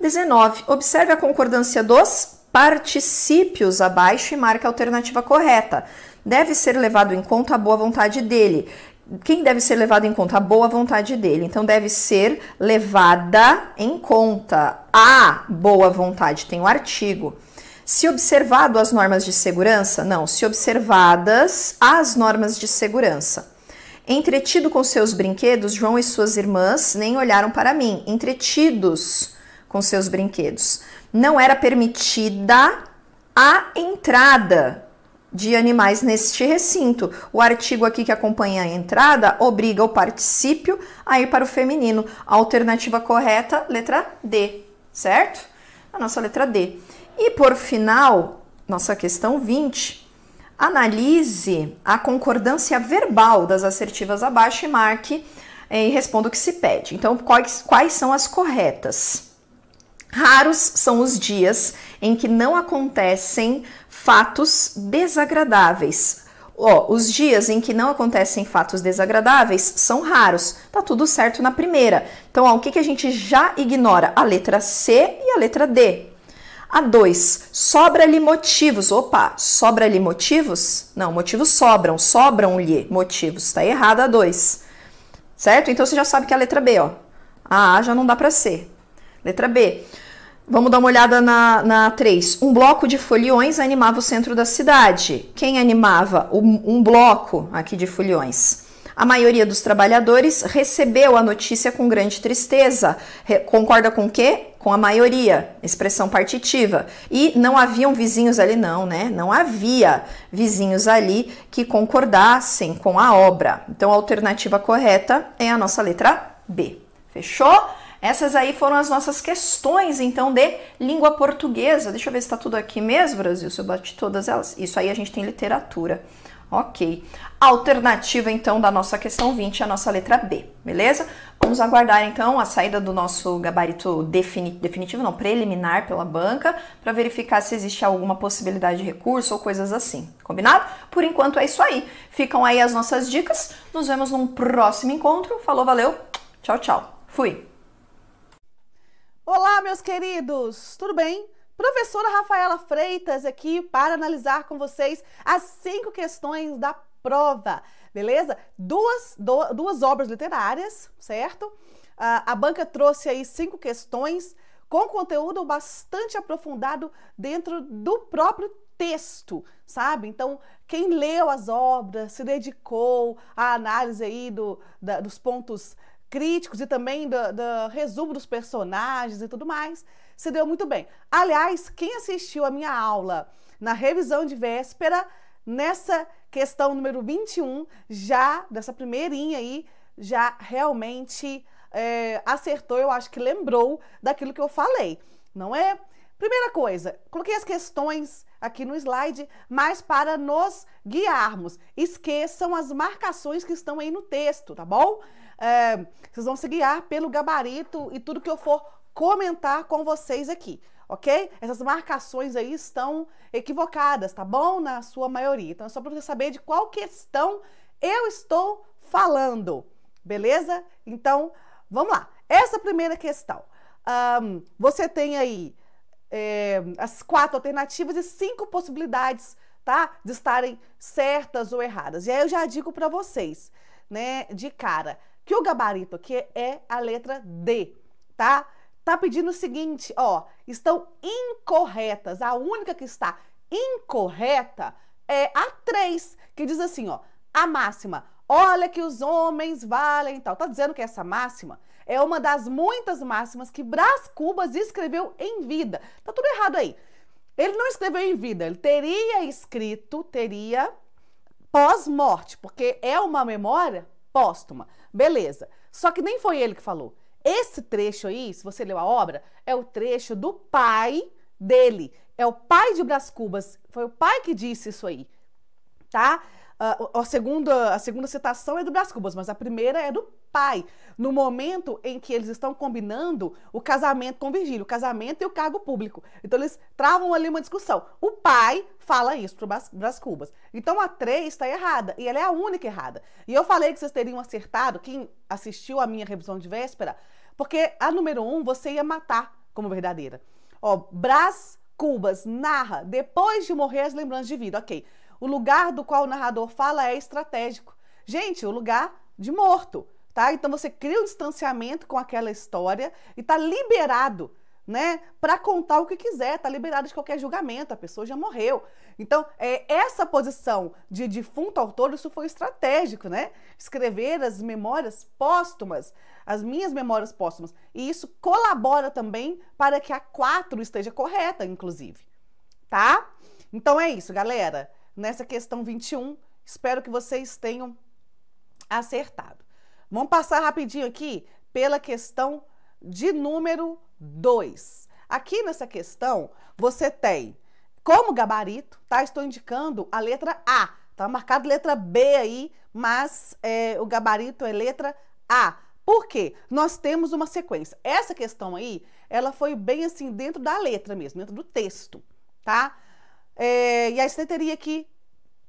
19. Observe a concordância dos particípios abaixo e marque a alternativa correta. Deve ser levado em conta a boa vontade dele. Quem deve ser levado em conta? A boa vontade dele. Então, deve ser levada em conta a boa vontade. Tem o um artigo. Se observado as normas de segurança? Não, se observadas as normas de segurança. Entretido com seus brinquedos, João e suas irmãs nem olharam para mim. Entretidos com seus brinquedos. Não era permitida a entrada de animais neste recinto. O artigo aqui que acompanha a entrada obriga o particípio a ir para o feminino. A alternativa correta, letra D, certo? A nossa letra D. E por final, nossa questão 20, Analise a concordância verbal das assertivas abaixo e marque eh, e responda o que se pede. Então, quais, quais são as corretas? Raros são os dias em que não acontecem fatos desagradáveis. Oh, os dias em que não acontecem fatos desagradáveis são raros. Tá tudo certo na primeira. Então, ó, o que, que a gente já ignora? A letra C e a letra D. A 2. Sobra-lhe motivos. Opa, sobra-lhe motivos? Não, motivos sobram, sobram-lhe motivos. Está errado a 2. Certo? Então você já sabe que é a letra B, ó. A A já não dá para ser. Letra B. Vamos dar uma olhada na, na 3. Um bloco de foliões animava o centro da cidade. Quem animava um, um bloco aqui de foliões? A maioria dos trabalhadores recebeu a notícia com grande tristeza. Re concorda com o quê? Com a maioria, expressão partitiva. E não haviam vizinhos ali, não, né? Não havia vizinhos ali que concordassem com a obra. Então a alternativa correta é a nossa letra B. Fechou? Essas aí foram as nossas questões, então, de língua portuguesa. Deixa eu ver se está tudo aqui mesmo, Brasil, se eu bati todas elas. Isso aí a gente tem literatura. Ok. Alternativa então da nossa questão 20 a nossa letra B, beleza? Vamos aguardar então a saída do nosso gabarito defini definitivo, não, preliminar pela banca, para verificar se existe alguma possibilidade de recurso ou coisas assim. Combinado? Por enquanto é isso aí. Ficam aí as nossas dicas. Nos vemos num próximo encontro. Falou, valeu. Tchau, tchau. Fui. Olá, meus queridos. Tudo bem? professora Rafaela Freitas aqui para analisar com vocês as cinco questões da prova, beleza? Duas, do, duas obras literárias, certo? a, ah, a banca trouxe aí cinco questões com conteúdo bastante aprofundado dentro do próprio texto, sabe? Então, quem leu as obras, se dedicou à análise aí do, da, dos pontos críticos e também do, do resumo dos personagens e tudo mais, se deu muito bem. Aliás, quem assistiu a minha aula na revisão de véspera, nessa questão número 21, já dessa primeirinha aí, já realmente é, acertou, eu acho que lembrou daquilo que eu falei, não é? Primeira coisa, coloquei as questões aqui no slide, mas para nos guiarmos, esqueçam as marcações que estão aí no texto, tá bom? É, vocês vão se guiar pelo gabarito e tudo que eu for comentar com vocês aqui, ok? Essas marcações aí estão equivocadas, tá bom? Na sua maioria. Então é só para você saber de qual questão eu estou falando, beleza? Então vamos lá. Essa primeira questão. Um, você tem aí é, as quatro alternativas e cinco possibilidades, tá? De estarem certas ou erradas. E aí eu já digo para vocês, né, de cara, que o gabarito aqui é a letra D, tá? tá pedindo o seguinte, ó, estão incorretas. A única que está incorreta é a 3, que diz assim, ó, a máxima, olha que os homens valem e tal. Tá dizendo que essa máxima é uma das muitas máximas que Brás Cubas escreveu em vida. Tá tudo errado aí. Ele não escreveu em vida, ele teria escrito, teria pós-morte, porque é uma memória póstuma. Beleza. Só que nem foi ele que falou. Esse trecho aí, se você leu a obra, é o trecho do pai dele. É o pai de Brás Cubas. Foi o pai que disse isso aí, tá? a, a, segunda, a segunda citação é do Brás Cubas, mas a primeira é do pai, no momento em que eles estão combinando o casamento com Virgílio, o casamento e o cargo público. Então eles travam ali uma discussão. O pai fala isso pro Brás Cubas. Então a 3 está errada, e ela é a única errada. E eu falei que vocês teriam acertado, quem assistiu a minha revisão de véspera, porque a número 1 um, você ia matar como verdadeira. Ó, Brás Cubas narra, depois de morrer, as lembranças de vida. Ok. O lugar do qual o narrador fala é estratégico. Gente, o lugar de morto, tá? Então você cria um distanciamento com aquela história e tá liberado, né, para contar o que quiser, tá liberado de qualquer julgamento, a pessoa já morreu. Então, é, essa posição de defunto autor, isso foi estratégico, né? Escrever as memórias póstumas, as minhas memórias póstumas. E isso colabora também para que a 4 esteja correta, inclusive. Tá? Então é isso, galera nessa questão 21. Espero que vocês tenham acertado. Vamos passar rapidinho aqui pela questão de número 2. Aqui nessa questão, você tem como gabarito, tá? Estou indicando a letra A. Tá marcado letra B aí, mas é, o gabarito é letra A. Por quê? Nós temos uma sequência. Essa questão aí, ela foi bem assim dentro da letra mesmo, dentro do texto, tá? É, e aí você teria que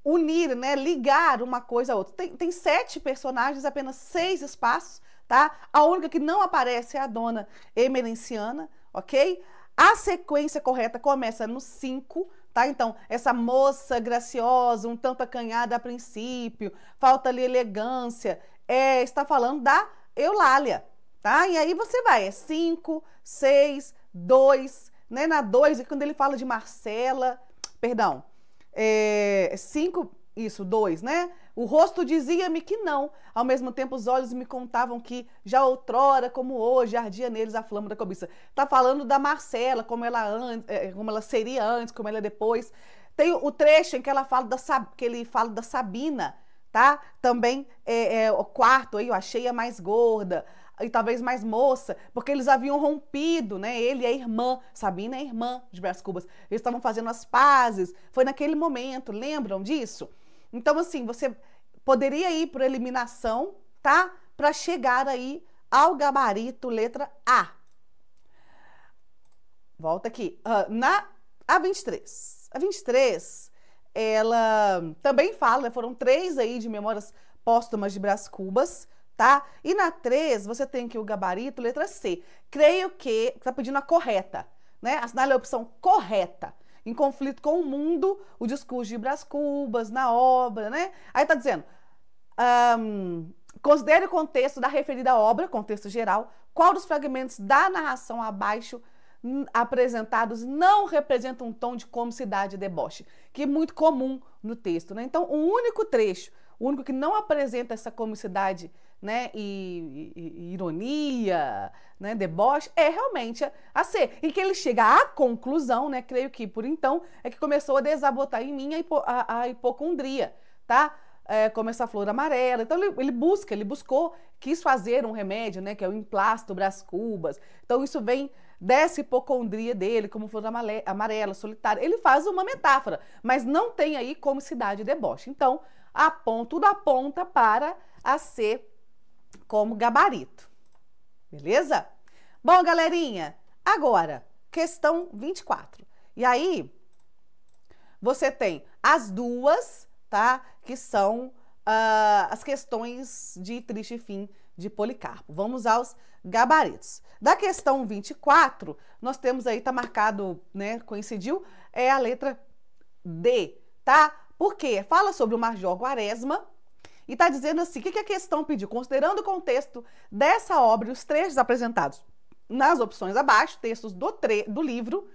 unir, né, ligar uma coisa a outra. Tem, tem sete personagens, apenas seis espaços, tá? A única que não aparece é a dona emerenciana, ok? A sequência correta começa no 5, tá? Então, essa moça graciosa, um tanto acanhada a princípio, falta ali elegância, é, está falando da Eulália, tá? E aí você vai, é 5, 6, 2, né? Na 2, é quando ele fala de Marcela, perdão, é, cinco, isso, dois, né? O rosto dizia-me que não, ao mesmo tempo os olhos me contavam que, já outrora como hoje, ardia neles a flama da cobiça. Tá falando da Marcela, como ela, é, como ela seria antes, como ela é depois. Tem o trecho em que, ela fala da, que ele fala da Sabina, tá? Também é, é, o quarto aí, eu achei a mais gorda e talvez mais moça, porque eles haviam rompido, né? Ele e a irmã, Sabina é irmã de Brás Cubas. Eles estavam fazendo as pazes. Foi naquele momento, lembram disso? Então, assim, você poderia ir por eliminação, tá? Para chegar aí ao gabarito letra A. Volta aqui. Uh, na A23. A 23, ela também fala, né? foram três aí de memórias póstumas de Brás Cubas tá? E na 3, você tem aqui o gabarito, letra C. Creio que, está pedindo a correta, né? Assinale a opção correta. Em conflito com o mundo, o discurso de Bras Cubas, na obra, né? Aí tá dizendo, um, considere o contexto da referida obra, contexto geral, qual dos fragmentos da narração abaixo apresentados não representa um tom de comicidade e deboche, que é muito comum no texto. Né? Então, o um único trecho o único que não apresenta essa comicidade né, e, e, e ironia, né, deboche, é realmente a, a ser. E que ele chega à conclusão, né, creio que por então, é que começou a desabotar em mim a, hipo, a, a hipocondria, tá? É, como essa flor amarela. Então ele, ele, busca, ele buscou, quis fazer um remédio, né, que é o emplasto bras Cubas. Então isso vem dessa hipocondria dele, como flor amarela, solitária. Ele faz uma metáfora, mas não tem aí comicidade e deboche. Então, ponto tudo aponta para a C como gabarito. Beleza? Bom, galerinha, agora, questão 24. E aí, você tem as duas, tá? Que são uh, as questões de triste fim de Policarpo. Vamos aos gabaritos. Da questão 24, nós temos aí, tá marcado, né? Coincidiu, é a letra D, tá? Por quê? fala sobre o Major Quaresma e está dizendo assim: o que, que a questão pediu? Considerando o contexto dessa obra e os trechos apresentados nas opções abaixo, textos do, tre do livro,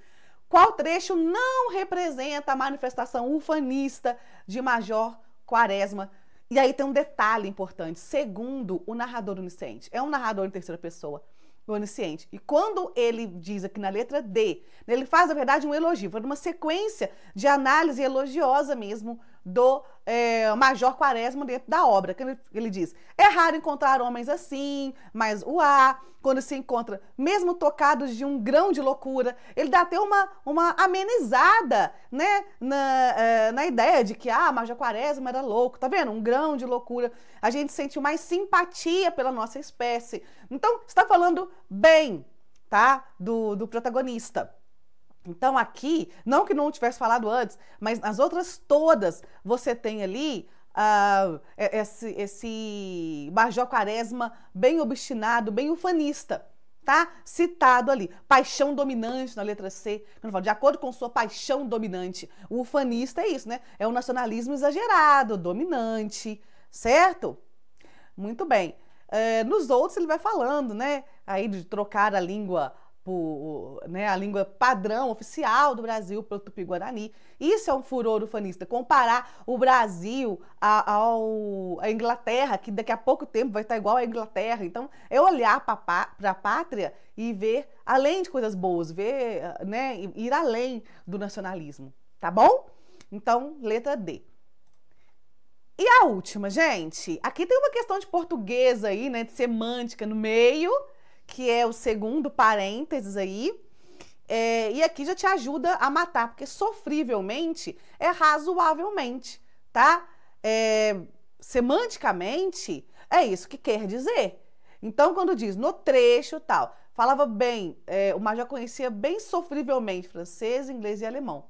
qual trecho não representa a manifestação ufanista de Major Quaresma? E aí tem um detalhe importante. Segundo o narrador unicente, é um narrador em terceira pessoa o onisciente. E quando ele diz aqui na letra D, né, ele faz, na verdade, um elogio, foi uma sequência de análise elogiosa mesmo do é, Major Quaresma dentro da obra, que ele, ele, diz: é raro encontrar homens assim, mas o ar, quando se encontra, mesmo tocados de um grão de loucura, ele dá até uma, uma amenizada né, na, é, na ideia de que ah, Major Quaresma era louco, tá vendo? Um grão de loucura. A gente sente mais simpatia pela nossa espécie. Então, está falando bem tá? do, do protagonista. Então aqui, não que não tivesse falado antes, mas nas outras todas você tem ali uh, esse, esse Major Quaresma bem obstinado, bem ufanista tá citado ali. Paixão dominante na letra C. de acordo com sua paixão dominante. O ufanista é isso, né? É o um nacionalismo exagerado, dominante, certo? Muito bem. Eh, nos outros ele vai falando, né? Aí de trocar a língua por, tipo, né, a língua padrão oficial do Brasil, pelo Tupi-Guarani. Isso é um furor ufanista, comparar o Brasil à ao, a Inglaterra, que daqui a pouco tempo vai estar igual à Inglaterra. Então, é olhar para a pátria e ver, além de coisas boas, ver, né, ir além do nacionalismo, tá bom? Então, letra D. E a última, gente, aqui tem uma questão de português aí, né, de semântica no meio, que é o segundo parênteses aí. É, e aqui já te ajuda a matar, porque sofrivelmente é razoavelmente, tá? É, semanticamente é isso que quer dizer. Então, quando diz no trecho tal, falava bem, é, o Major conhecia bem sofrivelmente francês, inglês e alemão.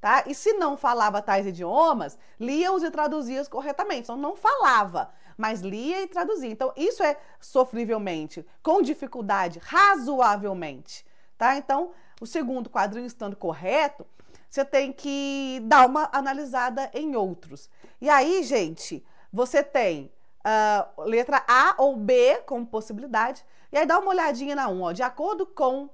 Tá? E se não falava tais idiomas, lia-os e traduzia-os corretamente. Então, não falava mas lia e traduzia. Então, isso é sofrivelmente, com dificuldade, razoavelmente, tá? Então, o segundo quadrinho estando correto, você tem que dar uma analisada em outros. E aí, gente, você tem uh, letra A ou B como possibilidade, e aí dá uma olhadinha na 1, um, ó, de acordo com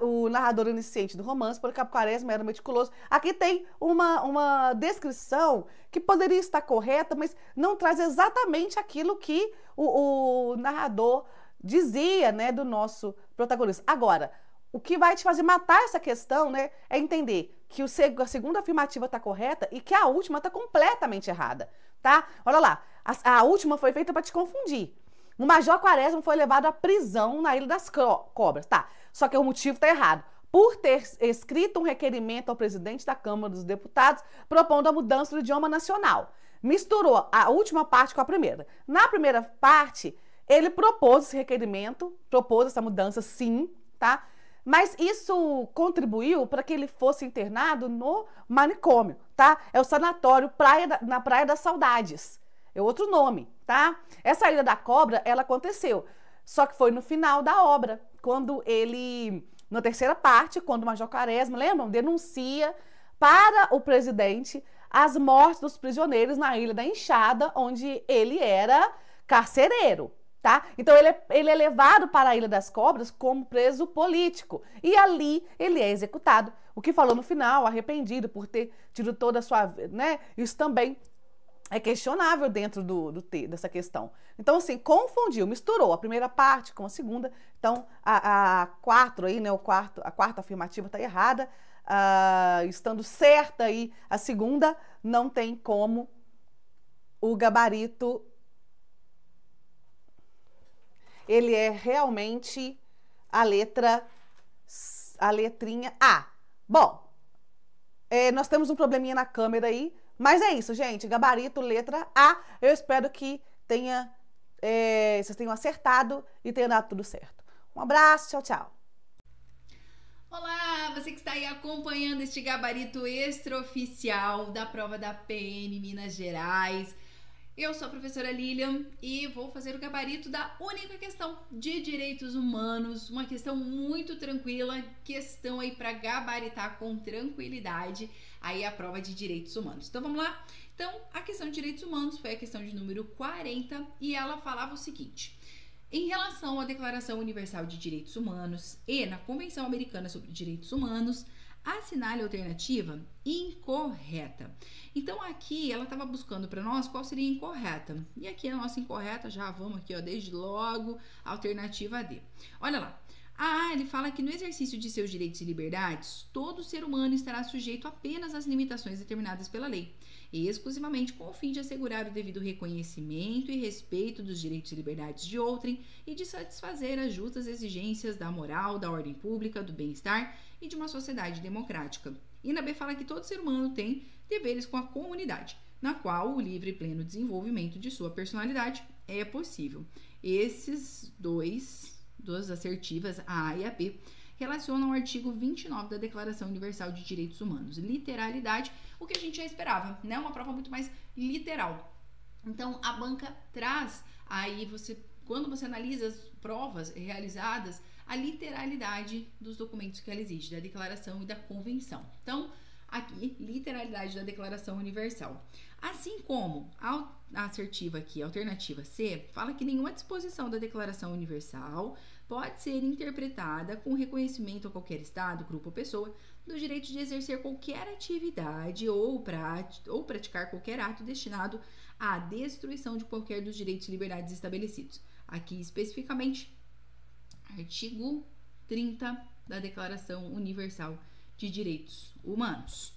o narrador onisciente do romance, porque Quaresma era meticuloso. Aqui tem uma, uma descrição que poderia estar correta, mas não traz exatamente aquilo que o, o narrador dizia né, do nosso protagonista. Agora, o que vai te fazer matar essa questão né, é entender que o seg a segunda afirmativa está correta e que a última está completamente errada. Tá? Olha lá, a, a última foi feita para te confundir. O Major Quaresma foi levado à prisão na Ilha das Cobras. Tá, só que o motivo está errado. Por ter escrito um requerimento ao presidente da Câmara dos Deputados propondo a mudança do idioma nacional. Misturou a última parte com a primeira. Na primeira parte, ele propôs esse requerimento, propôs essa mudança, sim, tá? Mas isso contribuiu para que ele fosse internado no manicômio, tá? É o sanatório praia da, na Praia das Saudades. É outro nome, tá? Essa Ilha da Cobra, ela aconteceu, só que foi no final da obra quando ele, na terceira parte, quando o Major Quaresma, lembram? Denuncia para o presidente as mortes dos prisioneiros na Ilha da Enxada, onde ele era carcereiro. Tá? Então ele é, ele é levado para a Ilha das Cobras como preso político. E ali ele é executado. O que falou no final, arrependido por ter tido toda a sua. Né? Isso também é questionável dentro do, do dessa questão. Então, assim, confundiu, misturou a primeira parte com a segunda. Então, a, a quatro aí, né, o quarto, a quarta afirmativa está errada. Uh, estando certa aí a segunda, não tem como o gabarito ele é realmente a letra a letrinha A. Bom, é, nós temos um probleminha na câmera aí, mas é isso, gente. Gabarito, letra A. Eu espero que tenha, é, vocês tenham acertado e tenha dado tudo certo. Um abraço, tchau, tchau. Olá, você que está aí acompanhando este gabarito extraoficial da prova da PM Minas Gerais. Eu sou a professora Lilian e vou fazer o gabarito da única questão de direitos humanos, uma questão muito tranquila, questão aí para gabaritar com tranquilidade aí a prova de direitos humanos. Então vamos lá? Então, a questão de direitos humanos foi a questão de número 40 e ela falava o seguinte: em relação à Declaração Universal de Direitos Humanos e na Convenção Americana sobre Direitos Humanos, assinale a alternativa incorreta. Então aqui ela estava buscando para nós qual seria a incorreta. E aqui é a nossa incorreta, já vamos aqui, ó, desde logo, alternativa D. Olha lá. Ah, ele fala que no exercício de seus direitos e liberdades, todo ser humano estará sujeito apenas às limitações determinadas pela lei, exclusivamente com o fim de assegurar o devido reconhecimento e respeito dos direitos e liberdades de outrem e de satisfazer as justas exigências da moral, da ordem pública, do bem-estar e de uma sociedade democrática. Inabê fala que todo ser humano tem deveres com a comunidade, na qual o livre e pleno desenvolvimento de sua personalidade é possível. Esses dois, duas assertivas, a A e a B, relacionam o artigo 29 da Declaração Universal de Direitos Humanos. Literalidade, o que a gente já esperava, né? Uma prova muito mais literal. Então, a banca traz aí você, quando você analisa as provas realizadas, a literalidade dos documentos que ela exige, da declaração e da convenção. Então, aqui, literalidade da Declaração Universal. Assim como a assertiva aqui, a alternativa C, fala que nenhuma disposição da Declaração Universal pode ser interpretada com reconhecimento a qualquer Estado, grupo ou pessoa do direito de exercer qualquer atividade ou, prat ou praticar qualquer ato destinado à destruição de qualquer dos direitos e liberdades estabelecidos. Aqui especificamente artigo 30 da Declaração Universal de Direitos Humanos.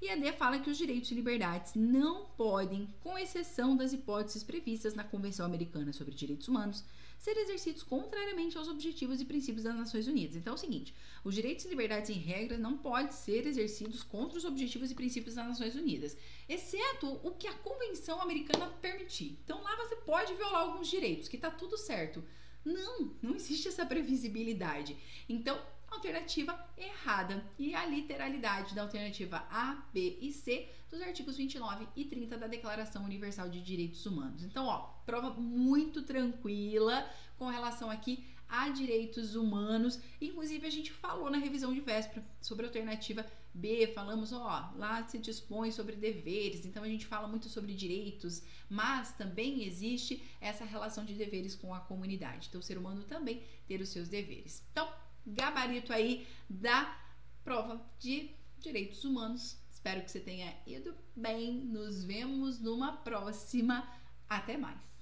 E a D fala que os direitos e liberdades não podem, com exceção das hipóteses previstas na Convenção Americana sobre Direitos Humanos, ser exercidos contrariamente aos objetivos e princípios das Nações Unidas. Então é o seguinte, os direitos e liberdades em regra não podem ser exercidos contra os objetivos e princípios das Nações Unidas, exceto o que a Convenção Americana permitir. Então lá você pode violar alguns direitos, que está tudo certo. Não, não existe essa previsibilidade. Então, alternativa errada. E a literalidade da alternativa A, B e C dos artigos 29 e 30 da Declaração Universal de Direitos Humanos. Então, ó, prova muito tranquila com relação aqui a direitos humanos. Inclusive, a gente falou na revisão de véspera sobre a alternativa B, falamos, ó, lá se dispõe sobre deveres, então a gente fala muito sobre direitos, mas também existe essa relação de deveres com a comunidade. Então, o ser humano também ter os seus deveres. Então, gabarito aí da prova de direitos humanos. Espero que você tenha ido bem. Nos vemos numa próxima. Até mais.